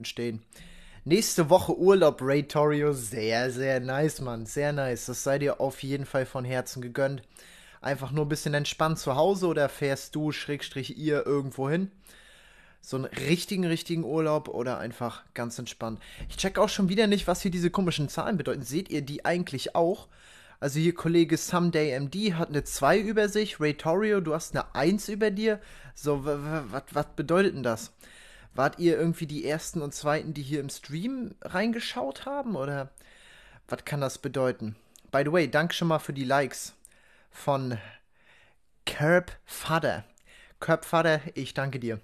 Minuten stehen. Nächste Woche Urlaub, Ray Torrio. Sehr, sehr nice, Mann. Sehr nice. Das sei dir auf jeden Fall von Herzen gegönnt. Einfach nur ein bisschen entspannt zu Hause oder fährst du, Schrägstrich, ihr irgendwo hin? So einen richtigen, richtigen Urlaub oder einfach ganz entspannt. Ich check auch schon wieder nicht, was hier diese komischen Zahlen bedeuten. Seht ihr die eigentlich auch? Also hier Kollege Someday MD hat eine 2 über sich, Ray Torrio, du hast eine 1 über dir. So, was bedeutet denn das? Wart ihr irgendwie die ersten und zweiten, die hier im Stream reingeschaut haben? Oder was kann das bedeuten? By the way, danke schon mal für die Likes von Curb Vater. Curb Vater, ich danke dir.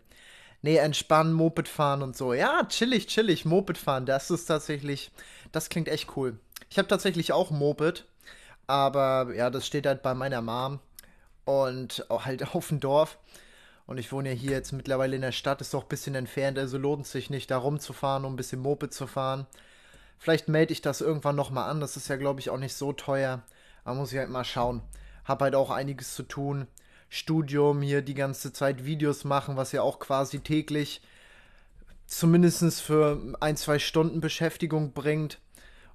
Nee, entspannen, Moped fahren und so. Ja, chillig, chillig, Moped fahren. Das ist tatsächlich, das klingt echt cool. Ich habe tatsächlich auch Moped, aber ja, das steht halt bei meiner Mom und oh, halt auf dem Dorf. Und ich wohne ja hier jetzt mittlerweile in der Stadt, ist doch ein bisschen entfernt, also lohnt sich nicht, da rumzufahren, um ein bisschen Moped zu fahren. Vielleicht melde ich das irgendwann nochmal an, das ist ja, glaube ich, auch nicht so teuer. Da muss ich halt mal schauen. Hab halt auch einiges zu tun. Studium hier die ganze Zeit Videos machen, was ja auch quasi täglich zumindest für ein, zwei Stunden Beschäftigung bringt.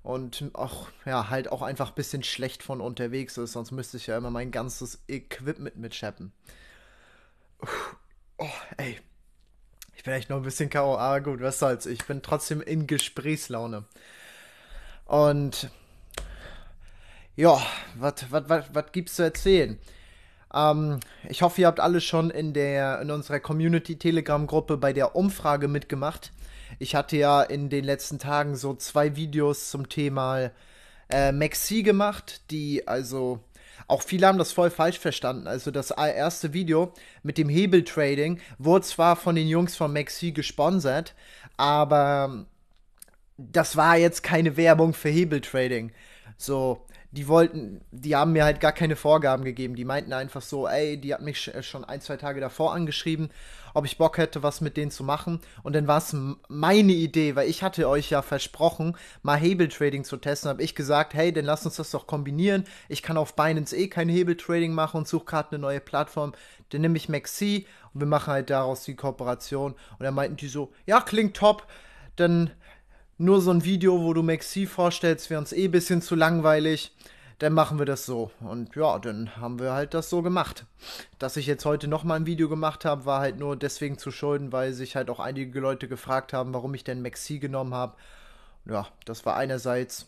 Und auch, ja, halt auch einfach ein bisschen schlecht von unterwegs ist, sonst müsste ich ja immer mein ganzes Equipment mitscheppen. Oh, ey. Ich bin echt noch ein bisschen K.O. Aber gut, was soll's. Ich bin trotzdem in Gesprächslaune. Und. Ja, was gibt's zu erzählen? Ähm, ich hoffe, ihr habt alle schon in, der, in unserer Community-Telegram-Gruppe bei der Umfrage mitgemacht. Ich hatte ja in den letzten Tagen so zwei Videos zum Thema äh, Maxi gemacht, die also auch viele haben das voll falsch verstanden. Also das erste Video mit dem Hebeltrading wurde zwar von den Jungs von Maxi gesponsert, aber das war jetzt keine Werbung für Hebeltrading. So, die wollten, die haben mir halt gar keine Vorgaben gegeben. Die meinten einfach so, ey, die hat mich äh, schon ein, zwei Tage davor angeschrieben ob ich Bock hätte, was mit denen zu machen. Und dann war es meine Idee, weil ich hatte euch ja versprochen, mal Hebeltrading zu testen. Habe ich gesagt, hey, dann lass uns das doch kombinieren. Ich kann auf Binance eh kein Hebeltrading machen und suche gerade eine neue Plattform. Dann nehme ich Maxi und wir machen halt daraus die Kooperation. Und dann meinten die so, ja, klingt top. Dann nur so ein Video, wo du Maxi vorstellst, wäre uns eh ein bisschen zu langweilig dann machen wir das so. Und ja, dann haben wir halt das so gemacht. Dass ich jetzt heute nochmal ein Video gemacht habe, war halt nur deswegen zu schulden, weil sich halt auch einige Leute gefragt haben, warum ich denn Maxi genommen habe. Ja, das war einerseits,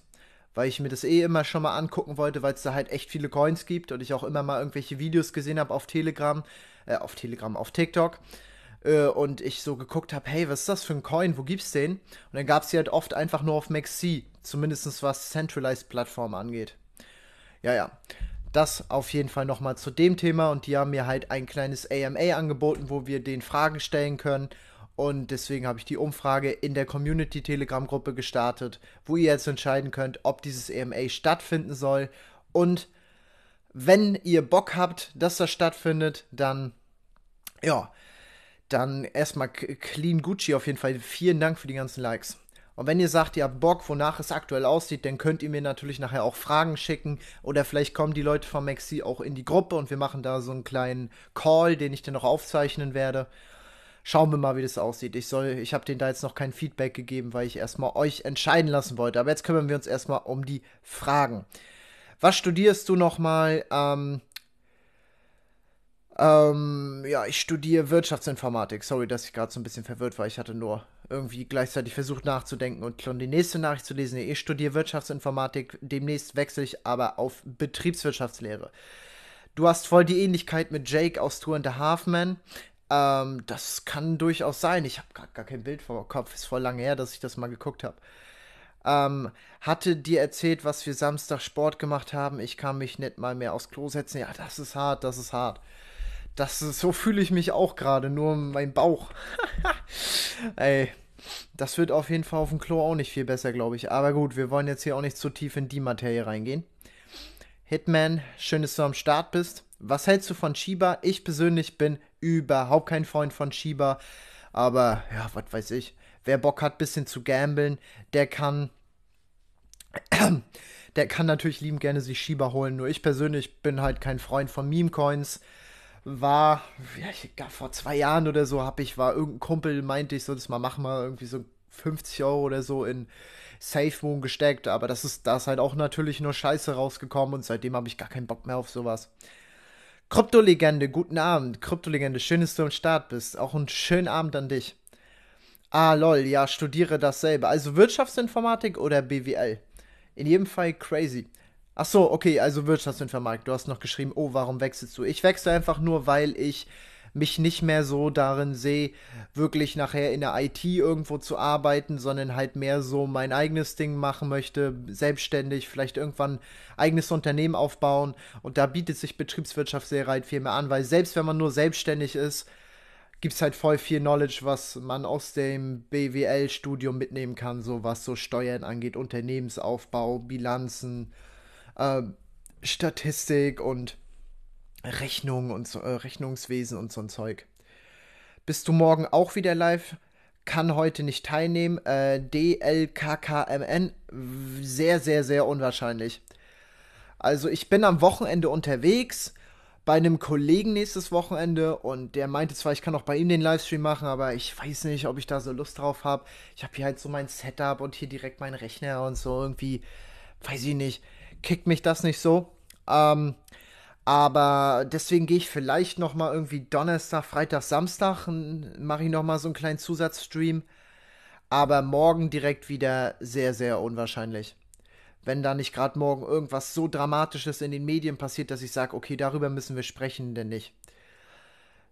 weil ich mir das eh immer schon mal angucken wollte, weil es da halt echt viele Coins gibt und ich auch immer mal irgendwelche Videos gesehen habe auf Telegram, äh, auf Telegram, auf TikTok äh, und ich so geguckt habe, hey, was ist das für ein Coin, wo gibt's den? Und dann gab's die halt oft einfach nur auf Maxi, zumindest was Centralized Plattformen angeht. Ja, ja. Das auf jeden Fall nochmal zu dem Thema. Und die haben mir halt ein kleines AMA angeboten, wo wir den Fragen stellen können. Und deswegen habe ich die Umfrage in der Community-Telegram-Gruppe gestartet, wo ihr jetzt entscheiden könnt, ob dieses AMA stattfinden soll. Und wenn ihr Bock habt, dass das stattfindet, dann ja, dann erstmal Clean Gucci auf jeden Fall. Vielen Dank für die ganzen Likes. Und wenn ihr sagt, ihr habt Bock, wonach es aktuell aussieht, dann könnt ihr mir natürlich nachher auch Fragen schicken oder vielleicht kommen die Leute von Maxi auch in die Gruppe und wir machen da so einen kleinen Call, den ich dann noch aufzeichnen werde. Schauen wir mal, wie das aussieht. Ich ich habe denen da jetzt noch kein Feedback gegeben, weil ich erstmal euch entscheiden lassen wollte. Aber jetzt kümmern wir uns erstmal um die Fragen. Was studierst du nochmal? Ähm, ähm, ja, ich studiere Wirtschaftsinformatik. Sorry, dass ich gerade so ein bisschen verwirrt war. Ich hatte nur irgendwie gleichzeitig versucht nachzudenken und schon die nächste Nachricht zu lesen. Ich studiere Wirtschaftsinformatik, demnächst wechsle ich aber auf Betriebswirtschaftslehre. Du hast voll die Ähnlichkeit mit Jake aus Tour and the Halfman. Ähm, das kann durchaus sein. Ich habe gar, gar kein Bild vor Kopf. Ist voll lange her, dass ich das mal geguckt habe. Ähm, hatte dir erzählt, was wir Samstag Sport gemacht haben. Ich kann mich nicht mal mehr aufs Klo setzen. Ja, das ist hart, das ist hart. Das, so fühle ich mich auch gerade, nur mein Bauch. Ey, das wird auf jeden Fall auf dem Klo auch nicht viel besser, glaube ich. Aber gut, wir wollen jetzt hier auch nicht zu tief in die Materie reingehen. Hitman, schön, dass du am Start bist. Was hältst du von Shiba? Ich persönlich bin überhaupt kein Freund von Shiba. Aber ja, was weiß ich. Wer Bock hat, ein bisschen zu gambeln, der kann. Der kann natürlich lieben gerne sich Shiba holen. Nur ich persönlich bin halt kein Freund von Meme-Coins war, ja, ich, gar vor zwei Jahren oder so, habe ich, war irgendein Kumpel, meinte ich, sonst mal, mach mal irgendwie so 50 Euro oder so in Safe Moon gesteckt, aber das ist, da ist halt auch natürlich nur Scheiße rausgekommen und seitdem habe ich gar keinen Bock mehr auf sowas. Kryptolegende, guten Abend. Kryptolegende, schön, dass du am Start bist. Auch einen schönen Abend an dich. Ah, lol, ja, studiere dasselbe. Also Wirtschaftsinformatik oder BWL? In jedem Fall crazy. Ach so, okay, also Wirtschaftswintermarkt. Du hast noch geschrieben, oh, warum wechselst du? Ich wechsle einfach nur, weil ich mich nicht mehr so darin sehe, wirklich nachher in der IT irgendwo zu arbeiten, sondern halt mehr so mein eigenes Ding machen möchte, selbstständig, vielleicht irgendwann eigenes Unternehmen aufbauen. Und da bietet sich Betriebswirtschaft sehr halt viel mehr an, weil selbst wenn man nur selbstständig ist, gibt es halt voll viel Knowledge, was man aus dem BWL-Studium mitnehmen kann, so was so Steuern angeht, Unternehmensaufbau, Bilanzen äh, Statistik und Rechnung und äh, Rechnungswesen und so ein Zeug. Bist du morgen auch wieder live? Kann heute nicht teilnehmen. Äh, DLKKMN, sehr, sehr, sehr unwahrscheinlich. Also ich bin am Wochenende unterwegs bei einem Kollegen nächstes Wochenende und der meinte zwar, ich kann auch bei ihm den Livestream machen, aber ich weiß nicht, ob ich da so Lust drauf habe. Ich habe hier halt so mein Setup und hier direkt meinen Rechner und so irgendwie, weiß ich nicht kickt mich das nicht so. Ähm, aber deswegen gehe ich vielleicht noch mal irgendwie Donnerstag, Freitag, Samstag, mache ich noch mal so einen kleinen Zusatzstream. Aber morgen direkt wieder sehr, sehr unwahrscheinlich. Wenn da nicht gerade morgen irgendwas so Dramatisches in den Medien passiert, dass ich sage, okay, darüber müssen wir sprechen, denn nicht.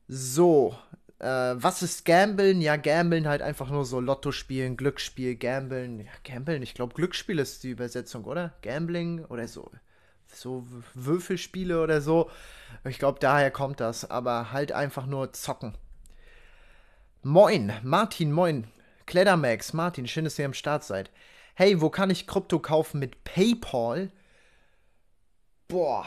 So, äh, was ist Gambeln? Ja, Gambeln halt einfach nur so Lotto spielen, Glücksspiel, Gambeln. Ja, Gambeln, ich glaube, Glücksspiel ist die Übersetzung, oder? Gambling oder so. So Würfelspiele oder so. Ich glaube, daher kommt das. Aber halt einfach nur zocken. Moin, Martin, moin. Klettermax, Martin, schön, dass ihr am Start seid. Hey, wo kann ich Krypto kaufen mit PayPal? Boah,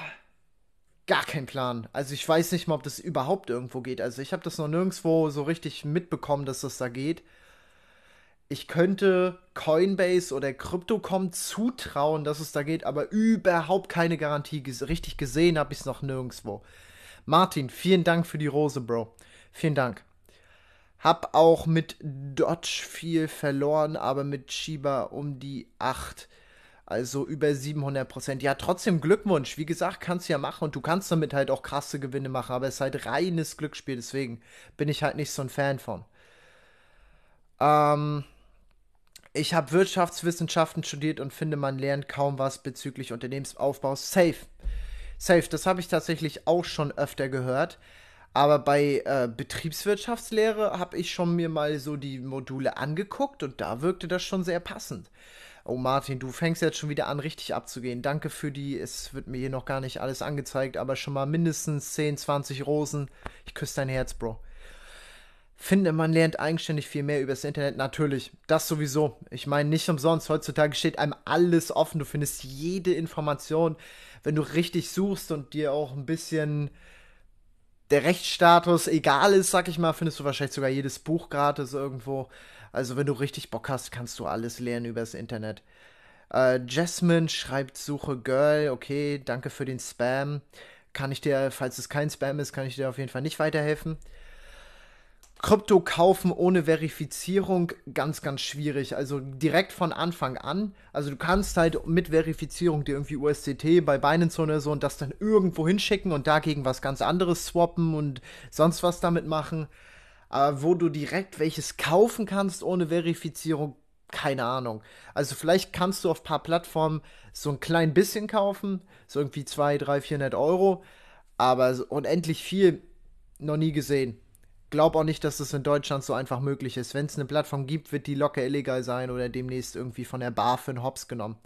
gar keinen Plan. Also ich weiß nicht mal, ob das überhaupt irgendwo geht. Also ich habe das noch nirgendwo so richtig mitbekommen, dass das da geht. Ich könnte Coinbase oder Crypto.com zutrauen, dass es da geht, aber überhaupt keine Garantie. Richtig gesehen habe ich es noch nirgendwo. Martin, vielen Dank für die Rose, Bro. Vielen Dank. Hab auch mit Dodge viel verloren, aber mit Shiba um die 8. Also über 700 Prozent. Ja, trotzdem Glückwunsch. Wie gesagt, kannst du ja machen und du kannst damit halt auch krasse Gewinne machen, aber es ist halt reines Glücksspiel. Deswegen bin ich halt nicht so ein Fan von. Ähm, ich habe Wirtschaftswissenschaften studiert und finde, man lernt kaum was bezüglich Unternehmensaufbau. Safe. Safe, das habe ich tatsächlich auch schon öfter gehört. Aber bei äh, Betriebswirtschaftslehre habe ich schon mir mal so die Module angeguckt und da wirkte das schon sehr passend. Oh Martin, du fängst jetzt schon wieder an, richtig abzugehen. Danke für die, es wird mir hier noch gar nicht alles angezeigt, aber schon mal mindestens 10, 20 Rosen. Ich küsse dein Herz, Bro. Finde, man lernt eigenständig viel mehr übers Internet. Natürlich, das sowieso. Ich meine, nicht umsonst. Heutzutage steht einem alles offen. Du findest jede Information, wenn du richtig suchst und dir auch ein bisschen der Rechtsstatus egal ist, sag ich mal, findest du wahrscheinlich sogar jedes Buch gratis irgendwo. Also wenn du richtig Bock hast, kannst du alles lernen übers Internet. Äh, Jasmine schreibt Suche Girl. Okay, danke für den Spam. Kann ich dir, falls es kein Spam ist, kann ich dir auf jeden Fall nicht weiterhelfen. Krypto kaufen ohne Verifizierung ganz, ganz schwierig. Also direkt von Anfang an. Also du kannst halt mit Verifizierung dir irgendwie USDT bei Binance oder so und das dann irgendwo hinschicken und dagegen was ganz anderes swappen und sonst was damit machen. Aber wo du direkt welches kaufen kannst ohne Verifizierung, keine Ahnung. Also vielleicht kannst du auf ein paar Plattformen so ein klein bisschen kaufen, so irgendwie 200, 300, 400 Euro, aber unendlich viel noch nie gesehen. Glaub auch nicht, dass das in Deutschland so einfach möglich ist. Wenn es eine Plattform gibt, wird die locker illegal sein oder demnächst irgendwie von der BaFin hops genommen.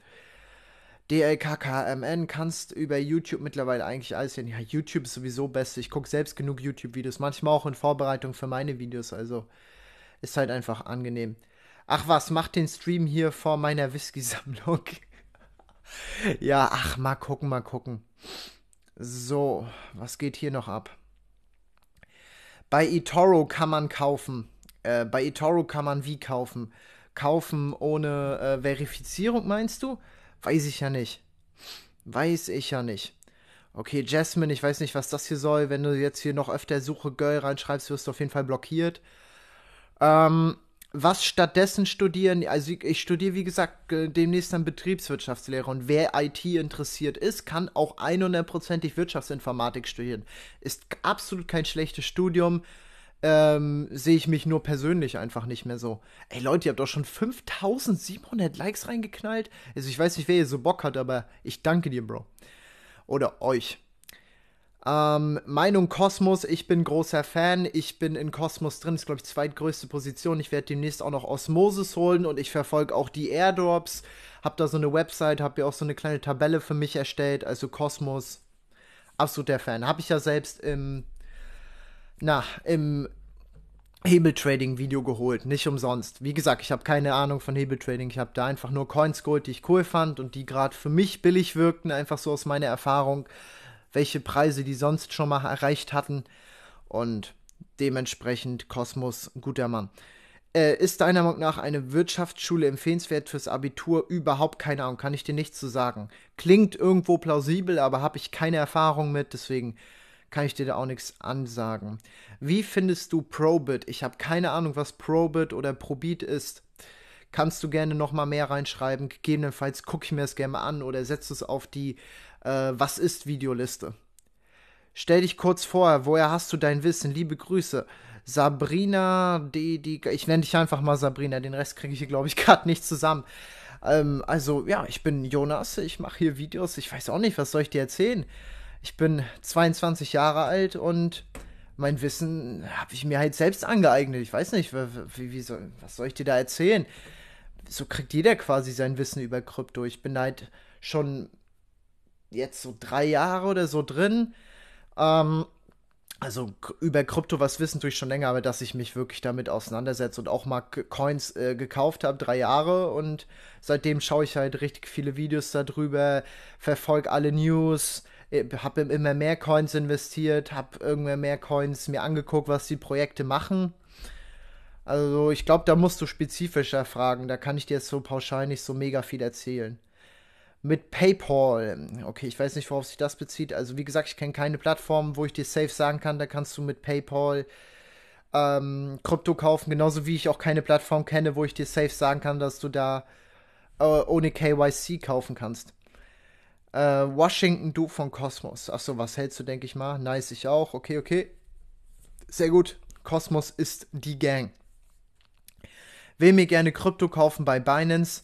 DLKKMN kannst über YouTube mittlerweile eigentlich alles sehen. Ja, YouTube ist sowieso beste. Ich gucke selbst genug YouTube-Videos, manchmal auch in Vorbereitung für meine Videos. Also ist halt einfach angenehm. Ach was, mach den Stream hier vor meiner Whisky-Sammlung. ja, ach, mal gucken, mal gucken. So, was geht hier noch ab? Bei eToro kann man kaufen. Äh, bei eToro kann man wie kaufen? Kaufen ohne äh, Verifizierung, meinst du? Weiß ich ja nicht. Weiß ich ja nicht. Okay, Jasmine, ich weiß nicht, was das hier soll. Wenn du jetzt hier noch öfter Suche Girl reinschreibst, wirst du auf jeden Fall blockiert. Ähm, was stattdessen studieren? Also ich studiere, wie gesagt, demnächst dann Betriebswirtschaftslehre und wer IT interessiert ist, kann auch 100%ig Wirtschaftsinformatik studieren. Ist absolut kein schlechtes Studium ähm, sehe ich mich nur persönlich einfach nicht mehr so. Ey Leute, ihr habt doch schon 5700 Likes reingeknallt. Also ich weiß nicht, wer hier so Bock hat, aber ich danke dir, Bro. Oder euch. Ähm, Meinung Kosmos, ich bin großer Fan, ich bin in Kosmos drin, ist glaube ich zweitgrößte Position. Ich werde demnächst auch noch Osmosis holen und ich verfolge auch die Airdrops. Hab da so eine Website, hab ja auch so eine kleine Tabelle für mich erstellt. Also Kosmos, absoluter Fan. Hab ich ja selbst im na, im Hebeltrading-Video geholt, nicht umsonst. Wie gesagt, ich habe keine Ahnung von Hebeltrading. Ich habe da einfach nur Coins geholt, die ich cool fand und die gerade für mich billig wirkten, einfach so aus meiner Erfahrung, welche Preise die sonst schon mal erreicht hatten. Und dementsprechend Kosmos, guter Mann. Äh, ist deiner Meinung nach eine Wirtschaftsschule empfehlenswert fürs Abitur? Überhaupt keine Ahnung, kann ich dir nichts zu sagen. Klingt irgendwo plausibel, aber habe ich keine Erfahrung mit, deswegen kann ich dir da auch nichts ansagen. Wie findest du Probit? Ich habe keine Ahnung, was Probit oder Probit ist. Kannst du gerne noch mal mehr reinschreiben? Gegebenenfalls gucke ich mir das gerne mal an oder setze es auf die äh, Was ist Videoliste. Stell dich kurz vor, woher hast du dein Wissen? Liebe Grüße. Sabrina, die, die, ich nenne dich einfach mal Sabrina, den Rest kriege ich hier, glaube ich, gerade nicht zusammen. Ähm, also, ja, ich bin Jonas, ich mache hier Videos, ich weiß auch nicht, was soll ich dir erzählen? ich bin 22 Jahre alt und mein Wissen habe ich mir halt selbst angeeignet. Ich weiß nicht, wie, wie soll, was soll ich dir da erzählen? So kriegt jeder quasi sein Wissen über Krypto. Ich bin halt schon jetzt so drei Jahre oder so drin. Ähm, also über Krypto was wissen tue ich schon länger, aber dass ich mich wirklich damit auseinandersetze und auch mal Coins äh, gekauft habe, drei Jahre und seitdem schaue ich halt richtig viele Videos darüber, verfolge alle News, äh, habe immer mehr Coins investiert, habe irgendwann mehr Coins mir angeguckt, was die Projekte machen. Also ich glaube, da musst du spezifischer fragen. Da kann ich dir jetzt so pauschal nicht so mega viel erzählen. Mit PayPal, okay, ich weiß nicht, worauf sich das bezieht. Also wie gesagt, ich kenne keine Plattform, wo ich dir safe sagen kann, da kannst du mit PayPal ähm, Krypto kaufen. Genauso wie ich auch keine Plattform kenne, wo ich dir safe sagen kann, dass du da äh, ohne KYC kaufen kannst. Äh, Washington Duke von Kosmos. Achso, was hältst du, denke ich mal? Nice, ich auch. Okay, okay. Sehr gut. Kosmos ist die Gang. Will mir gerne Krypto kaufen bei Binance,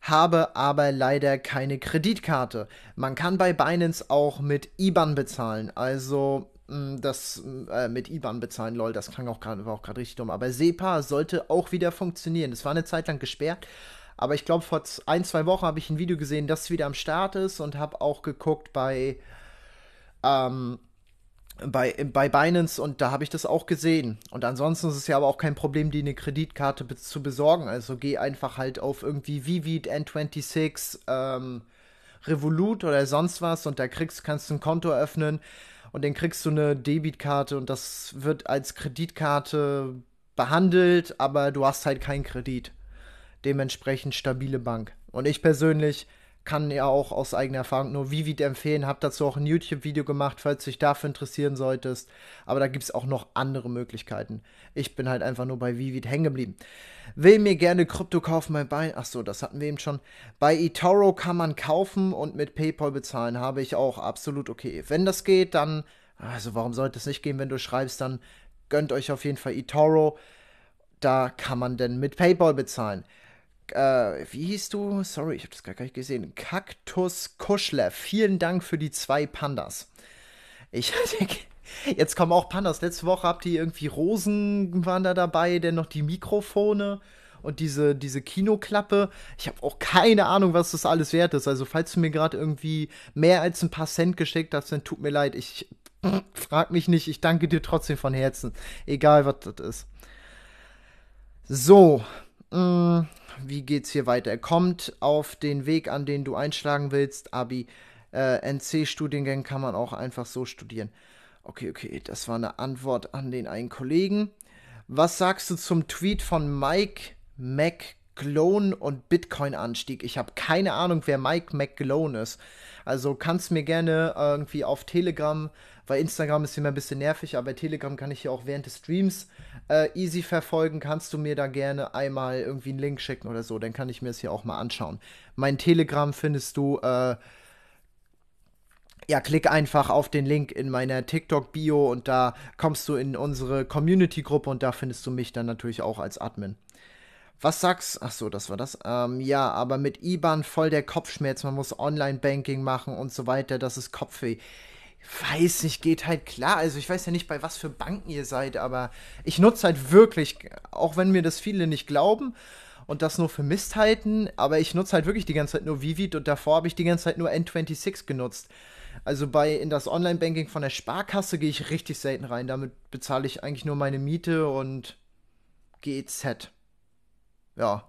habe aber leider keine Kreditkarte. Man kann bei Binance auch mit IBAN bezahlen. Also mm, das mm, äh, mit IBAN bezahlen, lol, das klang auch gerade, richtig dumm. Aber SEPA sollte auch wieder funktionieren. Es war eine Zeit lang gesperrt, aber ich glaube, vor ein, zwei Wochen habe ich ein Video gesehen, das wieder am Start ist und habe auch geguckt bei, ähm, bei, bei Binance und da habe ich das auch gesehen. Und ansonsten ist es ja aber auch kein Problem, die eine Kreditkarte be zu besorgen. Also geh einfach halt auf irgendwie Vivid, N26, ähm, Revolut oder sonst was und da kriegst, kannst du ein Konto eröffnen und dann kriegst du eine Debitkarte und das wird als Kreditkarte behandelt, aber du hast halt keinen Kredit dementsprechend stabile Bank. Und ich persönlich kann ja auch aus eigener Erfahrung nur Vivid empfehlen, habe dazu auch ein YouTube-Video gemacht, falls du dich dafür interessieren solltest. Aber da gibt es auch noch andere Möglichkeiten. Ich bin halt einfach nur bei Vivid hängen geblieben. Will mir gerne Krypto kaufen mein Bein. Achso, das hatten wir eben schon. Bei eToro kann man kaufen und mit PayPal bezahlen. Habe ich auch. Absolut okay. Wenn das geht, dann. Also, warum sollte es nicht gehen, wenn du schreibst, dann gönnt euch auf jeden Fall eToro. Da kann man denn mit PayPal bezahlen äh, wie hieß du? Sorry, ich habe das gar nicht gesehen. Kaktus Kuschler, vielen Dank für die zwei Pandas. Ich denke, jetzt kommen auch Pandas. Letzte Woche habt ihr irgendwie Rosen waren da dabei, denn noch die Mikrofone und diese, diese Kinoklappe. Ich habe auch keine Ahnung, was das alles wert ist. Also, falls du mir gerade irgendwie mehr als ein paar Cent geschickt hast, dann tut mir leid. Ich frag mich nicht. Ich danke dir trotzdem von Herzen. Egal, was das ist. So, mh, äh, wie geht's hier weiter? Er kommt auf den Weg, an den du einschlagen willst. Abi, äh, NC-Studiengang kann man auch einfach so studieren. Okay, okay, das war eine Antwort an den einen Kollegen. Was sagst du zum Tweet von Mike McGlone und Bitcoin-Anstieg? Ich habe keine Ahnung, wer Mike McGlone ist. Also kannst mir gerne irgendwie auf Telegram weil Instagram ist immer ein bisschen nervig, aber bei Telegram kann ich hier auch während des Streams äh, easy verfolgen. Kannst du mir da gerne einmal irgendwie einen Link schicken oder so, dann kann ich mir das hier auch mal anschauen. Mein Telegram findest du, äh, ja, klick einfach auf den Link in meiner TikTok-Bio und da kommst du in unsere Community-Gruppe und da findest du mich dann natürlich auch als Admin. Was sagst Ach so, das war das. Ähm, ja, aber mit IBAN voll der Kopfschmerz. Man muss Online-Banking machen und so weiter. Das ist Kopfweh weiß nicht, geht halt klar. Also ich weiß ja nicht, bei was für Banken ihr seid, aber ich nutze halt wirklich, auch wenn mir das viele nicht glauben und das nur für Mist halten, aber ich nutze halt wirklich die ganze Zeit nur Vivid und davor habe ich die ganze Zeit nur N26 genutzt. Also bei in das Online-Banking von der Sparkasse gehe ich richtig selten rein. Damit bezahle ich eigentlich nur meine Miete und GEZ. Ja.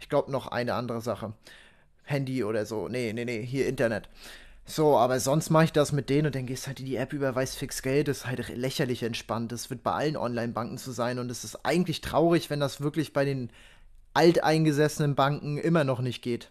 Ich glaube noch eine andere Sache. Handy oder so. Nee, nee, nee, hier Internet. So, aber sonst mache ich das mit denen und dann gehst halt in die App, überweist fix Geld, das ist halt lächerlich entspannt. Das wird bei allen Online-Banken zu so sein und es ist eigentlich traurig, wenn das wirklich bei den alteingesessenen Banken immer noch nicht geht.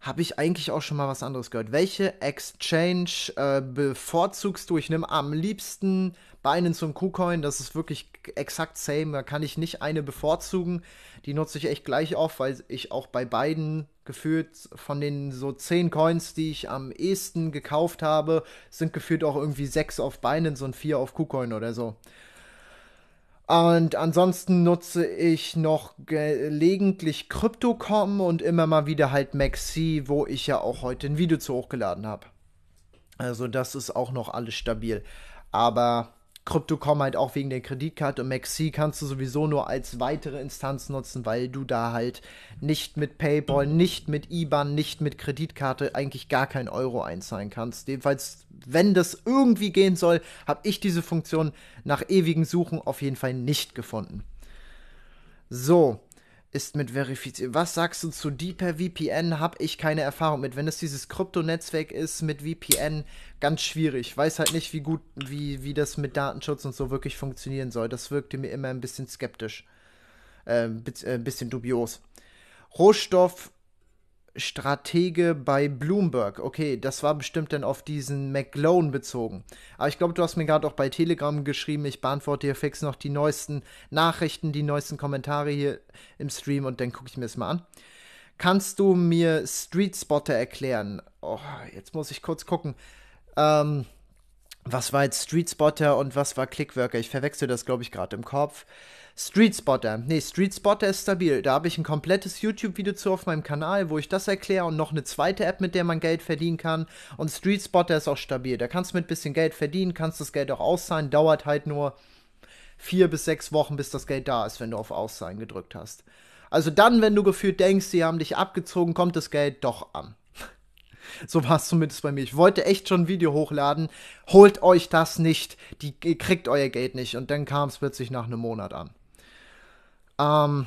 Habe ich eigentlich auch schon mal was anderes gehört? Welche Exchange äh, bevorzugst du? Ich nehme am liebsten Binance und KuCoin, das ist wirklich exakt same. Da kann ich nicht eine bevorzugen. Die nutze ich echt gleich auf, weil ich auch bei beiden gefühlt von den so 10 Coins, die ich am ehesten gekauft habe, sind gefühlt auch irgendwie 6 auf Binance und 4 auf KuCoin oder so. Und ansonsten nutze ich noch gelegentlich Crypto.com und immer mal wieder halt Maxi, wo ich ja auch heute ein Video zu hochgeladen habe. Also das ist auch noch alles stabil. Aber CryptoCom halt auch wegen der Kreditkarte und Maxi kannst du sowieso nur als weitere Instanz nutzen, weil du da halt nicht mit PayPal, nicht mit IBAN, nicht mit Kreditkarte eigentlich gar keinen Euro einzahlen kannst. Jedenfalls, wenn das irgendwie gehen soll, habe ich diese Funktion nach ewigen Suchen auf jeden Fall nicht gefunden. So, ist mit verifiziert. Was sagst du zu Deeper VPN? Habe ich keine Erfahrung mit. Wenn es dieses Kryptonetzwerk ist mit VPN, ganz schwierig. Weiß halt nicht, wie gut, wie, wie das mit Datenschutz und so wirklich funktionieren soll. Das wirkte mir immer ein bisschen skeptisch. Ähm, äh, bisschen dubios. Rohstoff Stratege bei Bloomberg. Okay, das war bestimmt dann auf diesen McGlone bezogen. Aber ich glaube, du hast mir gerade auch bei Telegram geschrieben, ich beantworte hier fix noch die neuesten Nachrichten, die neuesten Kommentare hier im Stream und dann gucke ich mir das mal an. Kannst du mir Street Spotter erklären? Oh, jetzt muss ich kurz gucken. Ähm, was war jetzt Street Spotter und was war Clickworker? Ich verwechsel das, glaube ich, gerade im Kopf. Street Spotter. Nee, Street Spotter ist stabil. Da habe ich ein komplettes YouTube-Video zu auf meinem Kanal, wo ich das erkläre und noch eine zweite App, mit der man Geld verdienen kann. Und Street Spotter ist auch stabil. Da kannst du mit ein bisschen Geld verdienen, kannst das Geld auch auszahlen. Dauert halt nur vier bis sechs Wochen, bis das Geld da ist, wenn du auf Auszahlen gedrückt hast. Also dann, wenn du gefühlt denkst, sie haben dich abgezogen, kommt das Geld doch an. So war es zumindest bei mir. Ich wollte echt schon ein Video hochladen. Holt euch das nicht. Die, ihr kriegt euer Geld nicht. Und dann kam es plötzlich nach einem Monat an. Ähm,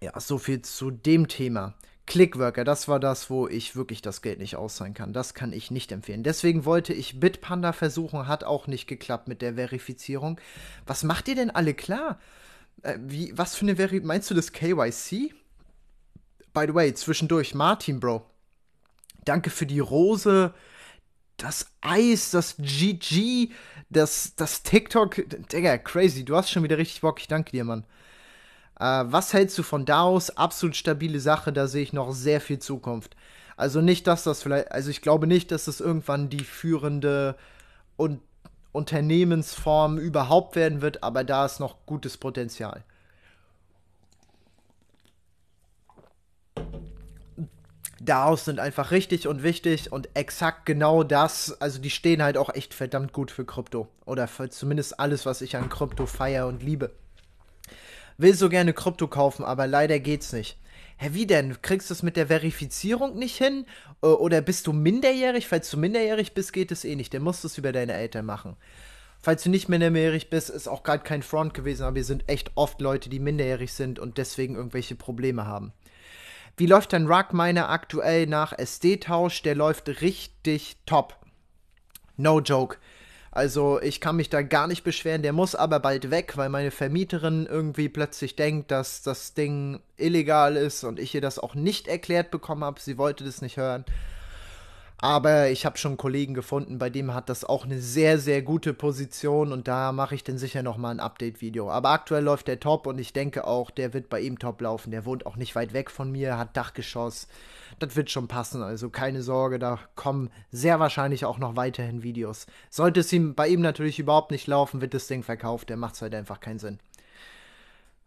ja, so viel zu dem Thema. Clickworker, das war das, wo ich wirklich das Geld nicht auszahlen kann. Das kann ich nicht empfehlen. Deswegen wollte ich Bitpanda versuchen, hat auch nicht geklappt mit der Verifizierung. Was macht ihr denn alle klar? Äh, wie, was für eine Veri... Meinst du das KYC? By the way, zwischendurch, Martin, Bro. Danke für die Rose, das Eis, das GG, das, das TikTok. Digga, crazy, du hast schon wieder richtig Bock. Ich danke dir, Mann. Äh, was hältst du von da aus? Absolut stabile Sache, da sehe ich noch sehr viel Zukunft. Also nicht, dass das vielleicht, also ich glaube nicht, dass das irgendwann die führende und Unternehmensform überhaupt werden wird, aber da ist noch gutes Potenzial. Daraus sind einfach richtig und wichtig und exakt genau das. Also die stehen halt auch echt verdammt gut für Krypto. Oder für zumindest alles, was ich an Krypto feiere und liebe will so gerne Krypto kaufen, aber leider geht's nicht. Hä, wie denn? Kriegst du es mit der Verifizierung nicht hin? Oder bist du minderjährig? Falls du minderjährig bist, geht es eh nicht. Dann musst du es über deine Eltern machen. Falls du nicht minderjährig bist, ist auch gerade kein Front gewesen, aber wir sind echt oft Leute, die minderjährig sind und deswegen irgendwelche Probleme haben. Wie läuft dein Rugminer aktuell nach SD-Tausch? Der läuft richtig top. No joke. Also ich kann mich da gar nicht beschweren. Der muss aber bald weg, weil meine Vermieterin irgendwie plötzlich denkt, dass das Ding illegal ist und ich ihr das auch nicht erklärt bekommen habe. Sie wollte das nicht hören. Aber ich habe schon Kollegen gefunden, bei dem hat das auch eine sehr, sehr gute Position und da mache ich dann sicher nochmal ein Update-Video. Aber aktuell läuft der top und ich denke auch, der wird bei ihm top laufen. Der wohnt auch nicht weit weg von mir, hat Dachgeschoss. Das wird schon passen, also keine Sorge, da kommen sehr wahrscheinlich auch noch weiterhin Videos. Sollte es ihm bei ihm natürlich überhaupt nicht laufen, wird das Ding verkauft, der macht es halt einfach keinen Sinn.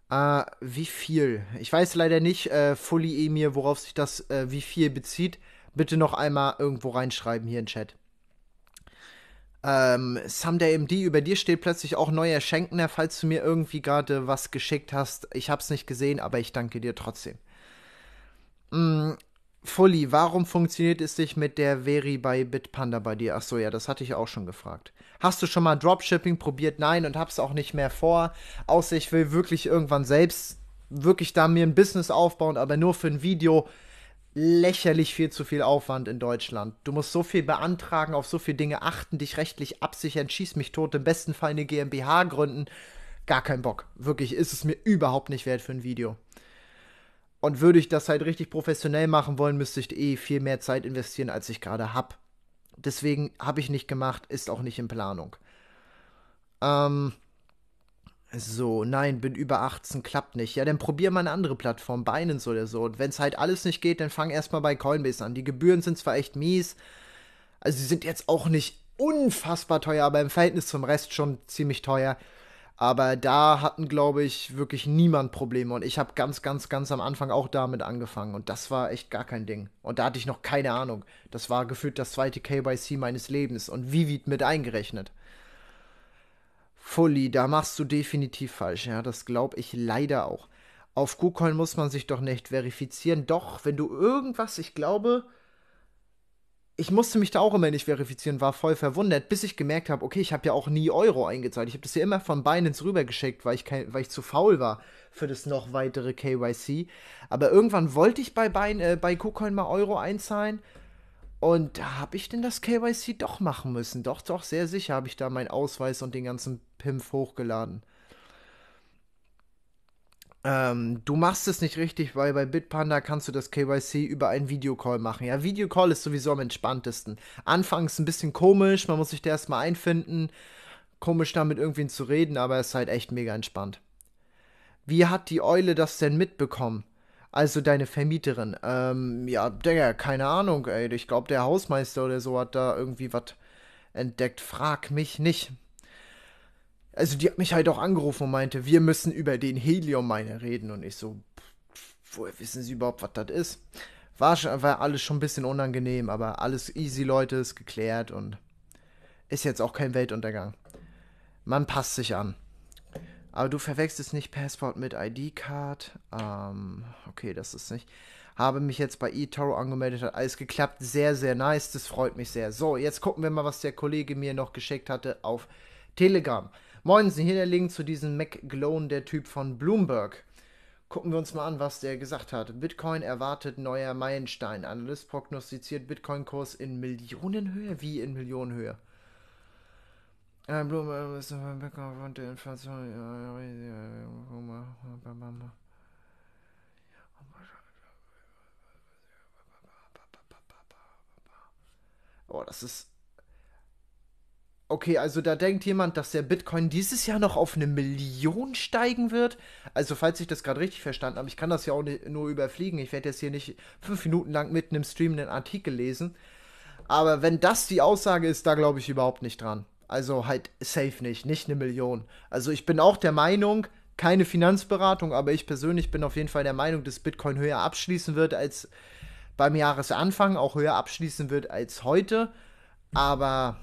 Äh, wie viel? Ich weiß leider nicht, äh, Fully Emir, worauf sich das äh, wie viel bezieht. Bitte noch einmal irgendwo reinschreiben hier in Chat. Ähm, Someday MD, über dir steht plötzlich auch neuer Schenkner, falls du mir irgendwie gerade was geschickt hast. Ich hab's nicht gesehen, aber ich danke dir trotzdem. Mm, Fully, warum funktioniert es nicht mit der Veri bei Bitpanda bei dir? Achso, ja, das hatte ich auch schon gefragt. Hast du schon mal Dropshipping probiert? Nein, und hab's auch nicht mehr vor. Außer ich will wirklich irgendwann selbst, wirklich da mir ein Business aufbauen, aber nur für ein Video. Lächerlich viel zu viel Aufwand in Deutschland. Du musst so viel beantragen, auf so viele Dinge achten, dich rechtlich absichern, schieß mich tot, im besten Fall eine GmbH gründen. Gar kein Bock. Wirklich, ist es mir überhaupt nicht wert für ein Video. Und würde ich das halt richtig professionell machen wollen, müsste ich eh viel mehr Zeit investieren, als ich gerade habe. Deswegen habe ich nicht gemacht, ist auch nicht in Planung. Ähm, so, nein, bin über 18, klappt nicht. Ja, dann probier mal eine andere Plattform, Binance oder so. Und wenn es halt alles nicht geht, dann fang erstmal bei Coinbase an. Die Gebühren sind zwar echt mies, also sie sind jetzt auch nicht unfassbar teuer, aber im Verhältnis zum Rest schon ziemlich teuer. Aber da hatten, glaube ich, wirklich niemand Probleme. Und ich habe ganz, ganz, ganz am Anfang auch damit angefangen. Und das war echt gar kein Ding. Und da hatte ich noch keine Ahnung. Das war gefühlt das zweite KYC meines Lebens und Vivid mit eingerechnet. Fully, da machst du definitiv falsch. Ja, das glaube ich leider auch. Auf KuCoin muss man sich doch nicht verifizieren. Doch, wenn du irgendwas, ich glaube, ich musste mich da auch immer nicht verifizieren, war voll verwundert, bis ich gemerkt habe, okay, ich habe ja auch nie Euro eingezahlt. Ich habe das ja immer von Binance rübergeschickt, weil ich, kein, weil ich zu faul war für das noch weitere KYC. Aber irgendwann wollte ich bei, Bein, äh, bei KuCoin mal Euro einzahlen. Und da habe ich denn das KYC doch machen müssen. Doch, doch, sehr sicher habe ich da meinen Ausweis und den ganzen Pimpf hochgeladen ähm, du machst es nicht richtig, weil bei Bitpanda kannst du das KYC über einen Videocall machen. Ja, Videocall ist sowieso am entspanntesten. Anfangs ein bisschen komisch, man muss sich da erstmal einfinden. Komisch damit irgendwen zu reden, aber es ist halt echt mega entspannt. Wie hat die Eule das denn mitbekommen? Also deine Vermieterin. Ähm, ja, Digga, keine Ahnung, ey. Ich glaube, der Hausmeister oder so hat da irgendwie was entdeckt. Frag mich nicht also die hat mich halt auch angerufen und meinte, wir müssen über den helium Heliumminer reden. Und ich so, woher wissen Sie überhaupt, was das ist? War, schon, war alles schon ein bisschen unangenehm, aber alles easy, Leute, ist geklärt und ist jetzt auch kein Weltuntergang. Man passt sich an. Aber du verwechselst nicht Passwort mit ID-Card. Ähm, okay, das ist nicht. Habe mich jetzt bei eToro angemeldet, hat alles geklappt. Sehr, sehr nice, das freut mich sehr. So, jetzt gucken wir mal, was der Kollege mir noch geschickt hatte auf Telegram. Moin, Sie hier der Link zu diesem McGlone, der Typ von Bloomberg. Gucken wir uns mal an, was der gesagt hat. Bitcoin erwartet neuer Meilenstein. Analyst prognostiziert Bitcoin-Kurs in Millionenhöhe? Wie in Millionenhöhe? Bloomberg ist Bitcoin aufgrund der Inflation. Oh, das ist Okay, also da denkt jemand, dass der Bitcoin dieses Jahr noch auf eine Million steigen wird. Also falls ich das gerade richtig verstanden habe, ich kann das ja auch nur überfliegen. Ich werde jetzt hier nicht fünf Minuten lang mitten im Stream einen Artikel lesen. Aber wenn das die Aussage ist, da glaube ich überhaupt nicht dran. Also halt safe nicht, nicht eine Million. Also ich bin auch der Meinung, keine Finanzberatung, aber ich persönlich bin auf jeden Fall der Meinung, dass Bitcoin höher abschließen wird als beim Jahresanfang, auch höher abschließen wird als heute. Aber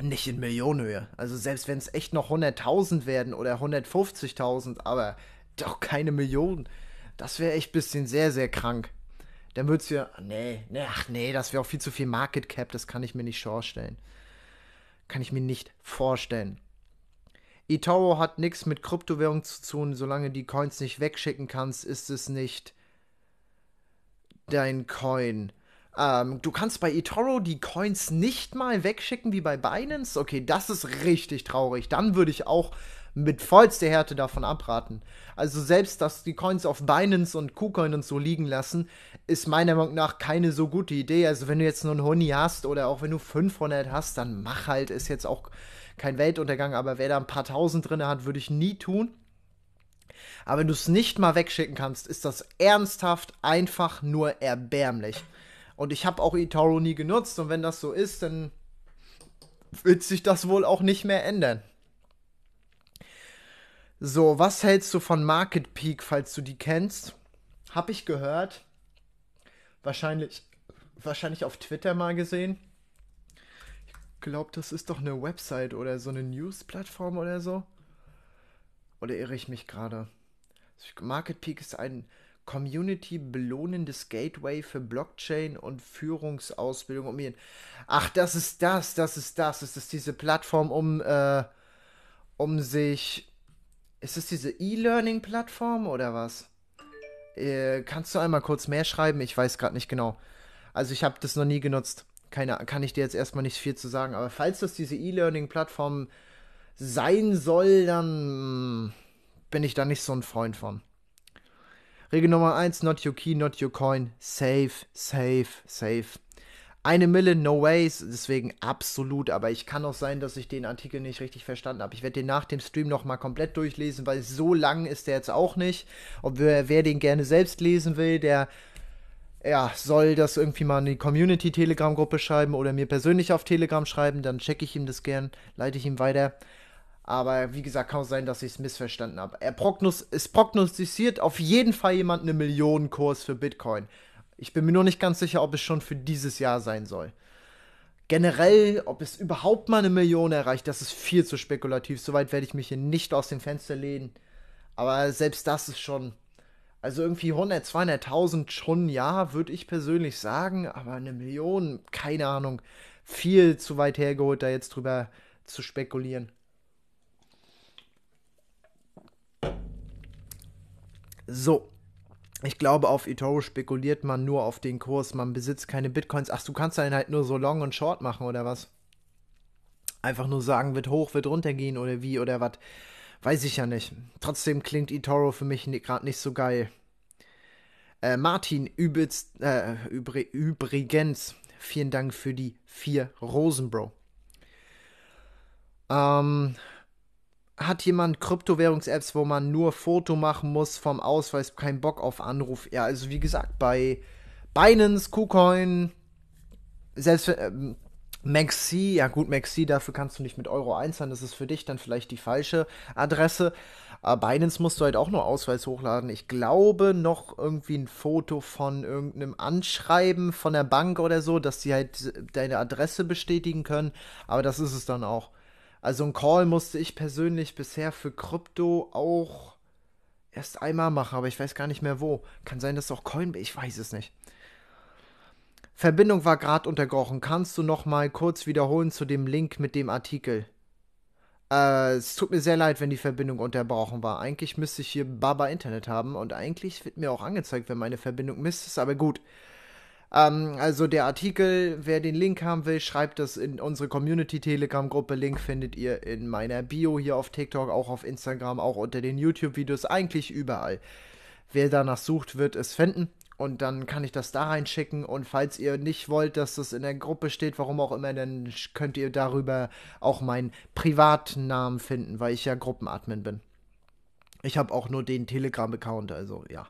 nicht in Millionenhöhe. Also selbst wenn es echt noch 100.000 werden oder 150.000, aber doch keine Millionen. Das wäre echt ein bisschen sehr, sehr krank. Dann würdest du ja, nee, nee, ach nee, das wäre auch viel zu viel Market Cap, das kann ich mir nicht vorstellen. Kann ich mir nicht vorstellen. eToro hat nichts mit Kryptowährung zu tun, solange die Coins nicht wegschicken kannst, ist es nicht dein Coin. Ähm, du kannst bei eToro die Coins nicht mal wegschicken wie bei Binance. Okay, das ist richtig traurig. Dann würde ich auch mit vollster Härte davon abraten. Also selbst, dass die Coins auf Binance und KuCoin und so liegen lassen, ist meiner Meinung nach keine so gute Idee. Also wenn du jetzt nur ein Honey hast oder auch wenn du 500 hast, dann mach halt, ist jetzt auch kein Weltuntergang, aber wer da ein paar Tausend drin hat, würde ich nie tun. Aber wenn du es nicht mal wegschicken kannst, ist das ernsthaft einfach nur erbärmlich. Und ich habe auch eToro nie genutzt. Und wenn das so ist, dann wird sich das wohl auch nicht mehr ändern. So, was hältst du von Market Peak, falls du die kennst? Habe ich gehört. Wahrscheinlich, wahrscheinlich auf Twitter mal gesehen. Ich glaube, das ist doch eine Website oder so eine News-Plattform oder so. Oder irre ich mich gerade? Market Peak ist ein Community belohnendes Gateway für Blockchain und Führungsausbildung um ihn. Ach, das ist das, das ist das. Ist das diese Plattform, um, äh, um sich. Ist es diese E-Learning-Plattform oder was? Äh, kannst du einmal kurz mehr schreiben? Ich weiß gerade nicht genau. Also ich habe das noch nie genutzt. Keine, kann ich dir jetzt erstmal nicht viel zu sagen. Aber falls das diese E-Learning-Plattform sein soll, dann bin ich da nicht so ein Freund von. Regel Nummer 1, not your key, not your coin. Safe, safe, safe. Eine Mille, no ways, deswegen absolut, aber ich kann auch sein, dass ich den Artikel nicht richtig verstanden habe. Ich werde den nach dem Stream nochmal komplett durchlesen, weil so lang ist der jetzt auch nicht. Ob wer, wer den gerne selbst lesen will, der ja, soll das irgendwie mal in die Community-Telegram-Gruppe schreiben oder mir persönlich auf Telegram schreiben, dann checke ich ihm das gern, leite ich ihm weiter. Aber wie gesagt, kann auch sein, dass ich es missverstanden habe. Er prognos es prognostiziert auf jeden Fall jemand eine Millionenkurs für Bitcoin. Ich bin mir nur nicht ganz sicher, ob es schon für dieses Jahr sein soll. Generell, ob es überhaupt mal eine Million erreicht, das ist viel zu spekulativ. Soweit werde ich mich hier nicht aus dem Fenster lehnen. Aber selbst das ist schon. Also irgendwie 100, 200.000 schon ja, würde ich persönlich sagen. Aber eine Million, keine Ahnung. Viel zu weit hergeholt, da jetzt drüber zu spekulieren. So, ich glaube, auf eToro spekuliert man nur auf den Kurs. Man besitzt keine Bitcoins. Ach, du kannst dann halt nur so Long und Short machen oder was? Einfach nur sagen, wird hoch, wird runtergehen oder wie oder was? Weiß ich ja nicht. Trotzdem klingt eToro für mich gerade nicht so geil. Äh, Martin, übelst, äh, übr übrigens, vielen Dank für die vier Rosen, Bro. Ähm, hat jemand Kryptowährungs-Apps, wo man nur Foto machen muss vom Ausweis, kein Bock auf Anruf. Ja, also wie gesagt, bei Binance, KuCoin, selbst ähm, Maxi, ja gut, Maxi, dafür kannst du nicht mit Euro einzahlen, das ist für dich dann vielleicht die falsche Adresse. Äh, Binance musst du halt auch nur Ausweis hochladen. Ich glaube noch irgendwie ein Foto von irgendeinem Anschreiben von der Bank oder so, dass sie halt deine Adresse bestätigen können, aber das ist es dann auch. Also einen Call musste ich persönlich bisher für Krypto auch erst einmal machen, aber ich weiß gar nicht mehr wo. Kann sein, dass auch Coinbase, ich weiß es nicht. Verbindung war gerade unterbrochen. Kannst du noch mal kurz wiederholen zu dem Link mit dem Artikel? Äh, es tut mir sehr leid, wenn die Verbindung unterbrochen war. Eigentlich müsste ich hier Baba Internet haben und eigentlich wird mir auch angezeigt, wenn meine Verbindung Mist ist, aber gut. Ähm, also der Artikel, wer den Link haben will, schreibt das in unsere Community-Telegram-Gruppe. Link findet ihr in meiner Bio hier auf TikTok, auch auf Instagram, auch unter den YouTube-Videos, eigentlich überall. Wer danach sucht, wird es finden. Und dann kann ich das da reinschicken. Und falls ihr nicht wollt, dass das in der Gruppe steht, warum auch immer, dann könnt ihr darüber auch meinen Privatnamen finden, weil ich ja Gruppenadmin bin. Ich habe auch nur den Telegram-Account, also ja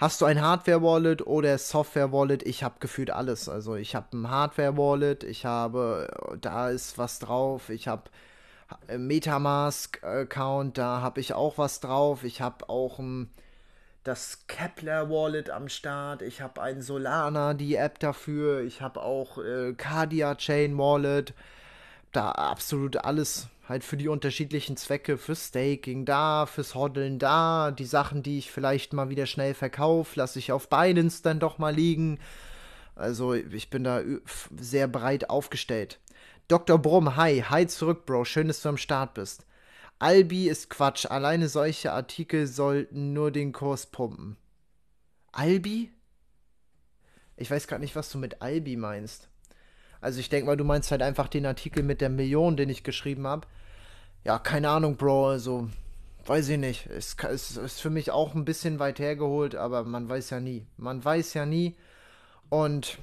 hast du ein Hardware-Wallet oder Software-Wallet? Ich habe gefühlt alles. Also ich habe ein Hardware-Wallet, ich habe, äh, da ist was drauf, ich habe äh, Metamask-Account, da habe ich auch was drauf. Ich habe auch ein, ähm, das Kepler-Wallet am Start. Ich habe ein Solana, die App dafür. Ich habe auch äh, Cardia Chain-Wallet. Da absolut alles. Halt für die unterschiedlichen Zwecke, fürs Staking da, fürs Hoddeln da, die Sachen, die ich vielleicht mal wieder schnell verkaufe, lasse ich auf Binance dann doch mal liegen. Also ich bin da sehr breit aufgestellt. Dr. Brumm, hi, hi zurück, Bro, schön, dass du am Start bist. Albi ist Quatsch, alleine solche Artikel sollten nur den Kurs pumpen. Albi? Ich weiß gerade nicht, was du mit Albi meinst. Also ich denke mal, du meinst halt einfach den Artikel mit der Million, den ich geschrieben habe ja, keine Ahnung, Bro, also weiß ich nicht. Es, es, ist für mich auch ein bisschen weit hergeholt, aber man weiß ja nie. Man weiß ja nie. Und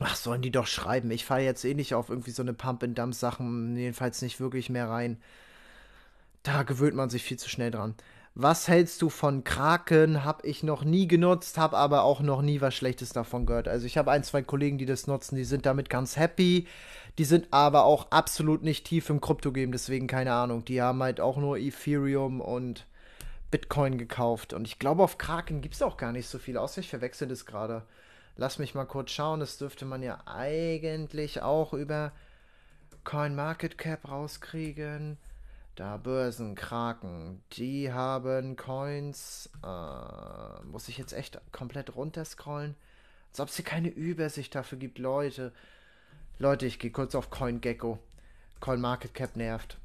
ach, sollen die doch schreiben. Ich fahre jetzt eh nicht auf irgendwie so eine Pump-and-Dump-Sachen, jedenfalls nicht wirklich mehr rein. Da gewöhnt man sich viel zu schnell dran. Was hältst du von Kraken? Hab ich noch nie genutzt, hab aber auch noch nie was Schlechtes davon gehört. Also ich habe ein, zwei Kollegen, die das nutzen, die sind damit ganz happy. Die sind aber auch absolut nicht tief im Krypto-Game, deswegen keine Ahnung. Die haben halt auch nur Ethereum und Bitcoin gekauft. Und ich glaube, auf Kraken gibt es auch gar nicht so viel, außer ich verwechsel das gerade. Lass mich mal kurz schauen. Das dürfte man ja eigentlich auch über CoinMarketCap rauskriegen. Da Börsen, Kraken, die haben Coins. Äh, muss ich jetzt echt komplett runterscrollen? Als ob es hier keine Übersicht dafür gibt, Leute. Leute, ich gehe kurz auf CoinGecko. CoinMarketCap nervt.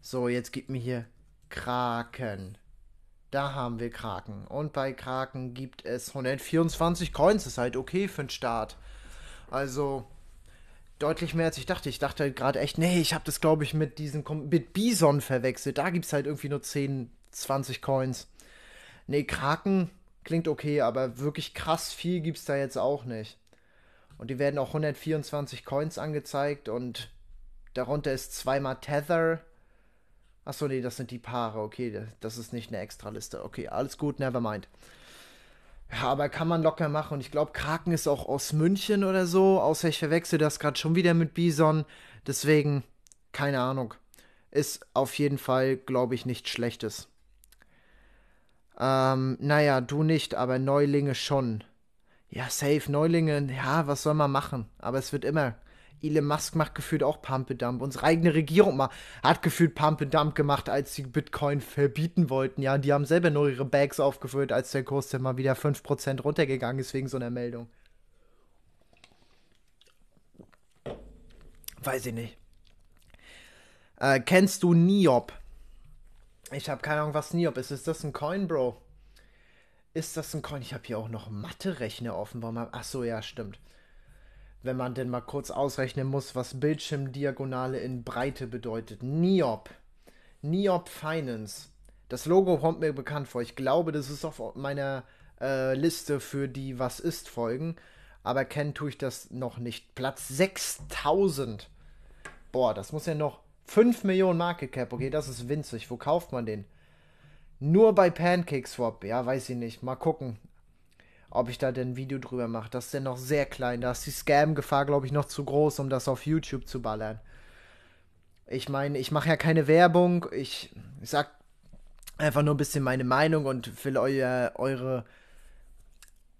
So, jetzt gib mir hier Kraken. Da haben wir Kraken. Und bei Kraken gibt es 124 Coins. Das ist halt okay für den Start. Also deutlich mehr als ich dachte. Ich dachte halt gerade echt, nee, ich habe das glaube ich mit diesem mit Bison verwechselt. Da gibt es halt irgendwie nur 10, 20 Coins. Nee, Kraken klingt okay, aber wirklich krass viel gibt es da jetzt auch nicht. Und die werden auch 124 Coins angezeigt und darunter ist zweimal Tether. Achso, nee, das sind die Paare. Okay, das ist nicht eine Extraliste. Okay, alles gut, never mind. Ja, aber kann man locker machen. Und ich glaube, Kraken ist auch aus München oder so. Außer ich verwechsel das gerade schon wieder mit Bison. Deswegen, keine Ahnung. Ist auf jeden Fall, glaube ich, nichts Schlechtes. Ähm, naja, du nicht, aber Neulinge schon ja, safe, Neulinge, ja, was soll man machen? Aber es wird immer. Elon Musk macht gefühlt auch Pump-Dump. Unsere eigene Regierung mal, hat gefühlt Pump-Dump gemacht, als sie Bitcoin verbieten wollten. Ja, die haben selber nur ihre Bags aufgefüllt, als der Kurs dann mal wieder 5% runtergegangen ist wegen so einer Meldung. Weiß ich nicht. Äh, kennst du Niob? Ich habe keine Ahnung, was Niob ist. Ist das ein Coin, Bro? Ist das ein Coin? Ich habe hier auch noch Mathe-Rechner offenbar. Warum hab... Achso, ja, stimmt. Wenn man denn mal kurz ausrechnen muss, was Bildschirmdiagonale in Breite bedeutet. NIOP. NIOP Finance. Das Logo kommt mir bekannt vor. Ich glaube, das ist auf meiner äh, Liste für die Was ist Folgen. Aber kennen tue ich das noch nicht. Platz 6000. Boah, das muss ja noch 5 Millionen Market Cap. Okay, das ist winzig. Wo kauft man den? Nur bei PancakeSwap. ja, weiß ich nicht. Mal gucken, ob ich da denn ein Video drüber mache. Das ist denn noch sehr klein. Da ist die Scam-Gefahr, glaube ich, noch zu groß, um das auf YouTube zu ballern. Ich meine, ich mache ja keine Werbung. Ich, ich sag einfach nur ein bisschen meine Meinung und will euer, eure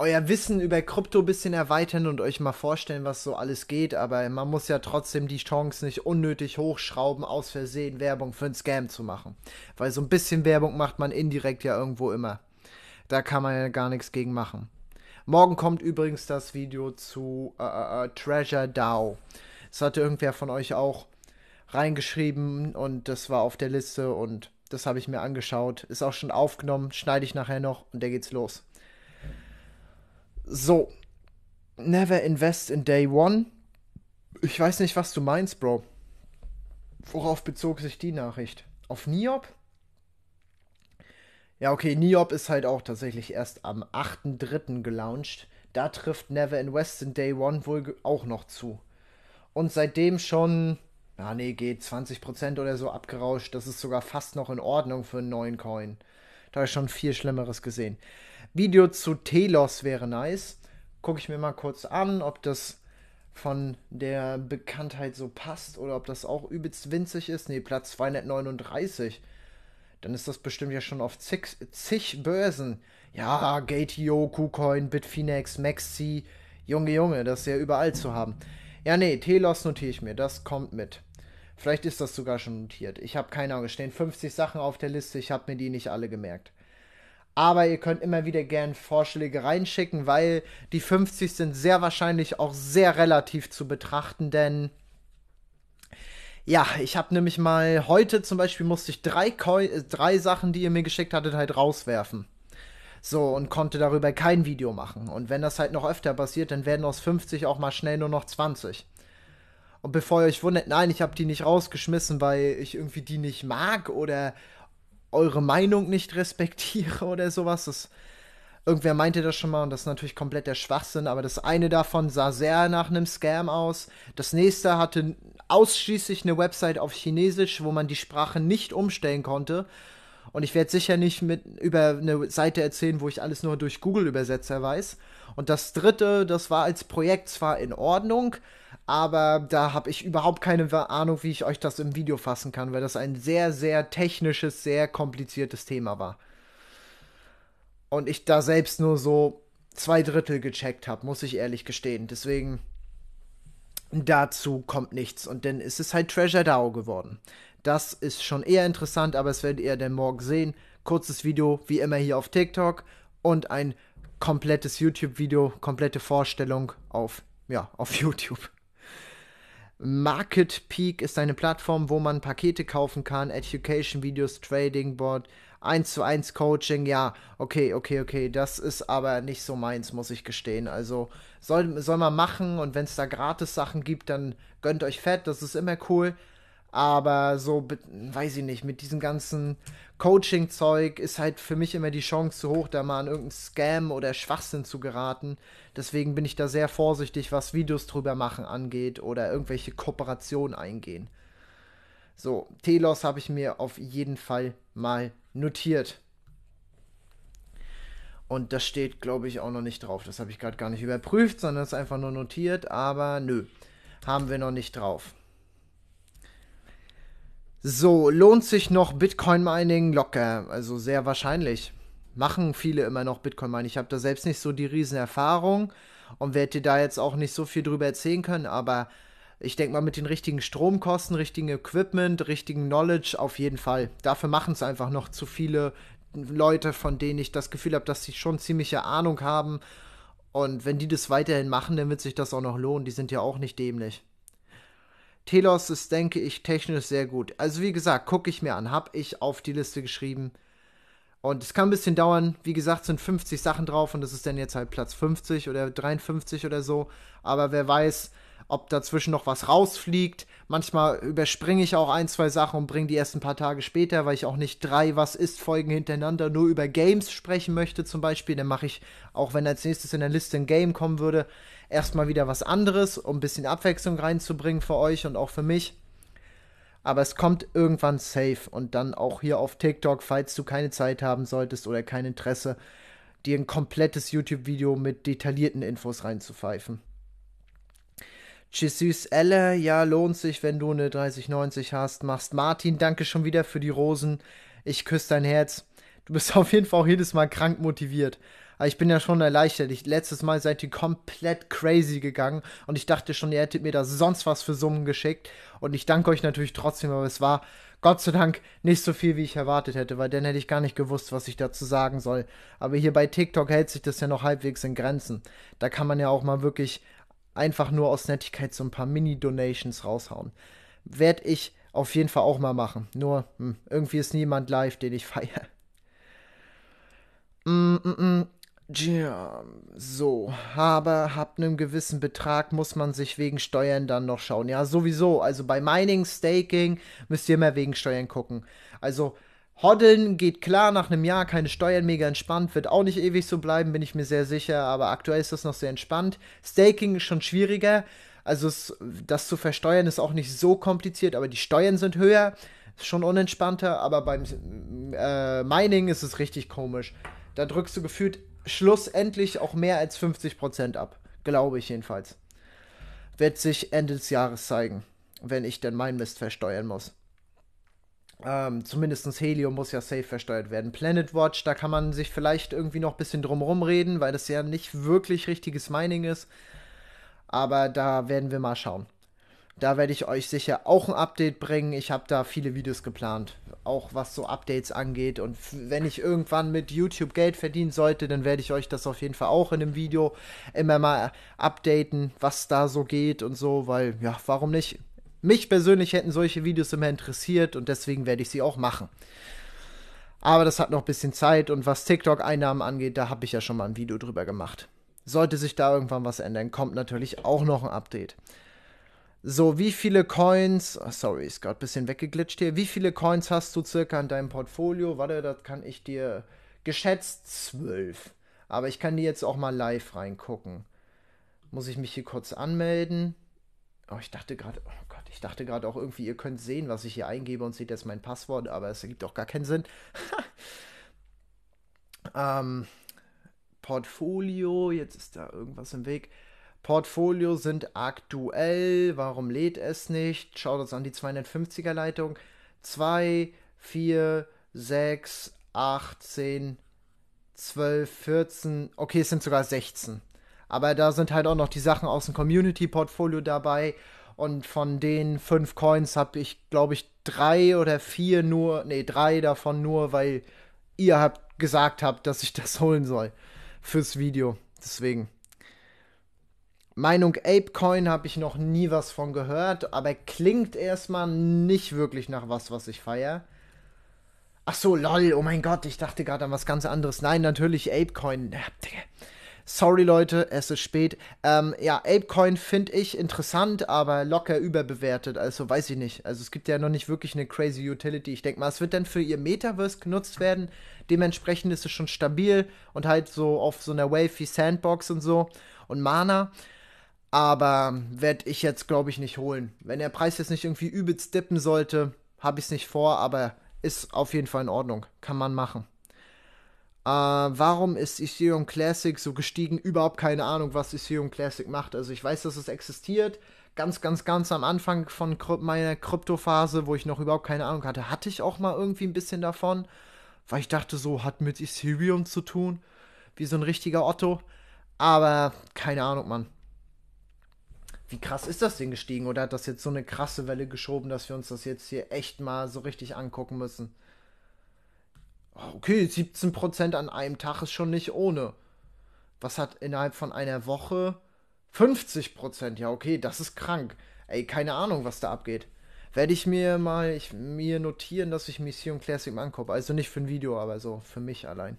euer Wissen über Krypto ein bisschen erweitern und euch mal vorstellen, was so alles geht, aber man muss ja trotzdem die Chance nicht unnötig hochschrauben, aus Versehen Werbung für einen Scam zu machen. Weil so ein bisschen Werbung macht man indirekt ja irgendwo immer. Da kann man ja gar nichts gegen machen. Morgen kommt übrigens das Video zu äh, äh, äh Treasure DAO. Das hatte irgendwer von euch auch reingeschrieben und das war auf der Liste und das habe ich mir angeschaut. Ist auch schon aufgenommen, schneide ich nachher noch und da geht's los. So, never invest in day one. Ich weiß nicht, was du meinst, Bro. Worauf bezog sich die Nachricht? Auf Niob? Ja, okay, Niob ist halt auch tatsächlich erst am 8.3. gelauncht. Da trifft Never Invest in Day One wohl auch noch zu. Und seitdem schon, ja nee, geht 20% oder so abgerauscht. Das ist sogar fast noch in Ordnung für einen neuen Coin. Da habe ich schon viel Schlimmeres gesehen. Video zu Telos wäre nice. Gucke ich mir mal kurz an, ob das von der Bekanntheit so passt oder ob das auch übelst winzig ist. Ne, Platz 239. Dann ist das bestimmt ja schon auf zig, zig Börsen. Ja, Gateo, KuCoin, Bitfinex, Maxi. Junge, Junge, das ist ja überall zu haben. Ja, nee, Telos notiere ich mir. Das kommt mit. Vielleicht ist das sogar schon notiert. Ich habe keine Ahnung. Es stehen 50 Sachen auf der Liste. Ich habe mir die nicht alle gemerkt. Aber ihr könnt immer wieder gern Vorschläge reinschicken, weil die 50 sind sehr wahrscheinlich auch sehr relativ zu betrachten, denn ja, ich habe nämlich mal heute zum Beispiel musste ich drei, Keu äh, drei Sachen, die ihr mir geschickt hattet, halt rauswerfen. So, und konnte darüber kein Video machen. Und wenn das halt noch öfter passiert, dann werden aus 50 auch mal schnell nur noch 20. Und bevor ihr euch wundert, nein, ich habe die nicht rausgeschmissen, weil ich irgendwie die nicht mag oder eure Meinung nicht respektiere oder sowas. Das, irgendwer meinte das schon mal und das ist natürlich komplett der Schwachsinn, aber das eine davon sah sehr nach einem Scam aus. Das nächste hatte ausschließlich eine Website auf Chinesisch, wo man die Sprache nicht umstellen konnte. Und ich werde sicher nicht mit über eine Seite erzählen, wo ich alles nur durch Google-Übersetzer weiß. Und das dritte, das war als Projekt zwar in Ordnung, aber da habe ich überhaupt keine Ahnung, wie ich euch das im Video fassen kann, weil das ein sehr, sehr technisches, sehr kompliziertes Thema war. Und ich da selbst nur so zwei Drittel gecheckt habe, muss ich ehrlich gestehen. Deswegen dazu kommt nichts. Und dann ist es halt Treasure DAO geworden. Das ist schon eher interessant, aber es werdet ihr dann morgen sehen. Kurzes Video, wie immer hier auf TikTok und ein komplettes YouTube-Video, komplette Vorstellung auf, ja, auf YouTube. Market Peak ist eine Plattform, wo man Pakete kaufen kann, Education Videos, Trading Board, 1 zu 1 Coaching, ja, okay, okay, okay, das ist aber nicht so meins, muss ich gestehen. Also soll, soll man machen und wenn es da gratis Sachen gibt, dann gönnt euch fett, das ist immer cool. Aber so, weiß ich nicht, mit diesem ganzen Coaching-Zeug ist halt für mich immer die Chance zu hoch, da mal an irgendeinen Scam oder Schwachsinn zu geraten. Deswegen bin ich da sehr vorsichtig, was Videos drüber machen angeht oder irgendwelche Kooperationen eingehen. So, Telos habe ich mir auf jeden Fall mal notiert. Und das steht, glaube ich, auch noch nicht drauf. Das habe ich gerade gar nicht überprüft, sondern es ist einfach nur notiert. Aber nö, haben wir noch nicht drauf. So, lohnt sich noch Bitcoin Mining locker? Also sehr wahrscheinlich. Machen viele immer noch Bitcoin Mining. Ich habe da selbst nicht so die riesen Erfahrung und werde dir da jetzt auch nicht so viel drüber erzählen können, aber ich denke mal mit den richtigen Stromkosten, richtigen Equipment, richtigen Knowledge auf jeden Fall. Dafür machen es einfach noch zu viele Leute, von denen ich das Gefühl habe, dass sie schon ziemliche Ahnung haben. Und wenn die das weiterhin machen, dann wird sich das auch noch lohnen. Die sind ja auch nicht dämlich. Telos ist, denke ich, technisch sehr gut. Also wie gesagt, gucke ich mir an, habe ich auf die Liste geschrieben. Und es kann ein bisschen dauern. Wie gesagt, sind 50 Sachen drauf und das ist dann jetzt halt Platz 50 oder 53 oder so. Aber wer weiß, ob dazwischen noch was rausfliegt. Manchmal überspringe ich auch ein, zwei Sachen und bringe die erst ein paar Tage später, weil ich auch nicht drei Was ist Folgen hintereinander nur über Games sprechen möchte zum Beispiel. Dann mache ich, auch wenn als nächstes in der Liste ein Game kommen würde, erstmal wieder was anderes, um ein bisschen Abwechslung reinzubringen für euch und auch für mich. Aber es kommt irgendwann safe und dann auch hier auf TikTok, falls du keine Zeit haben solltest oder kein Interesse, dir ein komplettes YouTube-Video mit detaillierten Infos reinzupfeifen. Jesus Elle, ja, lohnt sich, wenn du eine 3090 hast. Machst Martin, danke schon wieder für die Rosen. Ich küsse dein Herz. Du bist auf jeden Fall auch jedes Mal krank motiviert. Aber ich bin ja schon erleichtert. Ich, letztes Mal seid ihr komplett crazy gegangen und ich dachte schon, ihr hättet mir da sonst was für Summen geschickt. Und ich danke euch natürlich trotzdem, aber es war Gott sei Dank nicht so viel, wie ich erwartet hätte, weil dann hätte ich gar nicht gewusst, was ich dazu sagen soll. Aber hier bei TikTok hält sich das ja noch halbwegs in Grenzen. Da kann man ja auch mal wirklich einfach nur aus Nettigkeit so ein paar Mini-Donations raushauen. Werd ich auf jeden Fall auch mal machen. Nur hm, irgendwie ist niemand live, den ich feiere. Mm, mm, mm. Tja, so, aber ab einem gewissen Betrag muss man sich wegen Steuern dann noch schauen. Ja, sowieso. Also bei Mining, Staking müsst ihr immer wegen Steuern gucken. Also Hoddeln geht klar nach einem Jahr, keine Steuern, mega entspannt, wird auch nicht ewig so bleiben, bin ich mir sehr sicher, aber aktuell ist das noch sehr entspannt. Staking ist schon schwieriger. Also es, das zu versteuern ist auch nicht so kompliziert, aber die Steuern sind höher, ist schon unentspannter, aber beim äh, Mining ist es richtig komisch. Da drückst du gefühlt schlussendlich auch mehr als 50% ab. Glaube ich jedenfalls. Wird sich Ende des Jahres zeigen, wenn ich denn mein Mist versteuern muss. Ähm, zumindest Helium muss ja safe versteuert werden. Planet Watch, da kann man sich vielleicht irgendwie noch ein bisschen drumherum reden, weil das ja nicht wirklich richtiges Mining ist. Aber da werden wir mal schauen. Da werde ich euch sicher auch ein Update bringen. Ich habe da viele Videos geplant, auch was so Updates angeht. Und wenn ich irgendwann mit YouTube Geld verdienen sollte, dann werde ich euch das auf jeden Fall auch in einem Video immer mal updaten, was da so geht und so, weil ja, warum nicht? Mich persönlich hätten solche Videos immer interessiert und deswegen werde ich sie auch machen. Aber das hat noch ein bisschen Zeit und was TikTok-Einnahmen angeht, da habe ich ja schon mal ein Video drüber gemacht. Sollte sich da irgendwann was ändern, kommt natürlich auch noch ein Update so wie viele Coins, oh, sorry, ist gerade ein bisschen weggeglitscht hier, wie viele Coins hast du circa in deinem Portfolio? Warte, das kann ich dir geschätzt zwölf. Aber ich kann dir jetzt auch mal live reingucken. Muss ich mich hier kurz anmelden? Oh, ich dachte gerade, oh Gott, ich dachte gerade auch irgendwie, ihr könnt sehen, was ich hier eingebe und seht jetzt mein Passwort, aber es ergibt auch gar keinen Sinn. ähm, Portfolio, jetzt ist da irgendwas im Weg. Portfolio sind aktuell. Warum lädt es nicht? Schaut uns an die 250er Leitung. 2, 4, 6, 18, 12, 14. Okay, es sind sogar 16. Aber da sind halt auch noch die Sachen aus dem Community-Portfolio dabei. Und von den fünf Coins habe ich, glaube ich, drei oder vier nur, nee, drei davon nur, weil ihr habt gesagt habt, dass ich das holen soll fürs Video. Deswegen. Meinung Apecoin habe ich noch nie was von gehört, aber klingt erstmal nicht wirklich nach was, was ich feiere. Ach so, lol, oh mein Gott, ich dachte gerade an was ganz anderes. Nein, natürlich Apecoin. Sorry Leute, es ist spät. Ähm, ja, Apecoin finde ich interessant, aber locker überbewertet. Also weiß ich nicht. Also es gibt ja noch nicht wirklich eine crazy Utility. Ich denke mal, es wird dann für ihr Metaverse genutzt werden. Dementsprechend ist es schon stabil und halt so auf so einer Wavy Sandbox und so. Und Mana. Aber werde ich jetzt, glaube ich, nicht holen. Wenn der Preis jetzt nicht irgendwie übelst dippen sollte, habe ich es nicht vor, aber ist auf jeden Fall in Ordnung. Kann man machen. Äh, warum ist Ethereum Classic so gestiegen? Überhaupt keine Ahnung, was Ethereum Classic macht. Also ich weiß, dass es existiert. Ganz, ganz, ganz am Anfang von Kry meiner Kryptophase, wo ich noch überhaupt keine Ahnung hatte, hatte ich auch mal irgendwie ein bisschen davon. Weil ich dachte, so hat mit Ethereum zu tun. Wie so ein richtiger Otto. Aber keine Ahnung, Mann wie krass ist das denn gestiegen? Oder hat das jetzt so eine krasse Welle geschoben, dass wir uns das jetzt hier echt mal so richtig angucken müssen? Oh, okay, 17% an einem Tag ist schon nicht ohne. Was hat innerhalb von einer Woche 50%? Ja, okay, das ist krank. Ey, keine Ahnung, was da abgeht. Werde ich mir mal ich, mir notieren, dass ich Mission Classic angucke. Also nicht für ein Video, aber so für mich allein.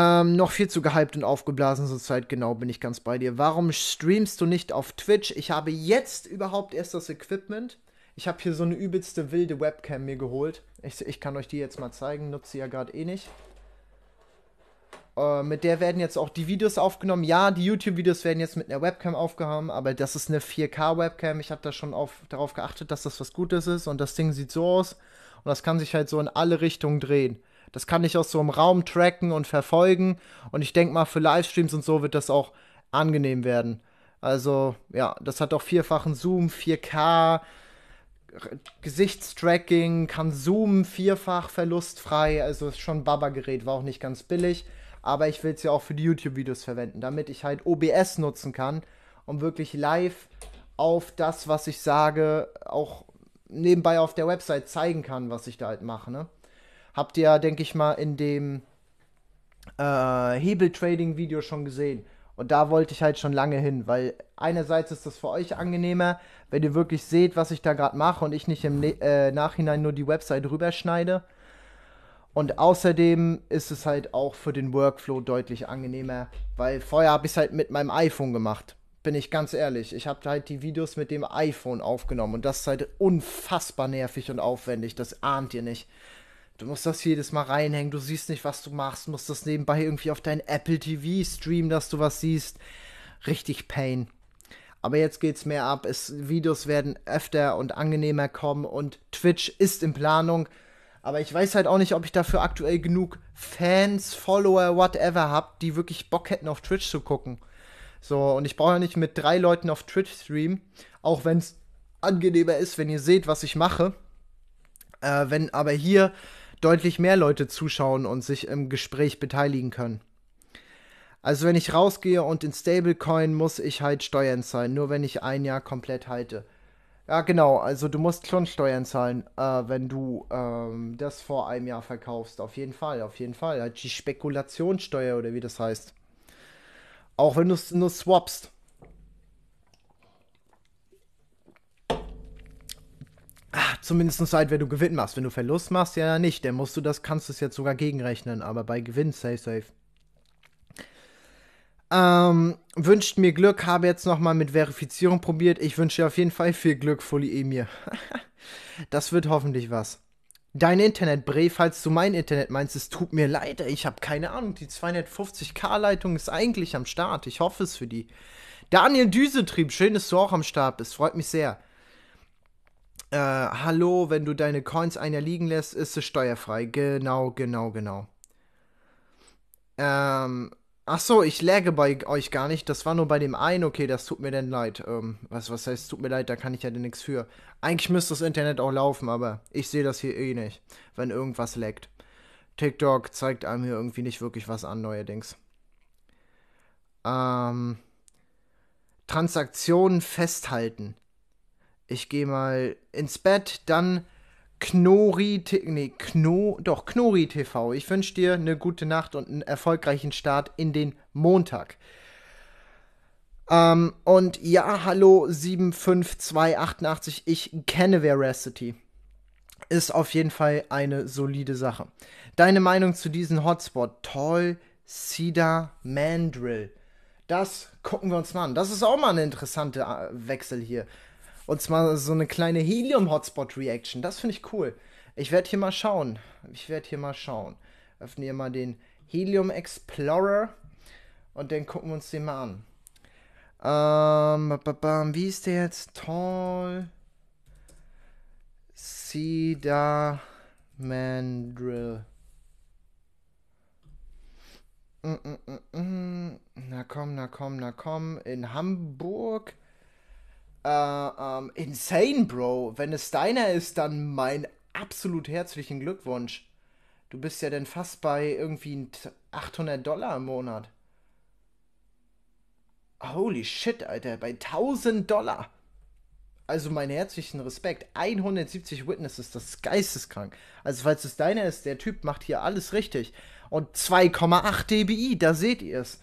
Ähm, noch viel zu gehypt und aufgeblasen zur Zeit, genau bin ich ganz bei dir. Warum streamst du nicht auf Twitch? Ich habe jetzt überhaupt erst das Equipment. Ich habe hier so eine übelste wilde Webcam mir geholt. Ich, ich kann euch die jetzt mal zeigen, nutze sie ja gerade eh nicht. Äh, mit der werden jetzt auch die Videos aufgenommen. Ja, die YouTube-Videos werden jetzt mit einer Webcam aufgenommen, aber das ist eine 4K-Webcam. Ich habe da schon auf, darauf geachtet, dass das was Gutes ist und das Ding sieht so aus und das kann sich halt so in alle Richtungen drehen. Das kann ich aus so einem Raum tracken und verfolgen. Und ich denke mal, für Livestreams und so wird das auch angenehm werden. Also, ja, das hat auch vierfachen Zoom, 4K, Gesichtstracking, kann Zoom vierfach verlustfrei. Also ist schon ein Baba-Gerät, war auch nicht ganz billig. Aber ich will es ja auch für die YouTube-Videos verwenden, damit ich halt OBS nutzen kann, um wirklich live auf das, was ich sage, auch nebenbei auf der Website zeigen kann, was ich da halt mache. Ne? Habt ihr, denke ich mal, in dem äh, Hebel-Trading-Video schon gesehen. Und da wollte ich halt schon lange hin, weil einerseits ist das für euch angenehmer, wenn ihr wirklich seht, was ich da gerade mache und ich nicht im ne-, äh, Nachhinein nur die Website rüberschneide. Und außerdem ist es halt auch für den Workflow deutlich angenehmer, weil vorher habe ich es halt mit meinem iPhone gemacht. Bin ich ganz ehrlich. Ich habe halt die Videos mit dem iPhone aufgenommen und das ist halt unfassbar nervig und aufwendig. Das ahnt ihr nicht. Du musst das jedes Mal reinhängen, du siehst nicht, was du machst, du musst das nebenbei irgendwie auf dein Apple TV streamen, dass du was siehst. Richtig Pain. Aber jetzt geht's mehr ab. Es, Videos werden öfter und angenehmer kommen und Twitch ist in Planung. Aber ich weiß halt auch nicht, ob ich dafür aktuell genug Fans, Follower, whatever hab, die wirklich Bock hätten, auf Twitch zu gucken. So, und ich brauche ja nicht mit drei Leuten auf Twitch streamen, auch wenn es angenehmer ist, wenn ihr seht, was ich mache. Äh, wenn aber hier deutlich mehr Leute zuschauen und sich im Gespräch beteiligen können. Also wenn ich rausgehe und in Stablecoin muss ich halt Steuern zahlen, nur wenn ich ein Jahr komplett halte. Ja, genau, also du musst schon Steuern zahlen, äh, wenn du ähm, das vor einem Jahr verkaufst. Auf jeden Fall, auf jeden Fall. Halt die Spekulationssteuer oder wie das heißt. Auch wenn du es nur swappst. Ach, zumindest halt, wenn du Gewinn machst. Wenn du Verlust machst, ja nicht. Dann musst du das, kannst du es jetzt sogar gegenrechnen. Aber bei Gewinn, safe, safe. Ähm, wünscht mir Glück, habe jetzt nochmal mit Verifizierung probiert. Ich wünsche dir auf jeden Fall viel Glück, Fully Emir. das wird hoffentlich was. Dein Internet, Bre, falls du mein Internet meinst, es tut mir leid, ich habe keine Ahnung. Die 250k-Leitung ist eigentlich am Start. Ich hoffe es für die. Daniel Düsetrieb, schön, dass du auch am Start bist. Freut mich sehr äh, hallo, wenn du deine Coins einer liegen lässt, ist es steuerfrei. Genau, genau, genau. Ähm, ach so, ich läge bei euch gar nicht. Das war nur bei dem einen. Okay, das tut mir denn leid. Ähm, was, was heißt, tut mir leid, da kann ich ja denn nichts für. Eigentlich müsste das Internet auch laufen, aber ich sehe das hier eh nicht, wenn irgendwas leckt. TikTok zeigt einem hier irgendwie nicht wirklich was an, neuerdings. Ähm, Transaktionen festhalten ich gehe mal ins Bett, dann Knori, nee, Kno, doch, Knori TV. Ich wünsche dir eine gute Nacht und einen erfolgreichen Start in den Montag. Ähm, und ja, hallo 75288, ich kenne Veracity. Ist auf jeden Fall eine solide Sache. Deine Meinung zu diesem Hotspot? Toll, Cedar Mandrill. Das gucken wir uns mal an. Das ist auch mal ein interessanter äh, Wechsel hier. Und zwar so eine kleine Helium-Hotspot-Reaction. Das finde ich cool. Ich werde hier mal schauen. Ich werde hier mal schauen. Öffne hier mal den Helium Explorer und dann gucken wir uns den mal an. Ähm, wie ist der jetzt? Tall. Cedar Mandrill. Mm, mm, mm, na komm, na komm, na komm. In Hamburg. Uh, äh, um, ähm, insane, Bro. Wenn es deiner ist, dann mein absolut herzlichen Glückwunsch. Du bist ja dann fast bei irgendwie 800 Dollar im Monat. Holy shit, Alter, bei 1000 Dollar. Also meinen herzlichen Respekt. 170 Witnesses, das ist geisteskrank. Also falls es deiner ist, der Typ macht hier alles richtig. Und 2,8 dBi, da seht ihr es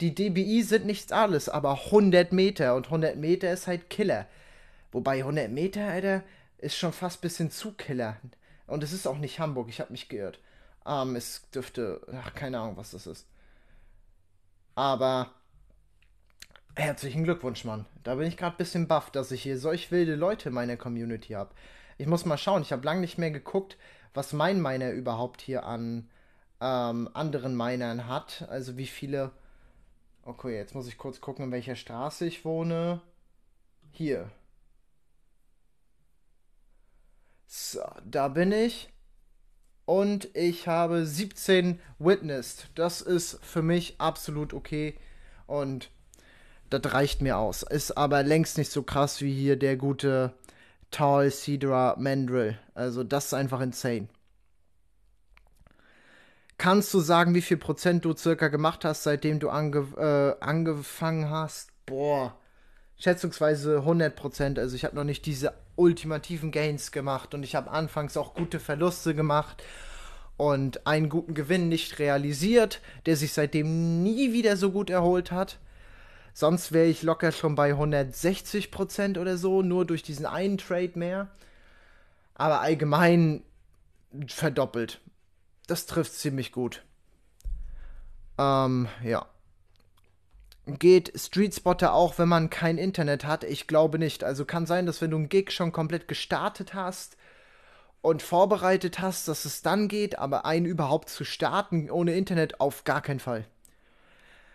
die DBI sind nichts alles, aber 100 Meter und 100 Meter ist halt Killer. Wobei 100 Meter, Alter, ist schon fast ein bisschen zu Killer. Und es ist auch nicht Hamburg, ich hab mich geirrt. Ähm, es dürfte, ach, keine Ahnung, was das ist. Aber herzlichen Glückwunsch, Mann. Da bin ich gerade ein bisschen baff, dass ich hier solch wilde Leute in meiner Community hab. Ich muss mal schauen, ich hab lange nicht mehr geguckt, was mein Miner überhaupt hier an ähm, anderen Minern hat. Also wie viele Okay, jetzt muss ich kurz gucken, in welcher Straße ich wohne. Hier. So, da bin ich. Und ich habe 17 witnessed. Das ist für mich absolut okay. Und das reicht mir aus. Ist aber längst nicht so krass wie hier der gute Tall Cedra Mandrill. Also das ist einfach insane kannst du sagen, wie viel Prozent du circa gemacht hast, seitdem du ange äh, angefangen hast? Boah, schätzungsweise 100 Prozent. Also ich habe noch nicht diese ultimativen Gains gemacht und ich habe anfangs auch gute Verluste gemacht und einen guten Gewinn nicht realisiert, der sich seitdem nie wieder so gut erholt hat. Sonst wäre ich locker schon bei 160 Prozent oder so, nur durch diesen einen Trade mehr. Aber allgemein verdoppelt das trifft ziemlich gut. Ähm, ja. Geht Streetspotter auch, wenn man kein Internet hat? Ich glaube nicht. Also kann sein, dass wenn du einen Gig schon komplett gestartet hast und vorbereitet hast, dass es dann geht, aber einen überhaupt zu starten ohne Internet auf gar keinen Fall.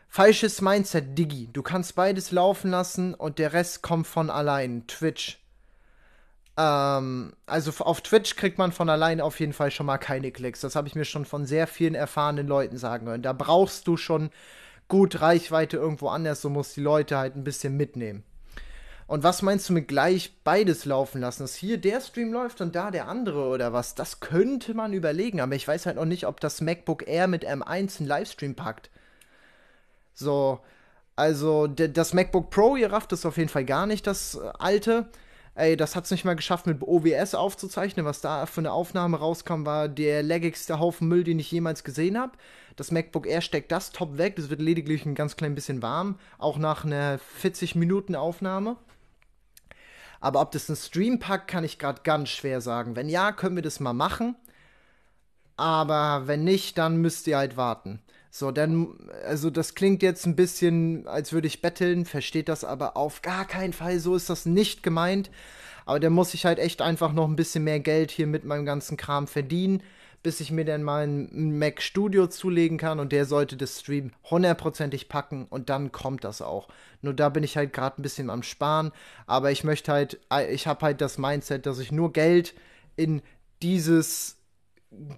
Falsches Mindset, Digi. Du kannst beides laufen lassen und der Rest kommt von allein. Twitch. Ähm, also auf Twitch kriegt man von alleine auf jeden Fall schon mal keine Klicks. Das habe ich mir schon von sehr vielen erfahrenen Leuten sagen hören. Da brauchst du schon gut Reichweite irgendwo anders, so musst die Leute halt ein bisschen mitnehmen. Und was meinst du mit gleich beides laufen lassen? Dass hier der Stream läuft und da der andere oder was? Das könnte man überlegen, aber ich weiß halt noch nicht, ob das MacBook Air mit M1 einen Livestream packt. So, also das MacBook Pro, ihr rafft es auf jeden Fall gar nicht, das äh, alte. Ey, das hat es nicht mal geschafft, mit OWS aufzuzeichnen. Was da für eine Aufnahme rauskam, war der laggigste Haufen Müll, den ich jemals gesehen habe. Das MacBook Air steckt das top weg. Das wird lediglich ein ganz klein bisschen warm. Auch nach einer 40-Minuten-Aufnahme. Aber ob das ein Stream packt, kann ich gerade ganz schwer sagen. Wenn ja, können wir das mal machen. Aber wenn nicht, dann müsst ihr halt warten. So, dann, also das klingt jetzt ein bisschen, als würde ich betteln, versteht das aber auf gar keinen Fall, so ist das nicht gemeint. Aber dann muss ich halt echt einfach noch ein bisschen mehr Geld hier mit meinem ganzen Kram verdienen, bis ich mir dann mal ein Mac Studio zulegen kann und der sollte das Stream hundertprozentig packen und dann kommt das auch. Nur da bin ich halt gerade ein bisschen am Sparen, aber ich möchte halt, äh, ich habe halt das Mindset, dass ich nur Geld in dieses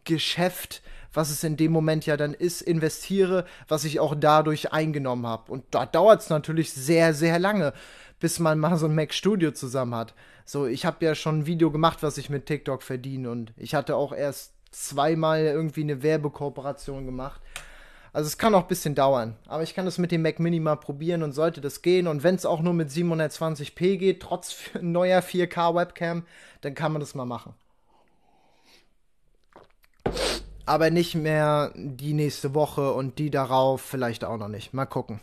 Geschäft was es in dem Moment ja dann ist, investiere, was ich auch dadurch eingenommen habe. Und da dauert es natürlich sehr, sehr lange, bis man mal so ein Mac Studio zusammen hat. So, ich habe ja schon ein Video gemacht, was ich mit TikTok verdiene und ich hatte auch erst zweimal irgendwie eine Werbekooperation gemacht. Also es kann auch ein bisschen dauern, aber ich kann das mit dem Mac Mini mal probieren und sollte das gehen und wenn es auch nur mit 720p geht, trotz neuer 4K Webcam, dann kann man das mal machen aber nicht mehr die nächste Woche und die darauf vielleicht auch noch nicht. Mal gucken.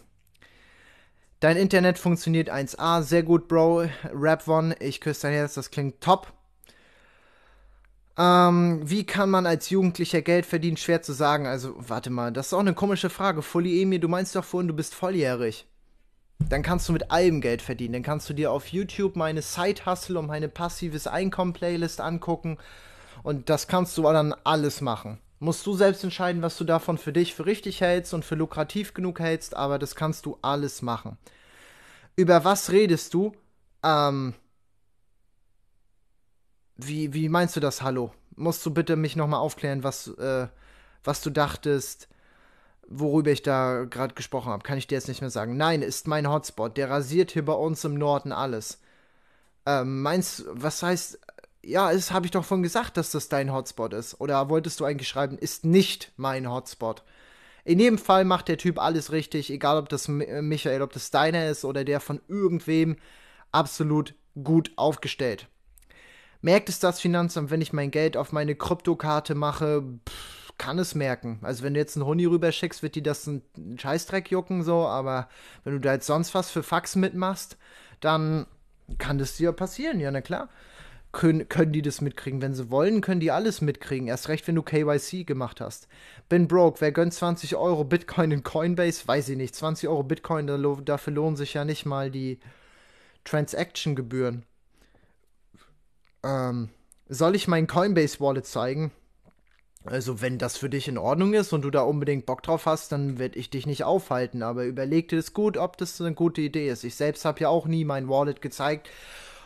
Dein Internet funktioniert 1A, sehr gut, Bro. Rapvon, ich küsse dein Herz, das klingt top. Ähm, wie kann man als Jugendlicher Geld verdienen? Schwer zu sagen. Also, warte mal, das ist auch eine komische Frage. Fully Emir, du meinst doch vorhin, du bist volljährig. Dann kannst du mit allem Geld verdienen. Dann kannst du dir auf YouTube meine Side-Hustle und meine passives Einkommen-Playlist angucken. Und das kannst du dann alles machen musst du selbst entscheiden, was du davon für dich für richtig hältst und für lukrativ genug hältst, aber das kannst du alles machen. Über was redest du? Ähm, wie, wie meinst du das, hallo? Musst du bitte mich nochmal aufklären, was, äh, was du dachtest, worüber ich da gerade gesprochen habe? Kann ich dir jetzt nicht mehr sagen. Nein, ist mein Hotspot. Der rasiert hier bei uns im Norden alles. Ähm, meinst, was heißt, ja, das habe ich doch von gesagt, dass das dein Hotspot ist. Oder wolltest du eigentlich schreiben, ist nicht mein Hotspot? In jedem Fall macht der Typ alles richtig, egal ob das äh, Michael, ob das deiner ist oder der von irgendwem, absolut gut aufgestellt. Merkt es das Finanzamt, wenn ich mein Geld auf meine Kryptokarte mache? Pff, kann es merken. Also wenn du jetzt einen Huni rüberschickst, wird die das einen Scheißdreck jucken, so, aber wenn du da jetzt sonst was für Fax mitmachst, dann kann das dir passieren, ja, na klar können, können die das mitkriegen. Wenn sie wollen, können die alles mitkriegen. Erst recht, wenn du KYC gemacht hast. Bin broke. Wer gönnt 20 Euro Bitcoin in Coinbase? Weiß ich nicht. 20 Euro Bitcoin, dafür lohnen sich ja nicht mal die Transaction-Gebühren. Ähm, soll ich mein Coinbase-Wallet zeigen? Also, wenn das für dich in Ordnung ist und du da unbedingt Bock drauf hast, dann werde ich dich nicht aufhalten. Aber überleg dir das gut, ob das eine gute Idee ist. Ich selbst habe ja auch nie mein Wallet gezeigt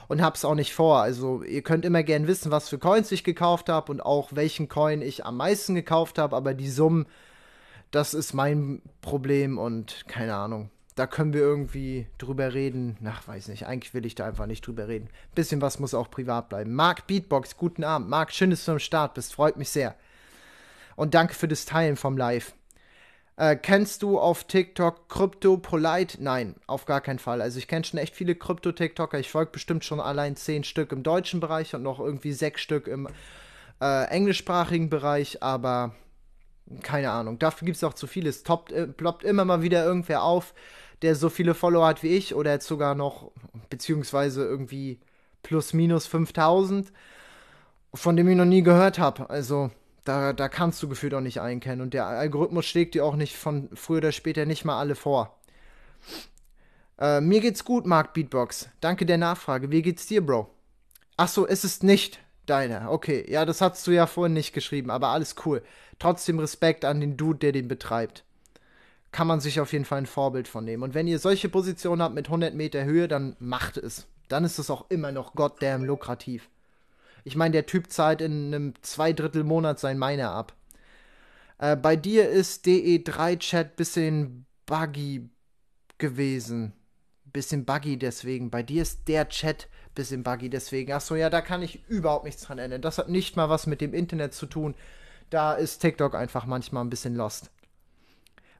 und hab's auch nicht vor. Also ihr könnt immer gern wissen, was für Coins ich gekauft habe und auch welchen Coin ich am meisten gekauft habe, aber die Summen, das ist mein Problem und keine Ahnung. Da können wir irgendwie drüber reden. Ach, weiß nicht. Eigentlich will ich da einfach nicht drüber reden. Bisschen was muss auch privat bleiben. Marc Beatbox, guten Abend. Marc, schön, dass du am Start bist. Freut mich sehr. Und danke für das Teilen vom Live. Äh, kennst du auf TikTok Krypto Polite? Nein, auf gar keinen Fall. Also ich kenne schon echt viele Krypto-TikToker. Ich folge bestimmt schon allein zehn Stück im deutschen Bereich und noch irgendwie sechs Stück im äh, englischsprachigen Bereich, aber keine Ahnung. Dafür gibt es auch zu viel. Es toppt, äh, ploppt immer mal wieder irgendwer auf, der so viele Follower hat wie ich oder jetzt sogar noch, beziehungsweise irgendwie plus minus 5000, von dem ich noch nie gehört habe. Also da, da kannst du gefühlt auch nicht einkennen. Und der Algorithmus schlägt dir auch nicht von früher oder später nicht mal alle vor. Äh, mir geht's gut, Mark Beatbox. Danke der Nachfrage. Wie geht's dir, Bro? Ach so, ist es nicht deiner. Okay, ja, das hast du ja vorhin nicht geschrieben, aber alles cool. Trotzdem Respekt an den Dude, der den betreibt. Kann man sich auf jeden Fall ein Vorbild von nehmen. Und wenn ihr solche Positionen habt mit 100 Meter Höhe, dann macht es. Dann ist es auch immer noch goddamn lukrativ. Ich meine, der Typ zahlt in einem Zweidrittelmonat sein Miner ab. Äh, bei dir ist DE3-Chat bisschen buggy gewesen. Bisschen buggy deswegen. Bei dir ist der Chat bisschen buggy deswegen. Achso, ja, da kann ich überhaupt nichts dran ändern. Das hat nicht mal was mit dem Internet zu tun. Da ist TikTok einfach manchmal ein bisschen lost.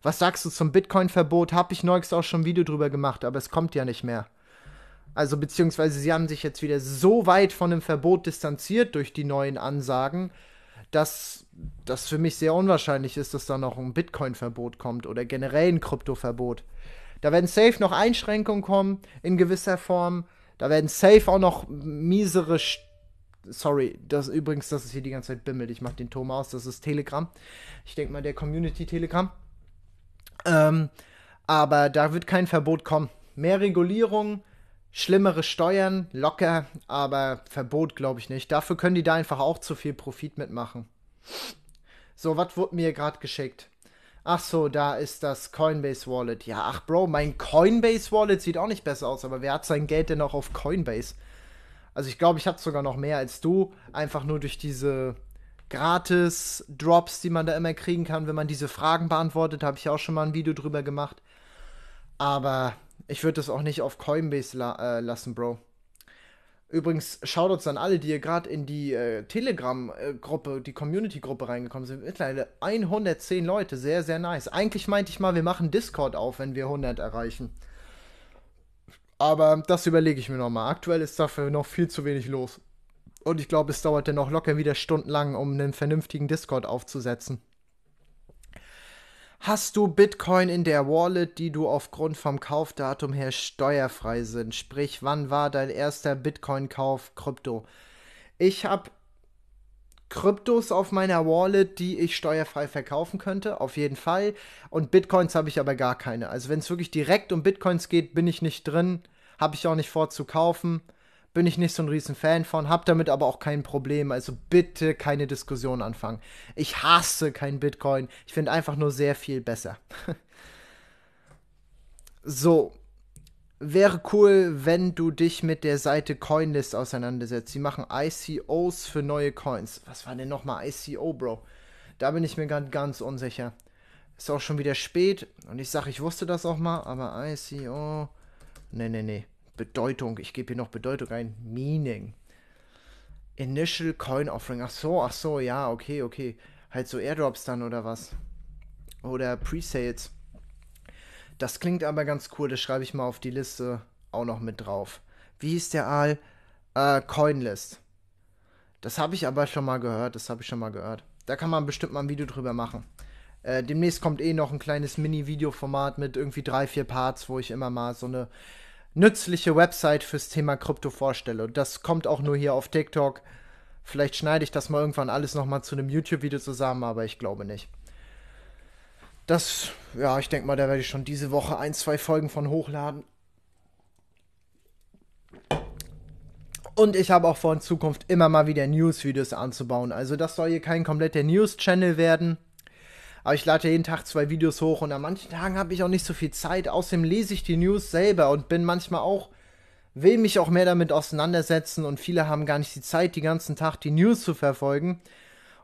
Was sagst du zum Bitcoin-Verbot? Habe ich neulich auch schon ein Video drüber gemacht, aber es kommt ja nicht mehr. Also beziehungsweise sie haben sich jetzt wieder so weit von dem Verbot distanziert durch die neuen Ansagen, dass das für mich sehr unwahrscheinlich ist, dass da noch ein Bitcoin-Verbot kommt oder generell ein Krypto-Verbot. Da werden safe noch Einschränkungen kommen in gewisser Form. Da werden safe auch noch miesere... St Sorry, das übrigens, das ist hier die ganze Zeit bimmelt. Ich mach den Ton aus, das ist Telegram. Ich denke mal, der Community-Telegram. Ähm, aber da wird kein Verbot kommen. Mehr Regulierung, Schlimmere Steuern, locker, aber Verbot glaube ich nicht. Dafür können die da einfach auch zu viel Profit mitmachen. So, was wurde mir gerade geschickt? Ach so, da ist das Coinbase Wallet. Ja, ach Bro, mein Coinbase Wallet sieht auch nicht besser aus, aber wer hat sein Geld denn noch auf Coinbase? Also ich glaube, ich habe sogar noch mehr als du, einfach nur durch diese gratis Drops, die man da immer kriegen kann, wenn man diese Fragen beantwortet, habe ich auch schon mal ein Video drüber gemacht. Aber ich würde das auch nicht auf Coinbase la äh, lassen, Bro. Übrigens, Shoutouts an alle, die hier gerade in die äh, Telegram-Gruppe, die Community-Gruppe reingekommen sind. Mittlerweile 110 Leute, sehr, sehr nice. Eigentlich meinte ich mal, wir machen Discord auf, wenn wir 100 erreichen. Aber das überlege ich mir nochmal. Aktuell ist dafür noch viel zu wenig los. Und ich glaube, es dauert dann noch locker wieder stundenlang, um einen vernünftigen Discord aufzusetzen hast du Bitcoin in der Wallet, die du aufgrund vom Kaufdatum her steuerfrei sind. Sprich, wann war dein erster Bitcoin-Kauf Krypto? Ich habe Kryptos auf meiner Wallet, die ich steuerfrei verkaufen könnte, auf jeden Fall. Und Bitcoins habe ich aber gar keine. Also wenn es wirklich direkt um Bitcoins geht, bin ich nicht drin, habe ich auch nicht vor zu kaufen bin ich nicht so ein riesen Fan von, hab damit aber auch kein Problem. Also bitte keine Diskussion anfangen. Ich hasse kein Bitcoin. Ich finde einfach nur sehr viel besser. so. Wäre cool, wenn du dich mit der Seite Coinlist auseinandersetzt. Sie machen ICOs für neue Coins. Was war denn nochmal ICO, Bro? Da bin ich mir ganz, ganz unsicher. Ist auch schon wieder spät und ich sage, ich wusste das auch mal, aber ICO. Nee, nee, nee. Bedeutung, ich gebe hier noch Bedeutung ein, Meaning. Initial Coin Offering, ach so, ach so, ja, okay, okay. Halt so Airdrops dann oder was. Oder Presales. Das klingt aber ganz cool, das schreibe ich mal auf die Liste auch noch mit drauf. Wie hieß der Aal? Äh, Coinlist. Das habe ich aber schon mal gehört, das habe ich schon mal gehört. Da kann man bestimmt mal ein Video drüber machen. Äh, demnächst kommt eh noch ein kleines Mini-Video-Format mit irgendwie drei, vier Parts, wo ich immer mal so eine nützliche Website fürs Thema Krypto vorstelle. Das kommt auch nur hier auf TikTok. Vielleicht schneide ich das mal irgendwann alles nochmal zu einem YouTube-Video zusammen, aber ich glaube nicht. Das, ja, ich denke mal, da werde ich schon diese Woche ein, zwei Folgen von hochladen. Und ich habe auch vor, in Zukunft immer mal wieder News-Videos anzubauen. Also das soll hier kein kompletter News-Channel werden. Aber ich lade jeden Tag zwei Videos hoch und an manchen Tagen habe ich auch nicht so viel Zeit. Außerdem lese ich die News selber und bin manchmal auch, will mich auch mehr damit auseinandersetzen und viele haben gar nicht die Zeit, den ganzen Tag die News zu verfolgen.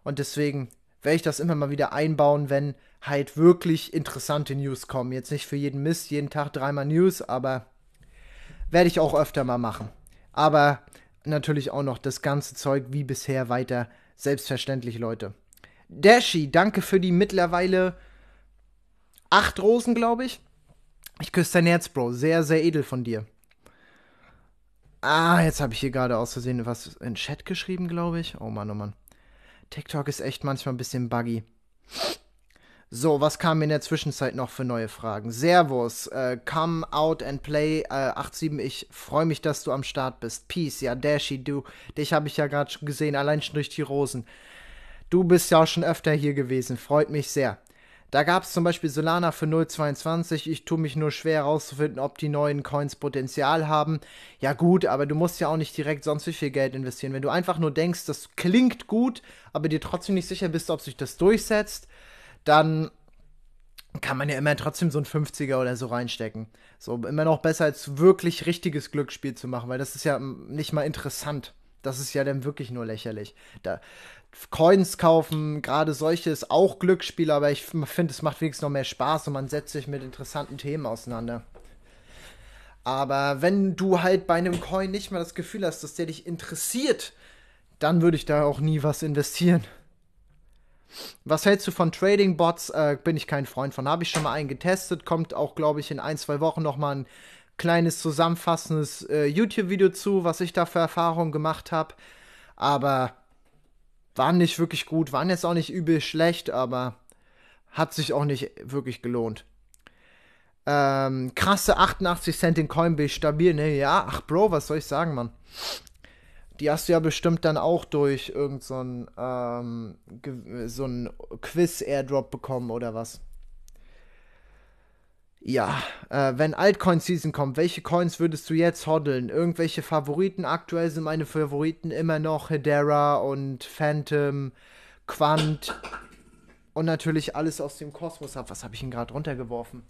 Und deswegen werde ich das immer mal wieder einbauen, wenn halt wirklich interessante News kommen. Jetzt nicht für jeden Mist, jeden Tag dreimal News, aber werde ich auch öfter mal machen. Aber natürlich auch noch das ganze Zeug wie bisher weiter. Selbstverständlich, Leute. Dashi, danke für die mittlerweile acht Rosen, glaube ich. Ich küsse dein Herz, Bro. Sehr, sehr edel von dir. Ah, jetzt habe ich hier gerade aus Versehen was in Chat geschrieben, glaube ich. Oh Mann, oh Mann. TikTok ist echt manchmal ein bisschen buggy. So, was kam in der Zwischenzeit noch für neue Fragen? Servus, äh, come out and play äh, 8-7. Ich freue mich, dass du am Start bist. Peace, ja, Dashi, du, dich habe ich ja gerade schon gesehen, allein schon durch die Rosen. Du bist ja auch schon öfter hier gewesen, freut mich sehr. Da gab es zum Beispiel Solana für 0,22. Ich tue mich nur schwer herauszufinden, ob die neuen Coins Potenzial haben. Ja gut, aber du musst ja auch nicht direkt sonst wie viel Geld investieren. Wenn du einfach nur denkst, das klingt gut, aber dir trotzdem nicht sicher bist, ob sich das durchsetzt, dann kann man ja immer trotzdem so ein 50er oder so reinstecken. So immer noch besser als wirklich richtiges Glücksspiel zu machen, weil das ist ja hm, nicht mal interessant. Das ist ja dann wirklich nur lächerlich. Da, Coins kaufen, gerade solche ist auch Glücksspiel, aber ich finde, es macht wenigstens noch mehr Spaß und man setzt sich mit interessanten Themen auseinander. Aber wenn du halt bei einem Coin nicht mal das Gefühl hast, dass der dich interessiert, dann würde ich da auch nie was investieren. Was hältst du von Trading Bots? Äh, bin ich kein Freund von. Habe ich schon mal einen getestet. Kommt auch, glaube ich, in ein, zwei Wochen nochmal ein kleines zusammenfassendes äh, YouTube-Video zu, was ich da für Erfahrungen gemacht habe. Aber waren nicht wirklich gut, waren jetzt auch nicht übel schlecht, aber hat sich auch nicht wirklich gelohnt. Ähm, krasse 88 Cent in Coinbase, stabil, ne? Ja, ach Bro, was soll ich sagen, Mann? Die hast du ja bestimmt dann auch durch irgendeinen so ähm, so Quiz-Airdrop bekommen oder was? Ja, äh, wenn Altcoin-Season kommt, welche Coins würdest du jetzt hodeln? Irgendwelche Favoriten? Aktuell sind meine Favoriten immer noch Hedera und Phantom, Quant und natürlich alles aus dem Kosmos ab. Was habe ich denn gerade runtergeworfen?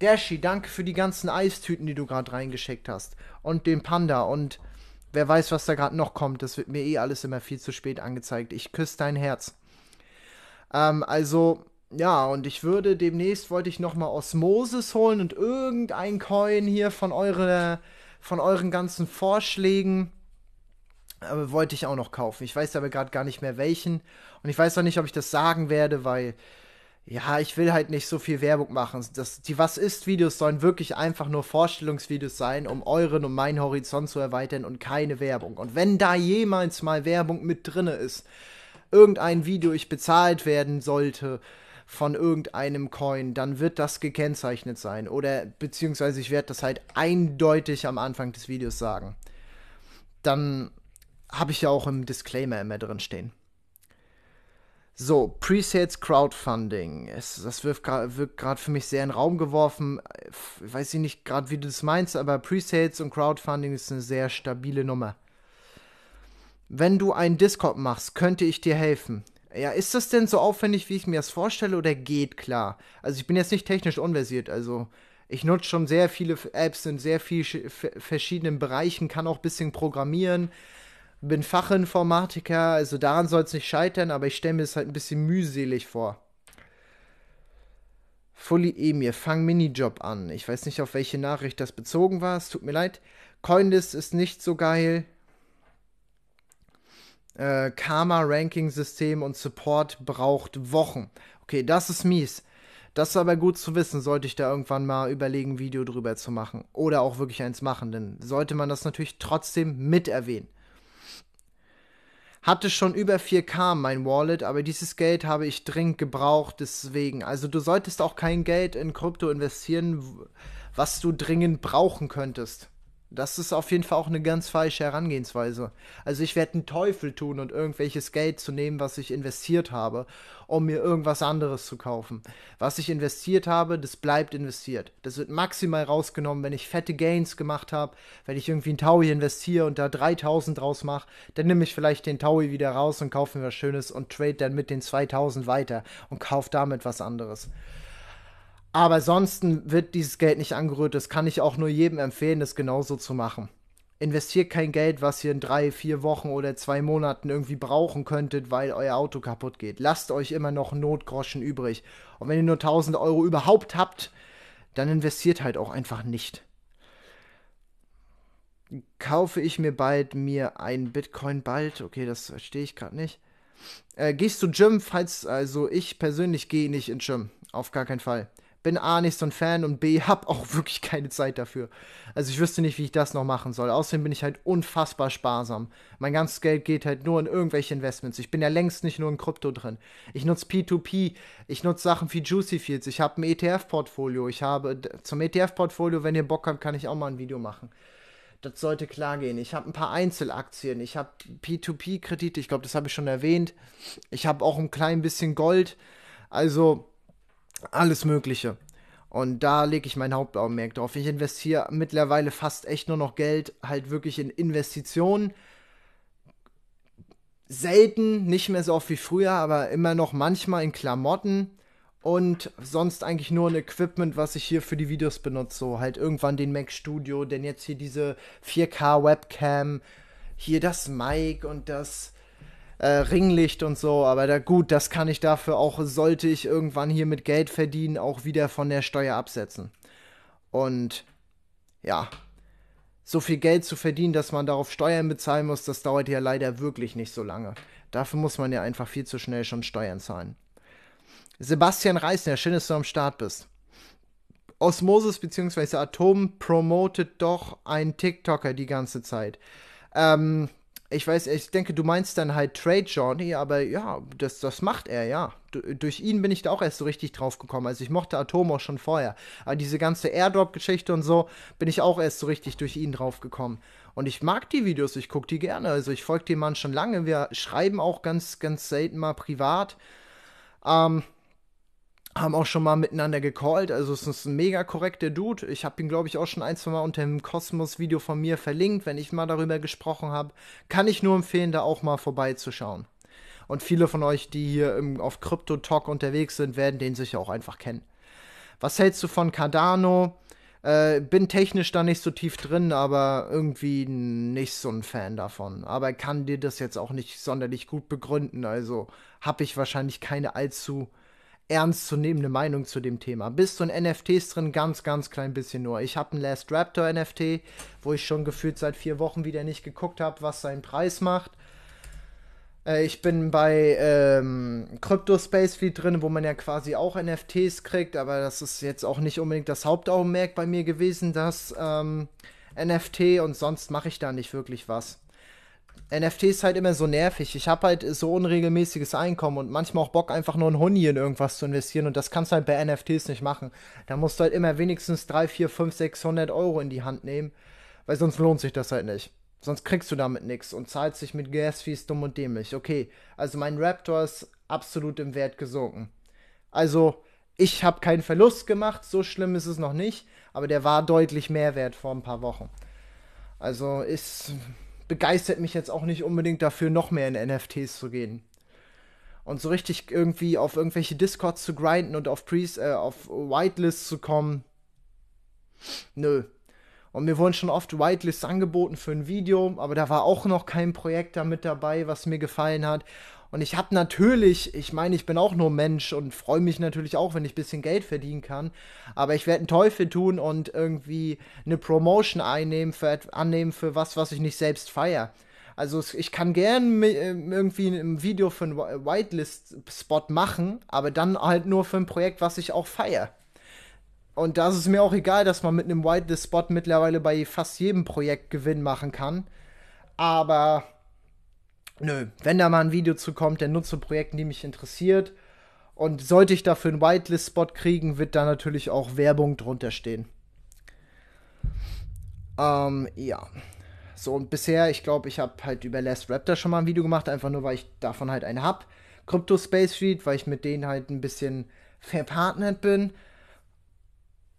Dashi, danke für die ganzen Eistüten, die du gerade reingeschickt hast. Und den Panda und wer weiß, was da gerade noch kommt. Das wird mir eh alles immer viel zu spät angezeigt. Ich küsse dein Herz. Ähm, also, ja, und ich würde demnächst, wollte ich nochmal Osmosis holen und irgendein Coin hier von, eure, von euren ganzen Vorschlägen aber äh, wollte ich auch noch kaufen. Ich weiß aber gerade gar nicht mehr welchen. Und ich weiß auch nicht, ob ich das sagen werde, weil, ja, ich will halt nicht so viel Werbung machen. Das, die Was ist-Videos sollen wirklich einfach nur Vorstellungsvideos sein, um euren und meinen Horizont zu erweitern und keine Werbung. Und wenn da jemals mal Werbung mit drinne ist, irgendein Video ich bezahlt werden sollte, von irgendeinem Coin, dann wird das gekennzeichnet sein. Oder beziehungsweise ich werde das halt eindeutig am Anfang des Videos sagen. Dann habe ich ja auch im Disclaimer immer drin stehen. So, Presales Crowdfunding. Es, das wirft, wird gerade für mich sehr in den Raum geworfen. Ich äh, weiß ich nicht gerade, wie du das meinst, aber Presales und Crowdfunding ist eine sehr stabile Nummer. Wenn du einen Discord machst, könnte ich dir helfen. Ja, ist das denn so aufwendig, wie ich mir das vorstelle, oder geht klar? Also ich bin jetzt nicht technisch unversiert, also ich nutze schon sehr viele Apps in sehr vielen verschiedenen Bereichen, kann auch ein bisschen programmieren, bin Fachinformatiker, also daran soll es nicht scheitern, aber ich stelle mir es halt ein bisschen mühselig vor. Fully Emir, fang Minijob an. Ich weiß nicht, auf welche Nachricht das bezogen war, es tut mir leid. Coinlist ist nicht so geil äh, Karma-Ranking-System und Support braucht Wochen. Okay, das ist mies. Das ist aber gut zu wissen, sollte ich da irgendwann mal überlegen, ein Video drüber zu machen. Oder auch wirklich eins machen, denn sollte man das natürlich trotzdem mit erwähnen. Hatte schon über 4K mein Wallet, aber dieses Geld habe ich dringend gebraucht, deswegen. Also du solltest auch kein Geld in Krypto investieren, was du dringend brauchen könntest. Das ist auf jeden Fall auch eine ganz falsche Herangehensweise. Also ich werde einen Teufel tun und irgendwelches Geld zu nehmen, was ich investiert habe, um mir irgendwas anderes zu kaufen. Was ich investiert habe, das bleibt investiert. Das wird maximal rausgenommen, wenn ich fette Gains gemacht habe, wenn ich irgendwie einen Taui investiere und da 3000 draus mache, dann nehme ich vielleicht den Taui wieder raus und kaufe mir was Schönes und trade dann mit den 2000 weiter und kaufe damit was anderes. Aber ansonsten wird dieses Geld nicht angerührt. Das kann ich auch nur jedem empfehlen, das genauso zu machen. Investiert kein Geld, was ihr in drei, vier Wochen oder zwei Monaten irgendwie brauchen könntet, weil euer Auto kaputt geht. Lasst euch immer noch Notgroschen übrig. Und wenn ihr nur 1000 Euro überhaupt habt, dann investiert halt auch einfach nicht. Kaufe ich mir bald mir einen Bitcoin bald? Okay, das verstehe ich gerade nicht. Äh, gehst du Gym, falls, also ich persönlich gehe nicht in Gym. Auf gar keinen Fall bin A nicht so ein Fan und B hab auch wirklich keine Zeit dafür. Also ich wüsste nicht, wie ich das noch machen soll. Außerdem bin ich halt unfassbar sparsam. Mein ganzes Geld geht halt nur in irgendwelche Investments. Ich bin ja längst nicht nur in Krypto drin. Ich nutze P2P, ich nutze Sachen wie Juicy Fields, ich habe ein ETF-Portfolio. Ich habe zum ETF-Portfolio, wenn ihr Bock habt, kann ich auch mal ein Video machen das sollte klar gehen. Ich habe ein paar Einzelaktien, ich habe P2P-Kredite, ich glaube, das habe ich schon erwähnt. Ich habe auch ein klein bisschen Gold. Also alles Mögliche. Und da lege ich mein Hauptaugenmerk drauf. Ich investiere mittlerweile fast echt nur noch Geld halt wirklich in Investitionen. Selten, nicht mehr so oft wie früher, aber immer noch manchmal in Klamotten und sonst eigentlich nur ein Equipment, was ich hier für die Videos benutze. So halt irgendwann den Mac Studio, denn jetzt hier diese 4K Webcam, hier das Mic und das äh, Ringlicht und so, aber da, gut, das kann ich dafür auch, sollte ich irgendwann hier mit Geld verdienen, auch wieder von der Steuer absetzen. Und ja, so viel Geld zu verdienen, dass man darauf Steuern bezahlen muss, das dauert ja leider wirklich nicht so lange. Dafür muss man ja einfach viel zu schnell schon Steuern zahlen. Sebastian Reisner, schön, dass du am Start bist. Osmosis bzw. Atom promotet doch ein TikToker die ganze Zeit. Ähm, ich weiß, ich denke, du meinst dann halt Trade Journey, aber ja, das, das macht er, ja. Du, durch ihn bin ich da auch erst so richtig drauf gekommen. Also ich mochte Atom auch schon vorher. Aber diese ganze Airdrop-Geschichte und so bin ich auch erst so richtig durch ihn drauf gekommen. Und ich mag die Videos, ich gucke die gerne. Also ich folge dem Mann schon lange. Wir schreiben auch ganz, ganz selten mal privat. Ähm, haben auch schon mal miteinander gecallt. Also es ist ein mega korrekter Dude. Ich habe ihn, glaube ich, auch schon ein, zwei Mal unter dem Kosmos-Video von mir verlinkt, wenn ich mal darüber gesprochen habe. Kann ich nur empfehlen, da auch mal vorbeizuschauen. Und viele von euch, die hier im, auf Crypto Talk unterwegs sind, werden den sicher auch einfach kennen. Was hältst du von Cardano? Äh, bin technisch da nicht so tief drin, aber irgendwie nicht so ein Fan davon. Aber kann dir das jetzt auch nicht sonderlich gut begründen. Also habe ich wahrscheinlich keine allzu ernstzunehmende Meinung zu dem Thema. Bis zu den NFTs drin ganz, ganz klein bisschen nur. Ich habe einen Last Raptor NFT, wo ich schon gefühlt seit vier Wochen wieder nicht geguckt habe, was seinen Preis macht. Äh, ich bin bei ähm, Crypto Space Fleet drin, wo man ja quasi auch NFTs kriegt, aber das ist jetzt auch nicht unbedingt das Hauptaugenmerk bei mir gewesen, das ähm, NFT und sonst mache ich da nicht wirklich was. NFT ist halt immer so nervig. Ich habe halt so unregelmäßiges Einkommen und manchmal auch Bock, einfach nur ein Huni in irgendwas zu investieren. Und das kannst du halt bei NFTs nicht machen. Da musst du halt immer wenigstens 3, 4, 5, 600 Euro in die Hand nehmen, weil sonst lohnt sich das halt nicht. Sonst kriegst du damit nichts und zahlst dich mit Gas-Fees dumm und dämlich. Okay, also mein Raptor ist absolut im Wert gesunken. Also, ich habe keinen Verlust gemacht, so schlimm ist es noch nicht, aber der war deutlich mehr wert vor ein paar Wochen. Also ist begeistert mich jetzt auch nicht unbedingt dafür, noch mehr in NFTs zu gehen. Und so richtig irgendwie auf irgendwelche Discords zu grinden und auf Prees, äh, auf Whitelists zu kommen. Nö. Und mir wurden schon oft Whitelists angeboten für ein Video, aber da war auch noch kein Projekt damit dabei, was mir gefallen hat. Und ich habe natürlich, ich meine, ich bin auch nur Mensch und freue mich natürlich auch, wenn ich ein bisschen Geld verdienen kann. Aber ich werde einen Teufel tun und irgendwie eine Promotion einnehmen für, annehmen für was, was ich nicht selbst feiere. Also ich kann gern ähm, irgendwie ein Video für einen Whitelist-Spot machen, aber dann halt nur für ein Projekt, was ich auch feiere. Und da ist es mir auch egal, dass man mit einem Whitelist-Spot mittlerweile bei fast jedem Projekt Gewinn machen kann. Aber nö, wenn da mal ein Video zu kommt, dann nutze zu Projekten, die mich interessiert. Und sollte ich dafür einen Whitelist-Spot kriegen, wird da natürlich auch Werbung drunter stehen. Ähm, ja. So, und bisher, ich glaube, ich habe halt über Last Raptor schon mal ein Video gemacht, einfach nur, weil ich davon halt einen habe. Crypto Space Street, weil ich mit denen halt ein bisschen verpartnert bin.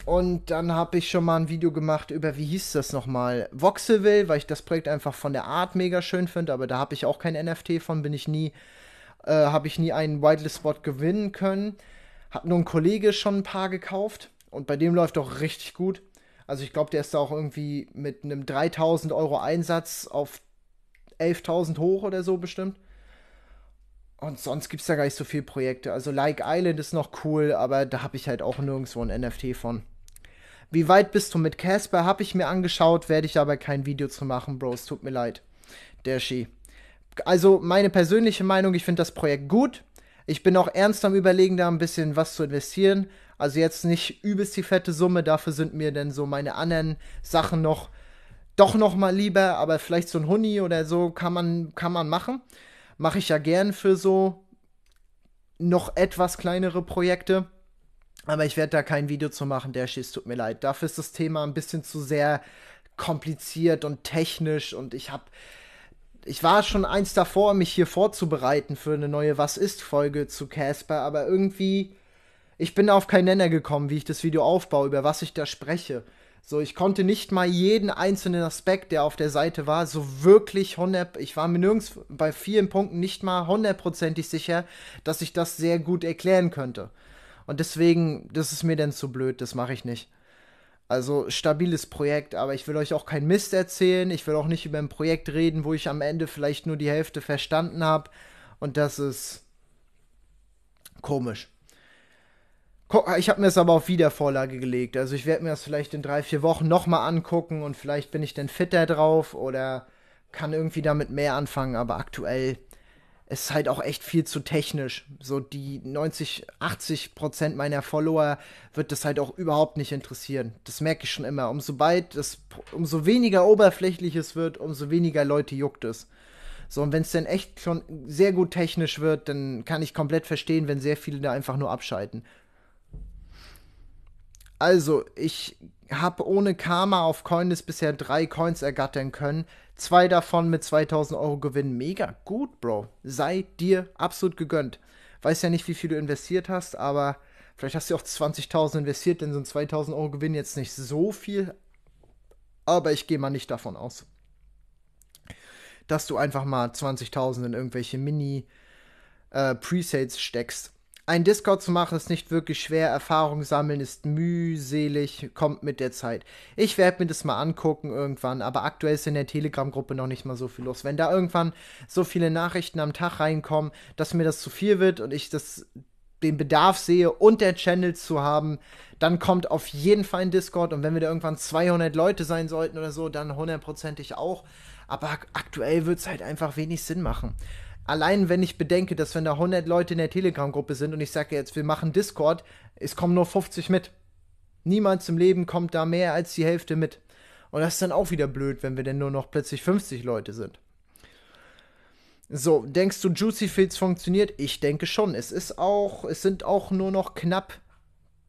Und dann habe ich schon mal ein Video gemacht über, wie hieß das nochmal? Voxelville, weil ich das Projekt einfach von der Art mega schön finde, aber da habe ich auch kein NFT von, bin ich nie, äh, habe ich nie einen Whitelist-Spot gewinnen können. Hat nur ein Kollege schon ein paar gekauft und bei dem läuft auch richtig gut. Also ich glaube, der ist da auch irgendwie mit einem 3000 Euro Einsatz auf 11.000 hoch oder so bestimmt. Und sonst gibt es da gar nicht so viele Projekte. Also Like Island ist noch cool, aber da habe ich halt auch nirgendwo ein NFT von. Wie weit bist du mit Casper? Habe ich mir angeschaut, werde ich aber kein Video zu machen, Bros. tut mir leid. Der Ski. Also, meine persönliche Meinung, ich finde das Projekt gut. Ich bin auch ernst am Überlegen, da ein bisschen was zu investieren. Also, jetzt nicht übelst die fette Summe. Dafür sind mir denn so meine anderen Sachen noch doch noch mal lieber, aber vielleicht so ein Huni oder so kann man, kann man machen. Mache ich ja gern für so noch etwas kleinere Projekte. Aber ich werde da kein Video zu machen, der schießt, tut mir leid. Dafür ist das Thema ein bisschen zu sehr kompliziert und technisch und ich habe ich war schon eins davor, mich hier vorzubereiten für eine neue Was ist Folge zu Casper, aber irgendwie ich bin auf keinen Nenner gekommen, wie ich das Video aufbaue, über was ich da spreche. So, ich konnte nicht mal jeden einzelnen Aspekt, der auf der Seite war, so wirklich 100, ich war mir nirgends bei vielen Punkten nicht mal hundertprozentig sicher, dass ich das sehr gut erklären könnte. Und deswegen, das ist mir denn zu blöd, das mache ich nicht. Also stabiles Projekt, aber ich will euch auch keinen Mist erzählen. Ich will auch nicht über ein Projekt reden, wo ich am Ende vielleicht nur die Hälfte verstanden habe. Und das ist komisch. Ich habe mir es aber auf Wiedervorlage gelegt. Also ich werde mir das vielleicht in drei, vier Wochen nochmal angucken und vielleicht bin ich dann fitter drauf oder kann irgendwie damit mehr anfangen. Aber aktuell es ist halt auch echt viel zu technisch. So die 90, 80 Prozent meiner Follower wird das halt auch überhaupt nicht interessieren. Das merke ich schon immer. Umso bald, das, umso weniger oberflächliches wird, umso weniger Leute juckt es. So, und wenn es denn echt schon sehr gut technisch wird, dann kann ich komplett verstehen, wenn sehr viele da einfach nur abschalten. Also, ich habe ohne Karma auf Coinlist bisher drei Coins ergattern können. Zwei davon mit 2000 Euro Gewinn. Mega gut, Bro. Sei dir absolut gegönnt. Weiß ja nicht, wie viel du investiert hast, aber vielleicht hast du auch 20.000 investiert, denn so ein 2000 Euro Gewinn jetzt nicht so viel. Aber ich gehe mal nicht davon aus, dass du einfach mal 20.000 in irgendwelche Mini-Presales äh, steckst ein Discord zu machen ist nicht wirklich schwer, Erfahrung sammeln ist mühselig, kommt mit der Zeit. Ich werde mir das mal angucken irgendwann, aber aktuell ist in der Telegram-Gruppe noch nicht mal so viel los. Wenn da irgendwann so viele Nachrichten am Tag reinkommen, dass mir das zu viel wird und ich das den Bedarf sehe und der Channel zu haben, dann kommt auf jeden Fall ein Discord und wenn wir da irgendwann 200 Leute sein sollten oder so, dann hundertprozentig auch. Aber aktuell wird es halt einfach wenig Sinn machen. Allein wenn ich bedenke, dass wenn da 100 Leute in der Telegram-Gruppe sind und ich sage jetzt, wir machen Discord, es kommen nur 50 mit. Niemals im Leben kommt da mehr als die Hälfte mit. Und das ist dann auch wieder blöd, wenn wir denn nur noch plötzlich 50 Leute sind. So, denkst du, Juicy Fields funktioniert? Ich denke schon. Es ist auch, es sind auch nur noch knapp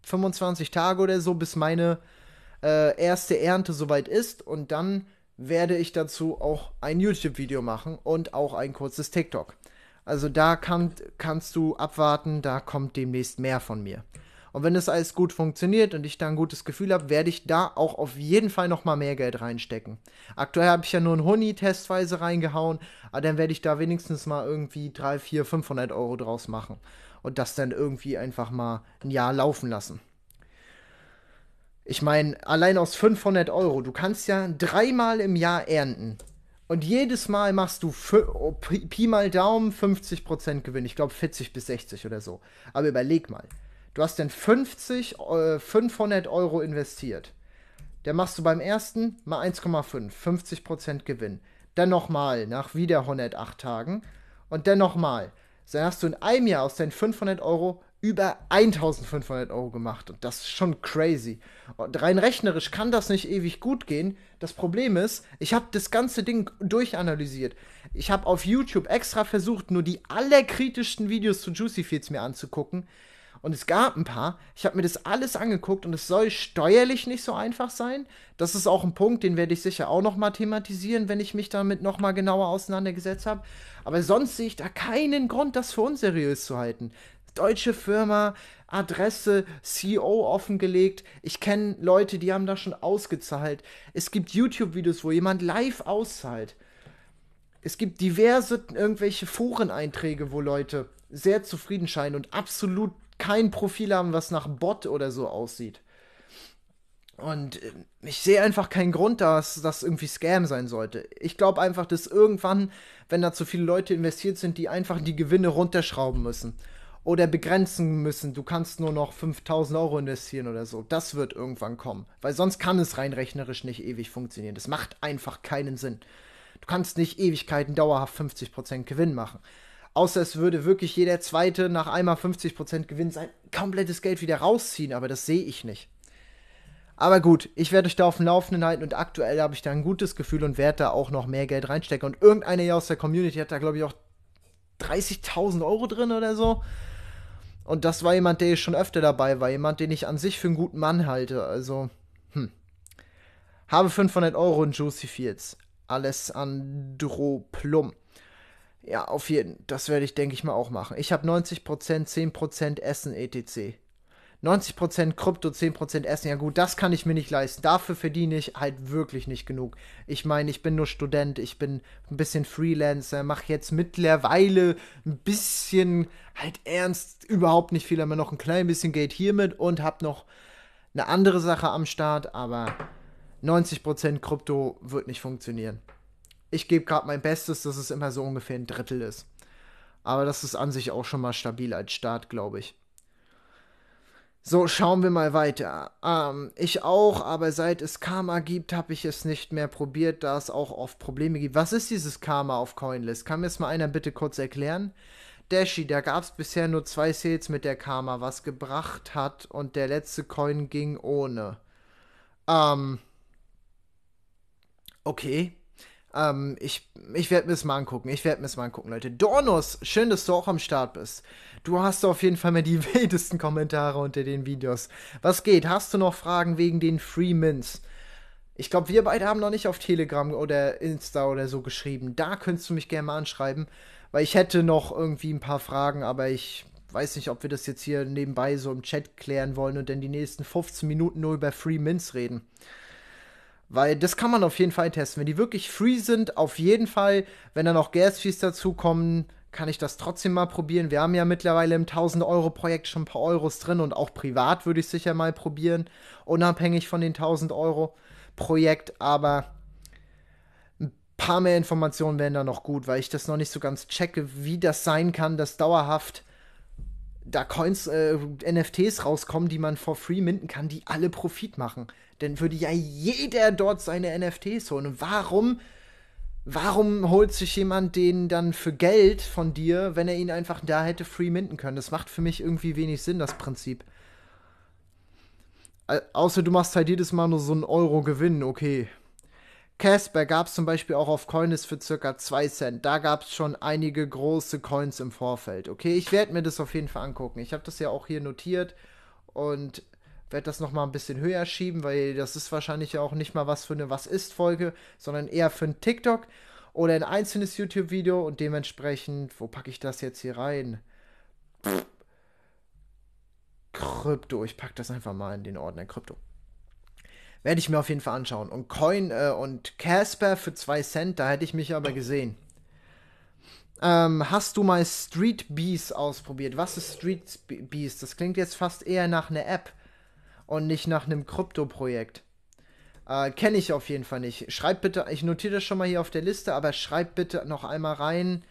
25 Tage oder so, bis meine äh, erste Ernte soweit ist. Und dann werde ich dazu auch ein YouTube-Video machen und auch ein kurzes TikTok. Also da kann, kannst du abwarten, da kommt demnächst mehr von mir. Und wenn das alles gut funktioniert und ich da ein gutes Gefühl habe, werde ich da auch auf jeden Fall nochmal mehr Geld reinstecken. Aktuell habe ich ja nur einen Huni testweise reingehauen, aber dann werde ich da wenigstens mal irgendwie 3, 4, 500 Euro draus machen und das dann irgendwie einfach mal ein Jahr laufen lassen. Ich meine, allein aus 500 Euro, du kannst ja dreimal im Jahr ernten. Und jedes Mal machst du oh, Pi, mal Daumen 50% Gewinn. Ich glaube 40 bis 60 oder so. Aber überleg mal. Du hast dann 50, äh, 500 Euro investiert. Dann machst du beim ersten mal 1,5, 50% Gewinn. Dann nochmal nach wieder 108 Tagen. Und dann nochmal. Dann hast du in einem Jahr aus deinen 500 Euro über 1500 Euro gemacht und das ist schon crazy. Und rein rechnerisch kann das nicht ewig gut gehen. Das Problem ist, ich habe das ganze Ding durchanalysiert. Ich habe auf YouTube extra versucht, nur die allerkritischsten Videos zu Juicy Fields mir anzugucken. Und es gab ein paar. Ich habe mir das alles angeguckt und es soll steuerlich nicht so einfach sein. Das ist auch ein Punkt, den werde ich sicher auch noch mal thematisieren, wenn ich mich damit noch mal genauer auseinandergesetzt habe. Aber sonst sehe ich da keinen Grund, das für unseriös zu halten deutsche Firma, Adresse, CEO offengelegt. Ich kenne Leute, die haben da schon ausgezahlt. Es gibt YouTube-Videos, wo jemand live auszahlt. Es gibt diverse irgendwelche Foreneinträge, wo Leute sehr zufrieden scheinen und absolut kein Profil haben, was nach Bot oder so aussieht. Und äh, ich sehe einfach keinen Grund, dass das irgendwie Scam sein sollte. Ich glaube einfach, dass irgendwann, wenn da zu viele Leute investiert sind, die einfach die Gewinne runterschrauben müssen oder begrenzen müssen, du kannst nur noch 5000 Euro investieren oder so. Das wird irgendwann kommen, weil sonst kann es rein rechnerisch nicht ewig funktionieren. Das macht einfach keinen Sinn. Du kannst nicht Ewigkeiten dauerhaft 50% Gewinn machen. Außer es würde wirklich jeder zweite nach einmal 50% Gewinn sein komplettes Geld wieder rausziehen, aber das sehe ich nicht. Aber gut, ich werde euch da auf dem Laufenden halten und aktuell habe ich da ein gutes Gefühl und werde da auch noch mehr Geld reinstecken. Und irgendeiner hier aus der Community hat da, glaube ich, auch 30.000 Euro drin oder so. Und das war jemand, der schon öfter dabei war, jemand, den ich an sich für einen guten Mann halte. Also, hm. Habe 500 Euro in Juicy Fields. Alessandro Plum. Ja, auf jeden. Das werde ich, denke ich mal, auch machen. Ich habe 90%, 10% Essen etc. 90% Krypto, 10% Essen, ja gut, das kann ich mir nicht leisten. Dafür verdiene ich halt wirklich nicht genug. Ich meine, ich bin nur Student, ich bin ein bisschen Freelancer, mache jetzt mittlerweile ein bisschen halt ernst, überhaupt nicht viel, aber noch ein klein bisschen Geld hiermit und habe noch eine andere Sache am Start, aber 90% Krypto wird nicht funktionieren. Ich gebe gerade mein Bestes, dass es immer so ungefähr ein Drittel ist. Aber das ist an sich auch schon mal stabil als Start, glaube ich. So, schauen wir mal weiter. Ähm, ich auch, aber seit es Karma gibt, habe ich es nicht mehr probiert, da es auch oft Probleme gibt. Was ist dieses Karma auf Coinlist? Kann mir das mal einer bitte kurz erklären? Dashi, da gab es bisher nur zwei Sales mit der Karma, was gebracht hat und der letzte Coin ging ohne. Ähm. Okay. Ähm, ich ich werde mir das mal angucken. Ich werde mir es mal angucken, Leute. Dornos, schön, dass du auch am Start bist. Du hast auf jeden Fall mal die wildesten Kommentare unter den Videos. Was geht? Hast du noch Fragen wegen den Free Mints? Ich glaube, wir beide haben noch nicht auf Telegram oder Insta oder so geschrieben. Da könntest du mich gerne mal anschreiben, weil ich hätte noch irgendwie ein paar Fragen, aber ich weiß nicht, ob wir das jetzt hier nebenbei so im Chat klären wollen und dann die nächsten 15 Minuten nur über Free Mints reden. Weil das kann man auf jeden Fall testen. Wenn die wirklich free sind, auf jeden Fall. Wenn dann noch Gas Fees dazukommen, kann ich das trotzdem mal probieren. Wir haben ja mittlerweile im 1000-Euro-Projekt schon ein paar Euros drin und auch privat würde ich sicher mal probieren. Unabhängig von dem 1000-Euro-Projekt, aber ein paar mehr Informationen wären da noch gut, weil ich das noch nicht so ganz checke, wie das sein kann, dass dauerhaft da Coins, äh, NFTs rauskommen, die man for free minden kann, die alle Profit machen. Denn würde ja jeder dort seine NFTs holen. Und warum, warum holt sich jemand den dann für Geld von dir, wenn er ihn einfach da hätte free minten können? Das macht für mich irgendwie wenig Sinn, das Prinzip. Außer du machst halt jedes Mal nur so einen Euro Gewinn, okay. Casper gab es zum Beispiel auch auf Coinlist für circa 2 Cent. Da gab es schon einige große Coins im Vorfeld. Okay, ich werde mir das auf jeden Fall angucken. Ich habe das ja auch hier notiert und werde das nochmal ein bisschen höher schieben, weil das ist wahrscheinlich auch nicht mal was für eine Was ist Folge, sondern eher für ein TikTok oder ein einzelnes YouTube-Video und dementsprechend, wo packe ich das jetzt hier rein? Krypto, ich packe das einfach mal in den Ordner Krypto. Werde ich mir auf jeden Fall anschauen. Und Coin äh, und Casper für 2 Cent, da hätte ich mich aber gesehen. Ähm, hast du mal Street Beast ausprobiert? Was ist Street Beast? Das klingt jetzt fast eher nach einer App und nicht nach einem Krypto-Projekt. Äh, Kenne ich auf jeden Fall nicht. Schreibt bitte, ich notiere das schon mal hier auf der Liste, aber schreibt bitte noch einmal rein,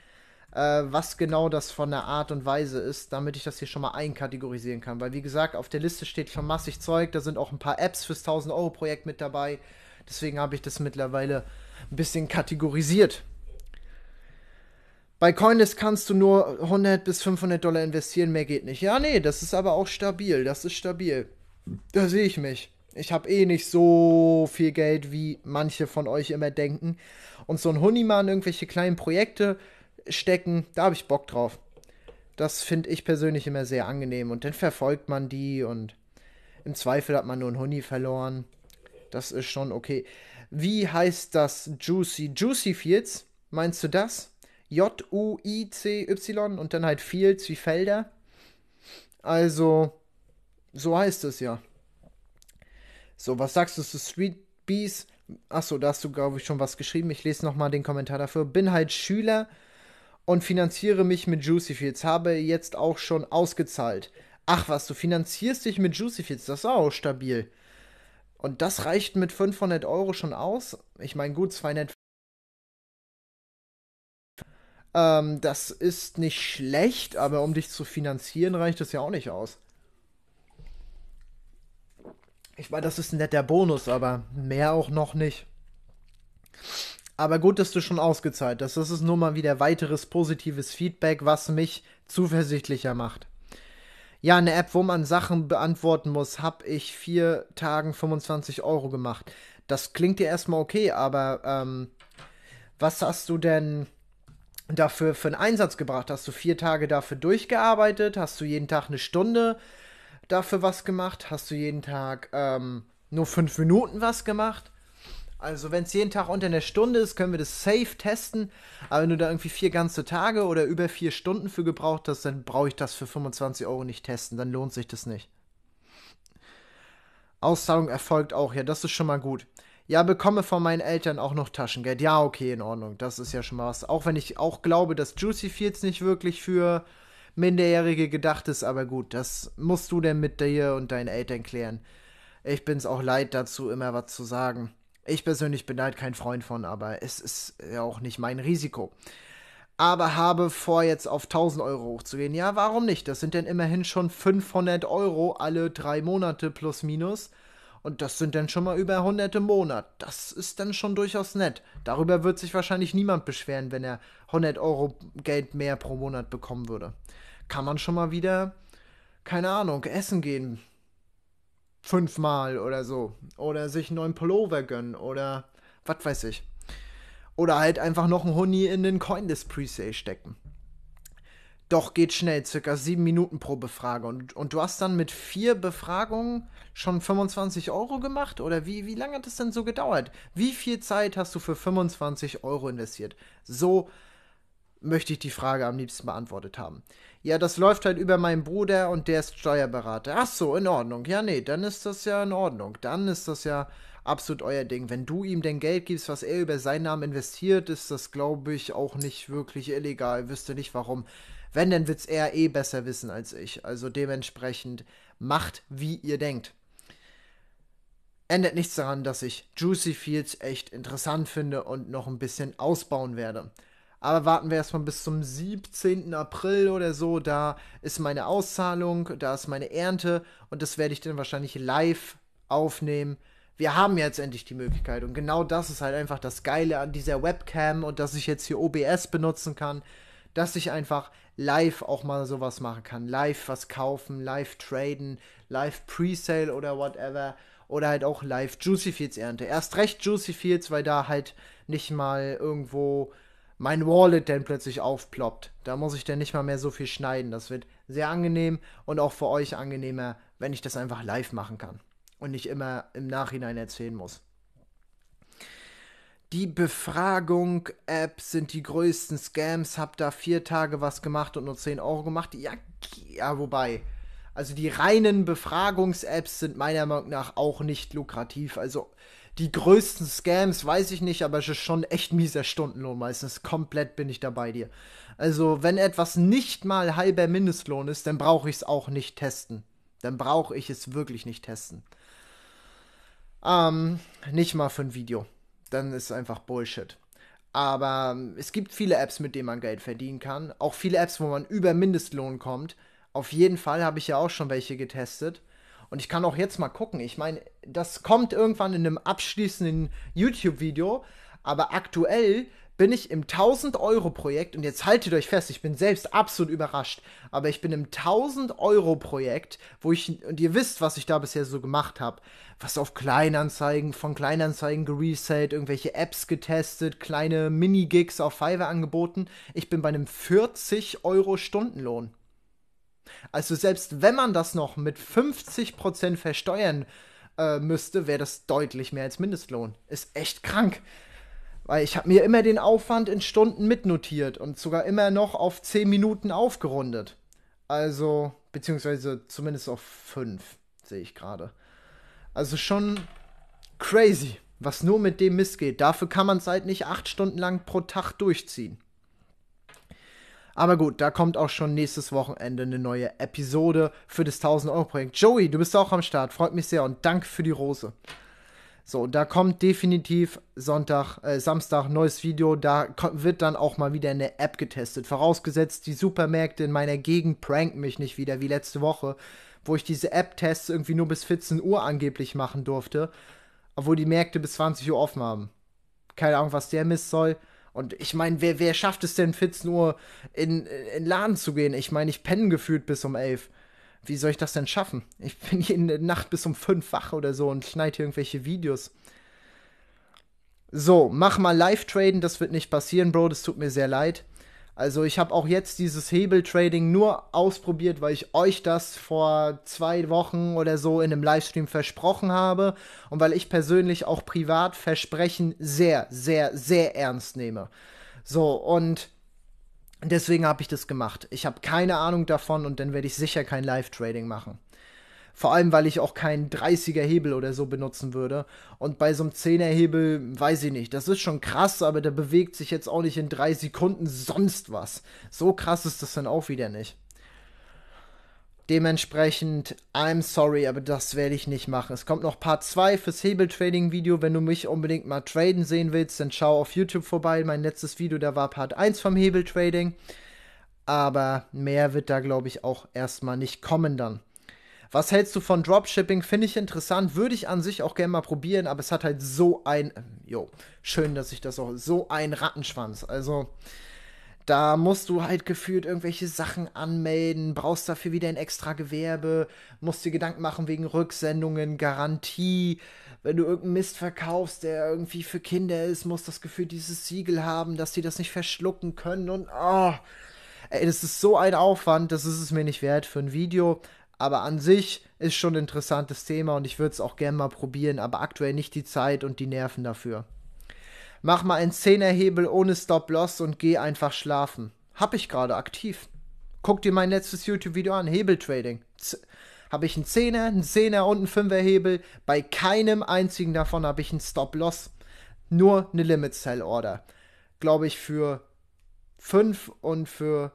äh, was genau das von der Art und Weise ist, damit ich das hier schon mal einkategorisieren kann. Weil, wie gesagt, auf der Liste steht schon massig Zeug, da sind auch ein paar Apps fürs 1000-Euro-Projekt mit dabei. Deswegen habe ich das mittlerweile ein bisschen kategorisiert. Bei Coindesk kannst du nur 100 bis 500 Dollar investieren, mehr geht nicht. Ja, nee, das ist aber auch stabil. Das ist stabil. Da sehe ich mich. Ich habe eh nicht so viel Geld, wie manche von euch immer denken. Und so ein Honeyman, irgendwelche kleinen Projekte stecken, da habe ich Bock drauf. Das finde ich persönlich immer sehr angenehm. Und dann verfolgt man die und im Zweifel hat man nur ein Honey verloren. Das ist schon okay. Wie heißt das Juicy? Juicy Fields? Meinst du das? J-U-I-C-Y und dann halt Fields wie Felder. Also, so heißt es ja. So, was sagst du zu Sweet Bees? Achso, da hast du, glaube ich, schon was geschrieben. Ich lese nochmal den Kommentar dafür. Bin halt Schüler und finanziere mich mit Juicy Fields. Habe jetzt auch schon ausgezahlt. Ach was, du finanzierst dich mit Juicy Fields. Das ist auch stabil. Und das reicht mit 500 Euro schon aus. Ich meine, gut, 200. Ähm, das ist nicht schlecht, aber um dich zu finanzieren, reicht das ja auch nicht aus. Ich meine, das ist ein netter Bonus, aber mehr auch noch nicht. Aber gut, dass du schon ausgezahlt hast. Das ist nur mal wieder weiteres positives Feedback, was mich zuversichtlicher macht. Ja, eine App, wo man Sachen beantworten muss, habe ich vier Tagen 25 Euro gemacht. Das klingt dir erstmal okay, aber ähm, was hast du denn dafür für einen Einsatz gebracht? Hast du vier Tage dafür durchgearbeitet? Hast du jeden Tag eine Stunde? dafür was gemacht? Hast du jeden Tag ähm, nur fünf Minuten was gemacht? Also wenn es jeden Tag unter einer Stunde ist, können wir das safe testen. Aber wenn du da irgendwie vier ganze Tage oder über vier Stunden für gebraucht hast, dann brauche ich das für 25 Euro nicht testen. Dann lohnt sich das nicht. Auszahlung erfolgt auch. Ja, das ist schon mal gut. Ja, bekomme von meinen Eltern auch noch Taschengeld. Ja, okay, in Ordnung. Das ist ja schon mal was. Auch wenn ich auch glaube, dass Juicy Fields nicht wirklich für Minderjährige gedacht ist, aber gut, das musst du denn mit dir und deinen Eltern klären. Ich bin's auch leid dazu, immer was zu sagen. Ich persönlich bin halt kein Freund von, aber es ist ja auch nicht mein Risiko. Aber habe vor, jetzt auf 1000 Euro hochzugehen. Ja, warum nicht? Das sind denn immerhin schon 500 Euro alle drei Monate plus minus. Und das sind dann schon mal über 100 im Monat. Das ist dann schon durchaus nett. Darüber wird sich wahrscheinlich niemand beschweren, wenn er 100 Euro Geld mehr pro Monat bekommen würde. Kann man schon mal wieder, keine Ahnung, essen gehen. Fünfmal oder so. Oder sich einen neuen Pullover gönnen oder was weiß ich. Oder halt einfach noch einen Huni in den Coin Display stecken. Doch, geht schnell, circa sieben Minuten pro Befragung. Und, und du hast dann mit vier Befragungen schon 25 Euro gemacht? Oder wie, wie lange hat es denn so gedauert? Wie viel Zeit hast du für 25 Euro investiert? So möchte ich die Frage am liebsten beantwortet haben. Ja, das läuft halt über meinen Bruder und der ist Steuerberater. Ach so, in Ordnung. Ja, nee, dann ist das ja in Ordnung. Dann ist das ja absolut euer Ding. Wenn du ihm denn Geld gibst, was er über seinen Namen investiert, ist das, glaube ich, auch nicht wirklich illegal. Ich wüsste nicht, warum wenn, dann wird es er eh besser wissen als ich. Also dementsprechend macht, wie ihr denkt. Ändert nichts daran, dass ich Juicy Fields echt interessant finde und noch ein bisschen ausbauen werde. Aber warten wir erstmal bis zum 17. April oder so. Da ist meine Auszahlung, da ist meine Ernte und das werde ich dann wahrscheinlich live aufnehmen. Wir haben jetzt endlich die Möglichkeit und genau das ist halt einfach das Geile an dieser Webcam und dass ich jetzt hier OBS benutzen kann, dass ich einfach live auch mal sowas machen kann. Live was kaufen, live traden, live Presale oder whatever. Oder halt auch live Juicy Fields Ernte. Erst recht Juicy Fields, weil da halt nicht mal irgendwo mein Wallet dann plötzlich aufploppt. Da muss ich dann nicht mal mehr so viel schneiden. Das wird sehr angenehm und auch für euch angenehmer, wenn ich das einfach live machen kann und nicht immer im Nachhinein erzählen muss die Befragung-App sind die größten Scams, hab da vier Tage was gemacht und nur 10 Euro gemacht. Ja, ja wobei. Also die reinen Befragungs-Apps sind meiner Meinung nach auch nicht lukrativ. Also die größten Scams weiß ich nicht, aber es ist schon echt mieser Stundenlohn meistens. Komplett bin ich da bei dir. Also wenn etwas nicht mal halber Mindestlohn ist, dann brauche ich es auch nicht testen. Dann brauche ich es wirklich nicht testen. Ähm, nicht mal für ein Video dann ist es einfach Bullshit. Aber ähm, es gibt viele Apps, mit denen man Geld verdienen kann. Auch viele Apps, wo man über Mindestlohn kommt. Auf jeden Fall habe ich ja auch schon welche getestet. Und ich kann auch jetzt mal gucken. Ich meine, das kommt irgendwann in einem abschließenden YouTube-Video. Aber aktuell bin ich im 1000-Euro-Projekt, und jetzt haltet euch fest, ich bin selbst absolut überrascht, aber ich bin im 1000-Euro-Projekt, wo ich, und ihr wisst, was ich da bisher so gemacht habe, was auf Kleinanzeigen, von Kleinanzeigen gereselt, irgendwelche Apps getestet, kleine Minigigs auf Fiverr angeboten. Ich bin bei einem 40-Euro-Stundenlohn. Also selbst wenn man das noch mit 50% versteuern äh, müsste, wäre das deutlich mehr als Mindestlohn. Ist echt krank. Weil ich habe mir immer den Aufwand in Stunden mitnotiert und sogar immer noch auf 10 Minuten aufgerundet. Also, beziehungsweise zumindest auf 5, sehe ich gerade. Also schon crazy, was nur mit dem Mist geht. Dafür kann man es halt nicht 8 Stunden lang pro Tag durchziehen. Aber gut, da kommt auch schon nächstes Wochenende eine neue Episode für das 1000-Euro-Projekt. Joey, du bist auch am Start. Freut mich sehr und danke für die Rose. So, und da kommt definitiv Sonntag, äh, Samstag neues Video. Da wird dann auch mal wieder eine App getestet. Vorausgesetzt, die Supermärkte in meiner Gegend pranken mich nicht wieder wie letzte Woche, wo ich diese App-Tests irgendwie nur bis 14 Uhr angeblich machen durfte, obwohl die Märkte bis 20 Uhr offen haben. Keine Ahnung, was der Mist soll. Und ich meine, wer, wer schafft es denn 14 Uhr in, den Laden zu gehen? Ich meine, ich penne gefühlt bis um 11 Uhr wie soll ich das denn schaffen? Ich bin jede Nacht bis um fünf wach oder so und schneide irgendwelche Videos. So, mach mal Live-Traden, das wird nicht passieren, Bro, das tut mir sehr leid. Also ich habe auch jetzt dieses Hebel-Trading nur ausprobiert, weil ich euch das vor zwei Wochen oder so in einem Livestream versprochen habe und weil ich persönlich auch privat Versprechen sehr, sehr, sehr ernst nehme. So, und Deswegen habe ich das gemacht. Ich habe keine Ahnung davon und dann werde ich sicher kein Live-Trading machen. Vor allem, weil ich auch keinen 30er Hebel oder so benutzen würde. Und bei so einem 10er Hebel, weiß ich nicht, das ist schon krass, aber da bewegt sich jetzt auch nicht in drei Sekunden sonst was. So krass ist das dann auch wieder nicht. Dementsprechend, I'm sorry, aber das werde ich nicht machen. Es kommt noch Part 2 fürs Hebel-Trading-Video. Wenn du mich unbedingt mal traden sehen willst, dann schau auf YouTube vorbei. Mein letztes Video, da war Part 1 vom Hebel-Trading. Aber mehr wird da, glaube ich, auch erstmal nicht kommen dann. Was hältst du von Dropshipping? Finde ich interessant. Würde ich an sich auch gerne mal probieren, aber es hat halt so ein. Ähm, jo, schön, dass ich das auch. So ein Rattenschwanz. Also. Da musst du halt gefühlt irgendwelche Sachen anmelden, brauchst dafür wieder ein extra Gewerbe, musst dir Gedanken machen wegen Rücksendungen, Garantie. Wenn du irgendeinen Mist verkaufst, der irgendwie für Kinder ist, musst das Gefühl dieses Siegel haben, dass die das nicht verschlucken können und oh. Ey, das ist so ein Aufwand, das ist es mir nicht wert für ein Video. Aber an sich ist schon ein interessantes Thema und ich würde es auch gerne mal probieren, aber aktuell nicht die Zeit und die Nerven dafür. Mach mal einen Zehnerhebel ohne Stop-Loss und geh einfach schlafen. Hab ich gerade aktiv. Guck dir mein letztes YouTube-Video an, Hebeltrading. Habe ich einen Zehner, einen Zehner und einen Fünferhebel. Bei keinem einzigen davon habe ich einen Stop-Loss. Nur eine Limit-Sell-Order. Glaube ich für 5 und für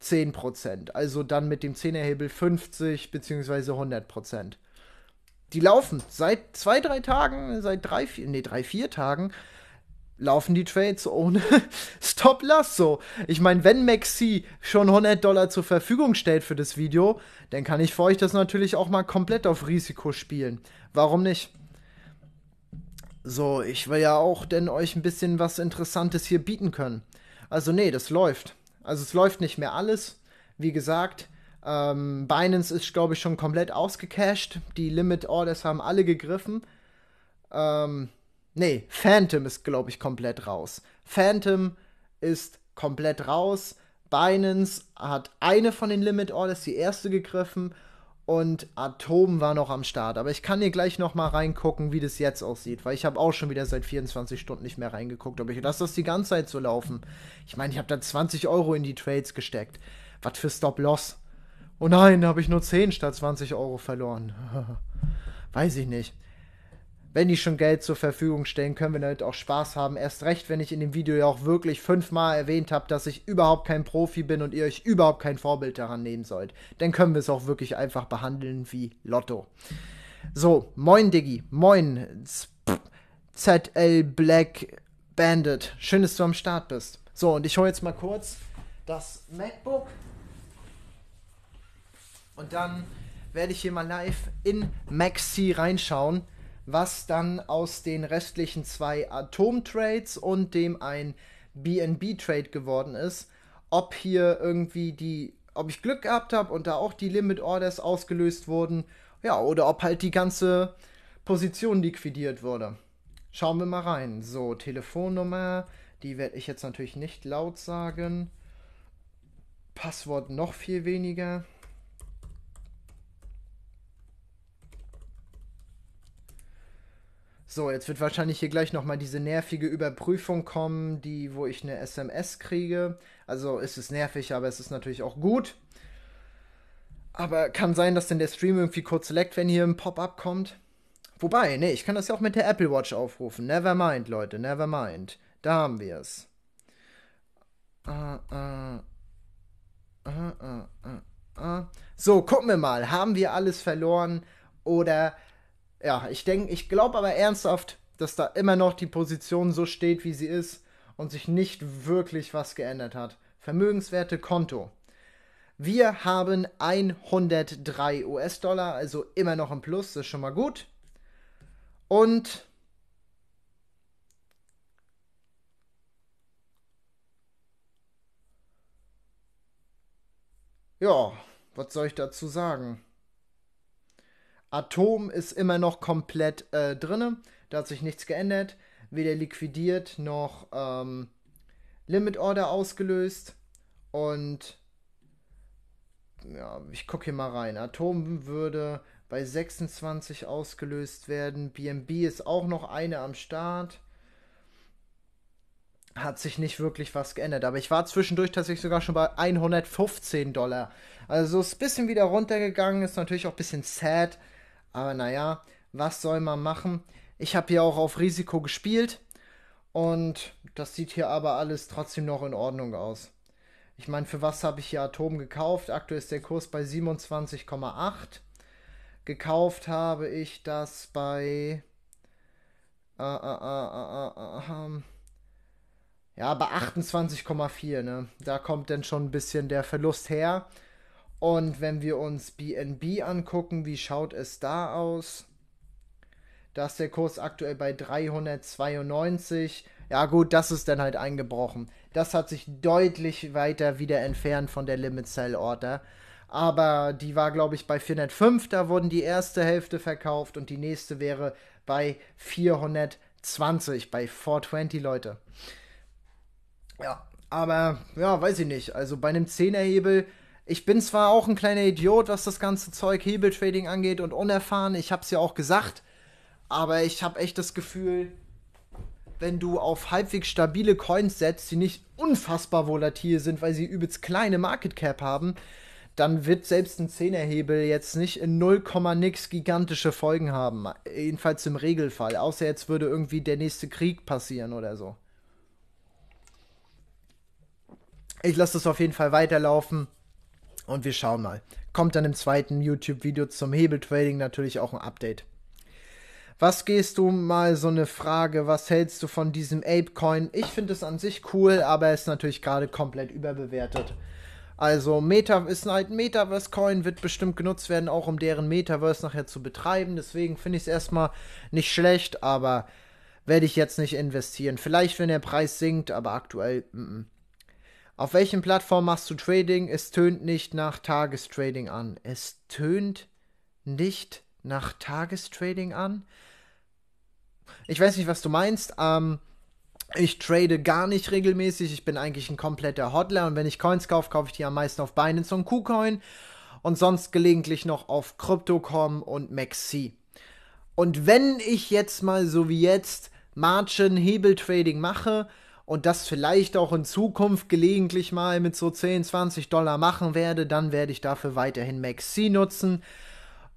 10%. Also dann mit dem 10er Hebel 50 bzw. 100%. Die laufen seit zwei, drei Tagen, seit drei, vier, nee, drei, vier Tagen laufen die Trades ohne Stop-Loss so. Ich meine, wenn Maxi schon 100 Dollar zur Verfügung stellt für das Video, dann kann ich für euch das natürlich auch mal komplett auf Risiko spielen. Warum nicht? So, ich will ja auch denn euch ein bisschen was Interessantes hier bieten können. Also nee, das läuft. Also es läuft nicht mehr alles. Wie gesagt, ähm, Binance ist, glaube ich, schon komplett ausgecashed. Die Limit Orders haben alle gegriffen. Ähm, Nee, Phantom ist, glaube ich, komplett raus. Phantom ist komplett raus. Binance hat eine von den Limit Orders, die erste gegriffen und Atom war noch am Start. Aber ich kann hier gleich nochmal reingucken, wie das jetzt aussieht, weil ich habe auch schon wieder seit 24 Stunden nicht mehr reingeguckt. Aber ich lasse das die ganze Zeit so laufen. Ich meine, ich habe da 20 Euro in die Trades gesteckt. Was für Stop-Loss. Oh nein, da habe ich nur 10 statt 20 Euro verloren. Weiß ich nicht wenn die schon Geld zur Verfügung stellen, können wir damit auch Spaß haben. Erst recht, wenn ich in dem Video ja auch wirklich fünfmal erwähnt habe, dass ich überhaupt kein Profi bin und ihr euch überhaupt kein Vorbild daran nehmen sollt. Dann können wir es auch wirklich einfach behandeln wie Lotto. So, moin Diggi, moin ZL Black Bandit. Schön, dass du am Start bist. So, und ich hole jetzt mal kurz das MacBook und dann werde ich hier mal live in Maxi reinschauen was dann aus den restlichen zwei Atom-Trades und dem ein BNB-Trade geworden ist. Ob hier irgendwie die, ob ich Glück gehabt habe und da auch die Limit-Orders ausgelöst wurden, ja, oder ob halt die ganze Position liquidiert wurde. Schauen wir mal rein. So, Telefonnummer, die werde ich jetzt natürlich nicht laut sagen. Passwort noch viel weniger. So, jetzt wird wahrscheinlich hier gleich nochmal diese nervige Überprüfung kommen, die, wo ich eine SMS kriege. Also ist es nervig, aber es ist natürlich auch gut. Aber kann sein, dass denn der Stream irgendwie kurz leckt, wenn hier ein Pop-up kommt. Wobei, ne, ich kann das ja auch mit der Apple Watch aufrufen. Never mind, Leute, never mind. Da haben wir es. Uh, uh, uh, so, gucken wir mal. Haben wir alles verloren oder ja, ich denke, ich glaube aber ernsthaft, dass da immer noch die Position so steht, wie sie ist und sich nicht wirklich was geändert hat. Vermögenswerte Konto. Wir haben 103 US-Dollar, also immer noch im Plus, das ist schon mal gut. Und ja, was soll ich dazu sagen? Atom ist immer noch komplett äh, drinne. Da hat sich nichts geändert. Weder liquidiert noch ähm, Limit Order ausgelöst. Und ja, ich gucke hier mal rein. Atom würde bei 26 ausgelöst werden. BNB ist auch noch eine am Start. Hat sich nicht wirklich was geändert. Aber ich war zwischendurch tatsächlich sogar schon bei 115 Dollar. Also ist ein bisschen wieder runtergegangen. Ist natürlich auch ein bisschen sad aber naja, was soll man machen? Ich habe hier auch auf Risiko gespielt und das sieht hier aber alles trotzdem noch in Ordnung aus. Ich meine, für was habe ich hier Atom gekauft? Aktuell ist der Kurs bei 27,8. Gekauft habe ich das bei. Äh, äh, äh, ja, bei 28,4. Ne? Da kommt dann schon ein bisschen der Verlust her. Und wenn wir uns BNB angucken, wie schaut es da aus? Da ist der Kurs aktuell bei 392. Ja gut, das ist dann halt eingebrochen. Das hat sich deutlich weiter wieder entfernt von der Limit Sell Order. Aber die war, glaube ich, bei 405. Da wurden die erste Hälfte verkauft und die nächste wäre bei 420, bei 420 Leute. Ja, aber ja, weiß ich nicht. Also bei einem 10er Hebel ich bin zwar auch ein kleiner Idiot, was das ganze Zeug Hebeltrading angeht und unerfahren, ich hab's ja auch gesagt, aber ich habe echt das Gefühl, wenn du auf halbwegs stabile Coins setzt, die nicht unfassbar volatil sind, weil sie übelst kleine Market Cap haben, dann wird selbst ein 10er-Hebel jetzt nicht in 0, nix gigantische Folgen haben. Jedenfalls im Regelfall. Außer jetzt würde irgendwie der nächste Krieg passieren oder so. Ich lasse das auf jeden Fall weiterlaufen. Und wir schauen mal. Kommt dann im zweiten YouTube-Video zum Hebeltrading natürlich auch ein Update. Was gehst du mal so eine Frage, was hältst du von diesem Apecoin? Ich finde es an sich cool, aber es ist natürlich gerade komplett überbewertet. Also Meta ist halt ein Metaverse Coin, wird bestimmt genutzt werden, auch um deren Metaverse nachher zu betreiben. Deswegen finde ich es erstmal nicht schlecht, aber werde ich jetzt nicht investieren. Vielleicht, wenn der Preis sinkt, aber aktuell. M -m. Auf welchen Plattformen machst du Trading? Es tönt nicht nach Tagestrading an. Es tönt nicht nach Tagestrading an. Ich weiß nicht, was du meinst. Ähm, ich trade gar nicht regelmäßig. Ich bin eigentlich ein kompletter Hodler und wenn ich Coins kaufe, kaufe ich die am meisten auf Binance und KuCoin und sonst gelegentlich noch auf Crypto.com und Maxi. Und wenn ich jetzt mal so wie jetzt Margin Hebel Trading mache, und das vielleicht auch in Zukunft gelegentlich mal mit so 10, 20 Dollar machen werde, dann werde ich dafür weiterhin Maxi nutzen.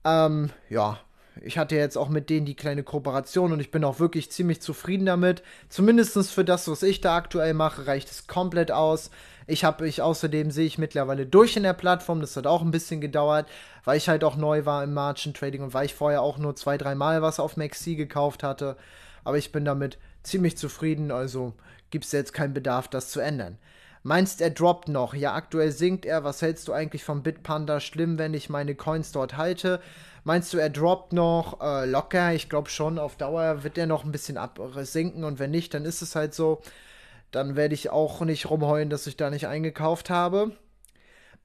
Ähm, ja, ich hatte jetzt auch mit denen die kleine Kooperation und ich bin auch wirklich ziemlich zufrieden damit. Zumindest für das, was ich da aktuell mache, reicht es komplett aus. Ich habe ich außerdem sehe ich mittlerweile durch in der Plattform. Das hat auch ein bisschen gedauert, weil ich halt auch neu war im Margin Trading und weil ich vorher auch nur zwei, dreimal was auf Maxi gekauft hatte. Aber ich bin damit ziemlich zufrieden. Also gibt es jetzt keinen Bedarf, das zu ändern. Meinst, er droppt noch? Ja, aktuell sinkt er. Was hältst du eigentlich vom Bitpanda? Schlimm, wenn ich meine Coins dort halte. Meinst du, er droppt noch? Äh, locker, ich glaube schon. Auf Dauer wird er noch ein bisschen absinken. Und wenn nicht, dann ist es halt so. Dann werde ich auch nicht rumheulen, dass ich da nicht eingekauft habe.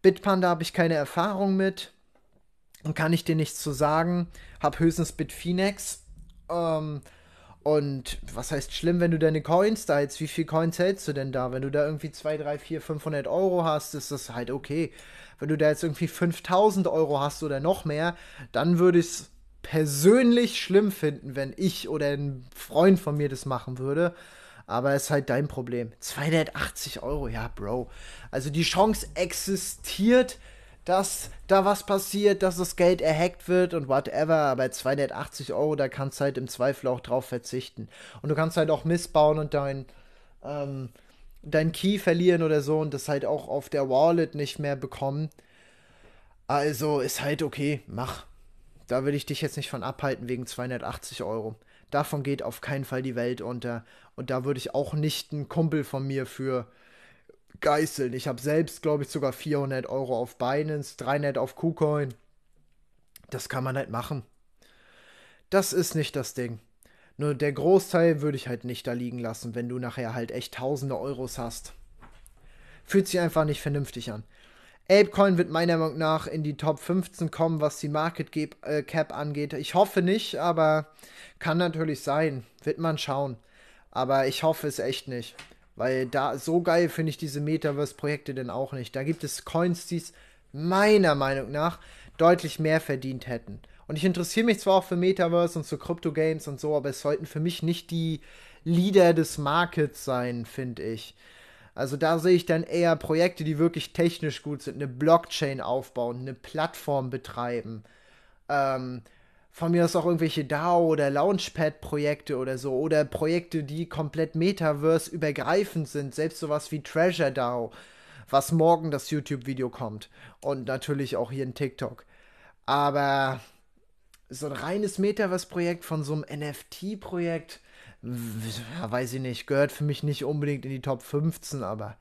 Bitpanda habe ich keine Erfahrung mit. Und kann ich dir nichts zu sagen. Hab höchstens Bitfinex. Ähm, und was heißt schlimm, wenn du deine Coins da jetzt, wie viel Coins hältst du denn da? Wenn du da irgendwie 2, 3, 4, 500 Euro hast, ist das halt okay. Wenn du da jetzt irgendwie 5000 Euro hast oder noch mehr, dann würde ich es persönlich schlimm finden, wenn ich oder ein Freund von mir das machen würde. Aber es ist halt dein Problem. 280 Euro, ja, Bro. Also die Chance existiert dass da was passiert, dass das Geld erhackt wird und whatever, aber 280 Euro, da kannst du halt im Zweifel auch drauf verzichten. Und du kannst halt auch missbauen und dein, ähm, dein Key verlieren oder so und das halt auch auf der Wallet nicht mehr bekommen. Also ist halt okay, mach. Da will ich dich jetzt nicht von abhalten wegen 280 Euro. Davon geht auf keinen Fall die Welt unter. Und da würde ich auch nicht einen Kumpel von mir für geißeln. Ich habe selbst, glaube ich, sogar 400 Euro auf Binance, 300 auf KuCoin. Das kann man halt machen. Das ist nicht das Ding. Nur der Großteil würde ich halt nicht da liegen lassen, wenn du nachher halt echt tausende Euros hast. Fühlt sich einfach nicht vernünftig an. Apecoin wird meiner Meinung nach in die Top 15 kommen, was die Market äh, Cap angeht. Ich hoffe nicht, aber kann natürlich sein. Wird man schauen. Aber ich hoffe es echt nicht. Weil da so geil finde ich diese Metaverse-Projekte denn auch nicht. Da gibt es Coins, die es meiner Meinung nach deutlich mehr verdient hätten. Und ich interessiere mich zwar auch für Metaverse und so Crypto-Games und so, aber es sollten für mich nicht die Leader des Markets sein, finde ich. Also da sehe ich dann eher Projekte, die wirklich technisch gut sind, eine Blockchain aufbauen, eine Plattform betreiben. Ähm, von mir aus auch irgendwelche DAO oder Launchpad-Projekte oder so oder Projekte, die komplett Metaverse übergreifend sind, selbst sowas wie Treasure DAO, was morgen das YouTube-Video kommt und natürlich auch hier in TikTok. Aber so ein reines Metaverse-Projekt von so einem NFT-Projekt, weiß ich nicht, gehört für mich nicht unbedingt in die Top 15, aber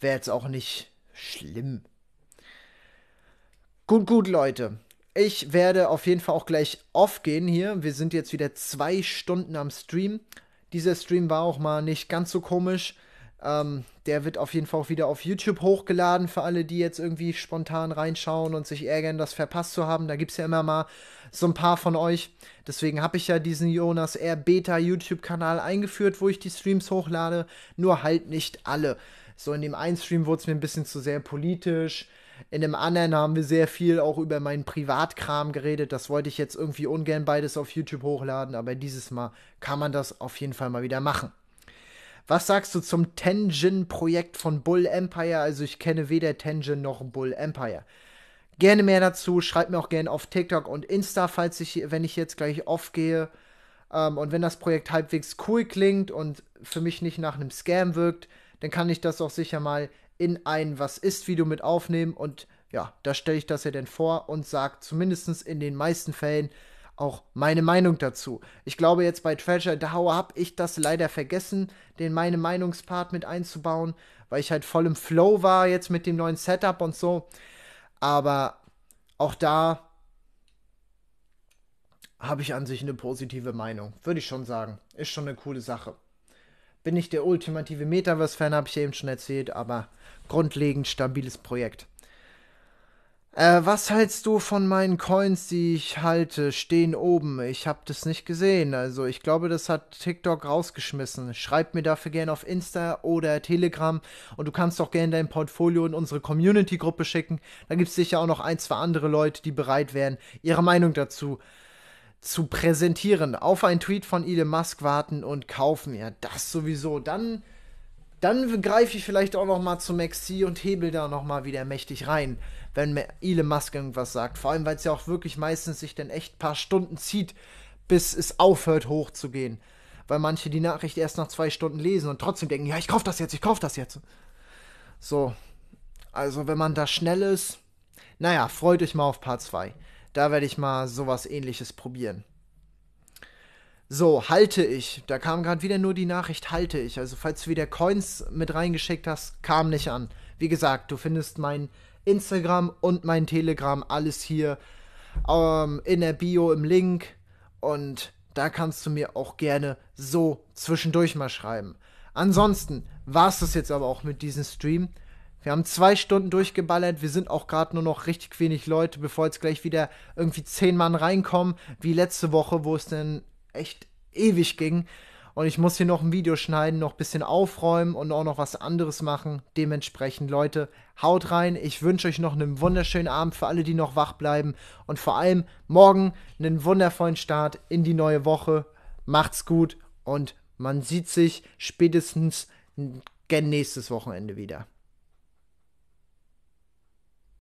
wäre jetzt auch nicht schlimm. Gut, gut, Leute. Ich werde auf jeden Fall auch gleich aufgehen hier. Wir sind jetzt wieder zwei Stunden am Stream. Dieser Stream war auch mal nicht ganz so komisch. Ähm, der wird auf jeden Fall auch wieder auf YouTube hochgeladen für alle, die jetzt irgendwie spontan reinschauen und sich ärgern, das verpasst zu haben. Da gibt es ja immer mal so ein paar von euch. Deswegen habe ich ja diesen Jonas Air Beta YouTube-Kanal eingeführt, wo ich die Streams hochlade. Nur halt nicht alle. So in dem einen Stream wurde es mir ein bisschen zu sehr politisch in dem anderen haben wir sehr viel auch über meinen Privatkram geredet. Das wollte ich jetzt irgendwie ungern beides auf YouTube hochladen, aber dieses Mal kann man das auf jeden Fall mal wieder machen. Was sagst du zum Tenjin-Projekt von Bull Empire? Also ich kenne weder Tenjin noch Bull Empire. Gerne mehr dazu. Schreibt mir auch gerne auf TikTok und Insta, falls ich, wenn ich jetzt gleich aufgehe. Ähm, und wenn das Projekt halbwegs cool klingt und für mich nicht nach einem Scam wirkt, dann kann ich das auch sicher mal in ein Was ist Video mit aufnehmen und ja, da stelle ich das ja dann vor und sage zumindest in den meisten Fällen auch meine Meinung dazu. Ich glaube jetzt bei Treasure Dahau habe ich das leider vergessen, den meine Meinungspart mit einzubauen, weil ich halt voll im Flow war jetzt mit dem neuen Setup und so. Aber auch da habe ich an sich eine positive Meinung, würde ich schon sagen. Ist schon eine coole Sache. Bin ich der ultimative Metaverse-Fan, habe ich eben schon erzählt, aber grundlegend stabiles Projekt. Äh, was hältst du von meinen Coins, die ich halte, stehen oben? Ich habe das nicht gesehen. Also ich glaube, das hat TikTok rausgeschmissen. Schreib mir dafür gerne auf Insta oder Telegram und du kannst auch gerne dein Portfolio in unsere Community-Gruppe schicken. Da gibt es sicher auch noch ein, zwei andere Leute, die bereit wären, ihre Meinung dazu zu präsentieren. Auf einen Tweet von Elon Musk warten und kaufen. Ja, das sowieso. Dann, dann greife ich vielleicht auch noch mal zu Maxi und hebel da noch mal wieder mächtig rein, wenn Elon Musk irgendwas sagt. Vor allem, weil es ja auch wirklich meistens sich dann echt ein paar Stunden zieht, bis es aufhört hochzugehen. Weil manche die Nachricht erst nach zwei Stunden lesen und trotzdem denken, ja, ich kaufe das jetzt, ich kaufe das jetzt. So, also wenn man da schnell ist, naja, freut euch mal auf Part 2. Da werde ich mal sowas ähnliches probieren. So, halte ich. Da kam gerade wieder nur die Nachricht, halte ich. Also, falls du wieder Coins mit reingeschickt hast, kam nicht an. Wie gesagt, du findest mein Instagram und mein Telegram, alles hier ähm, in der Bio im Link. Und da kannst du mir auch gerne so zwischendurch mal schreiben. Ansonsten war es das jetzt aber auch mit diesem Stream. Wir haben zwei Stunden durchgeballert. Wir sind auch gerade nur noch richtig wenig Leute, bevor jetzt gleich wieder irgendwie zehn Mann reinkommen, wie letzte Woche, wo es dann echt ewig ging. Und ich muss hier noch ein Video schneiden, noch ein bisschen aufräumen und auch noch was anderes machen. Dementsprechend, Leute, haut rein. Ich wünsche euch noch einen wunderschönen Abend für alle, die noch wach bleiben. Und vor allem morgen einen wundervollen Start in die neue Woche. Macht's gut und man sieht sich spätestens nächstes Wochenende wieder.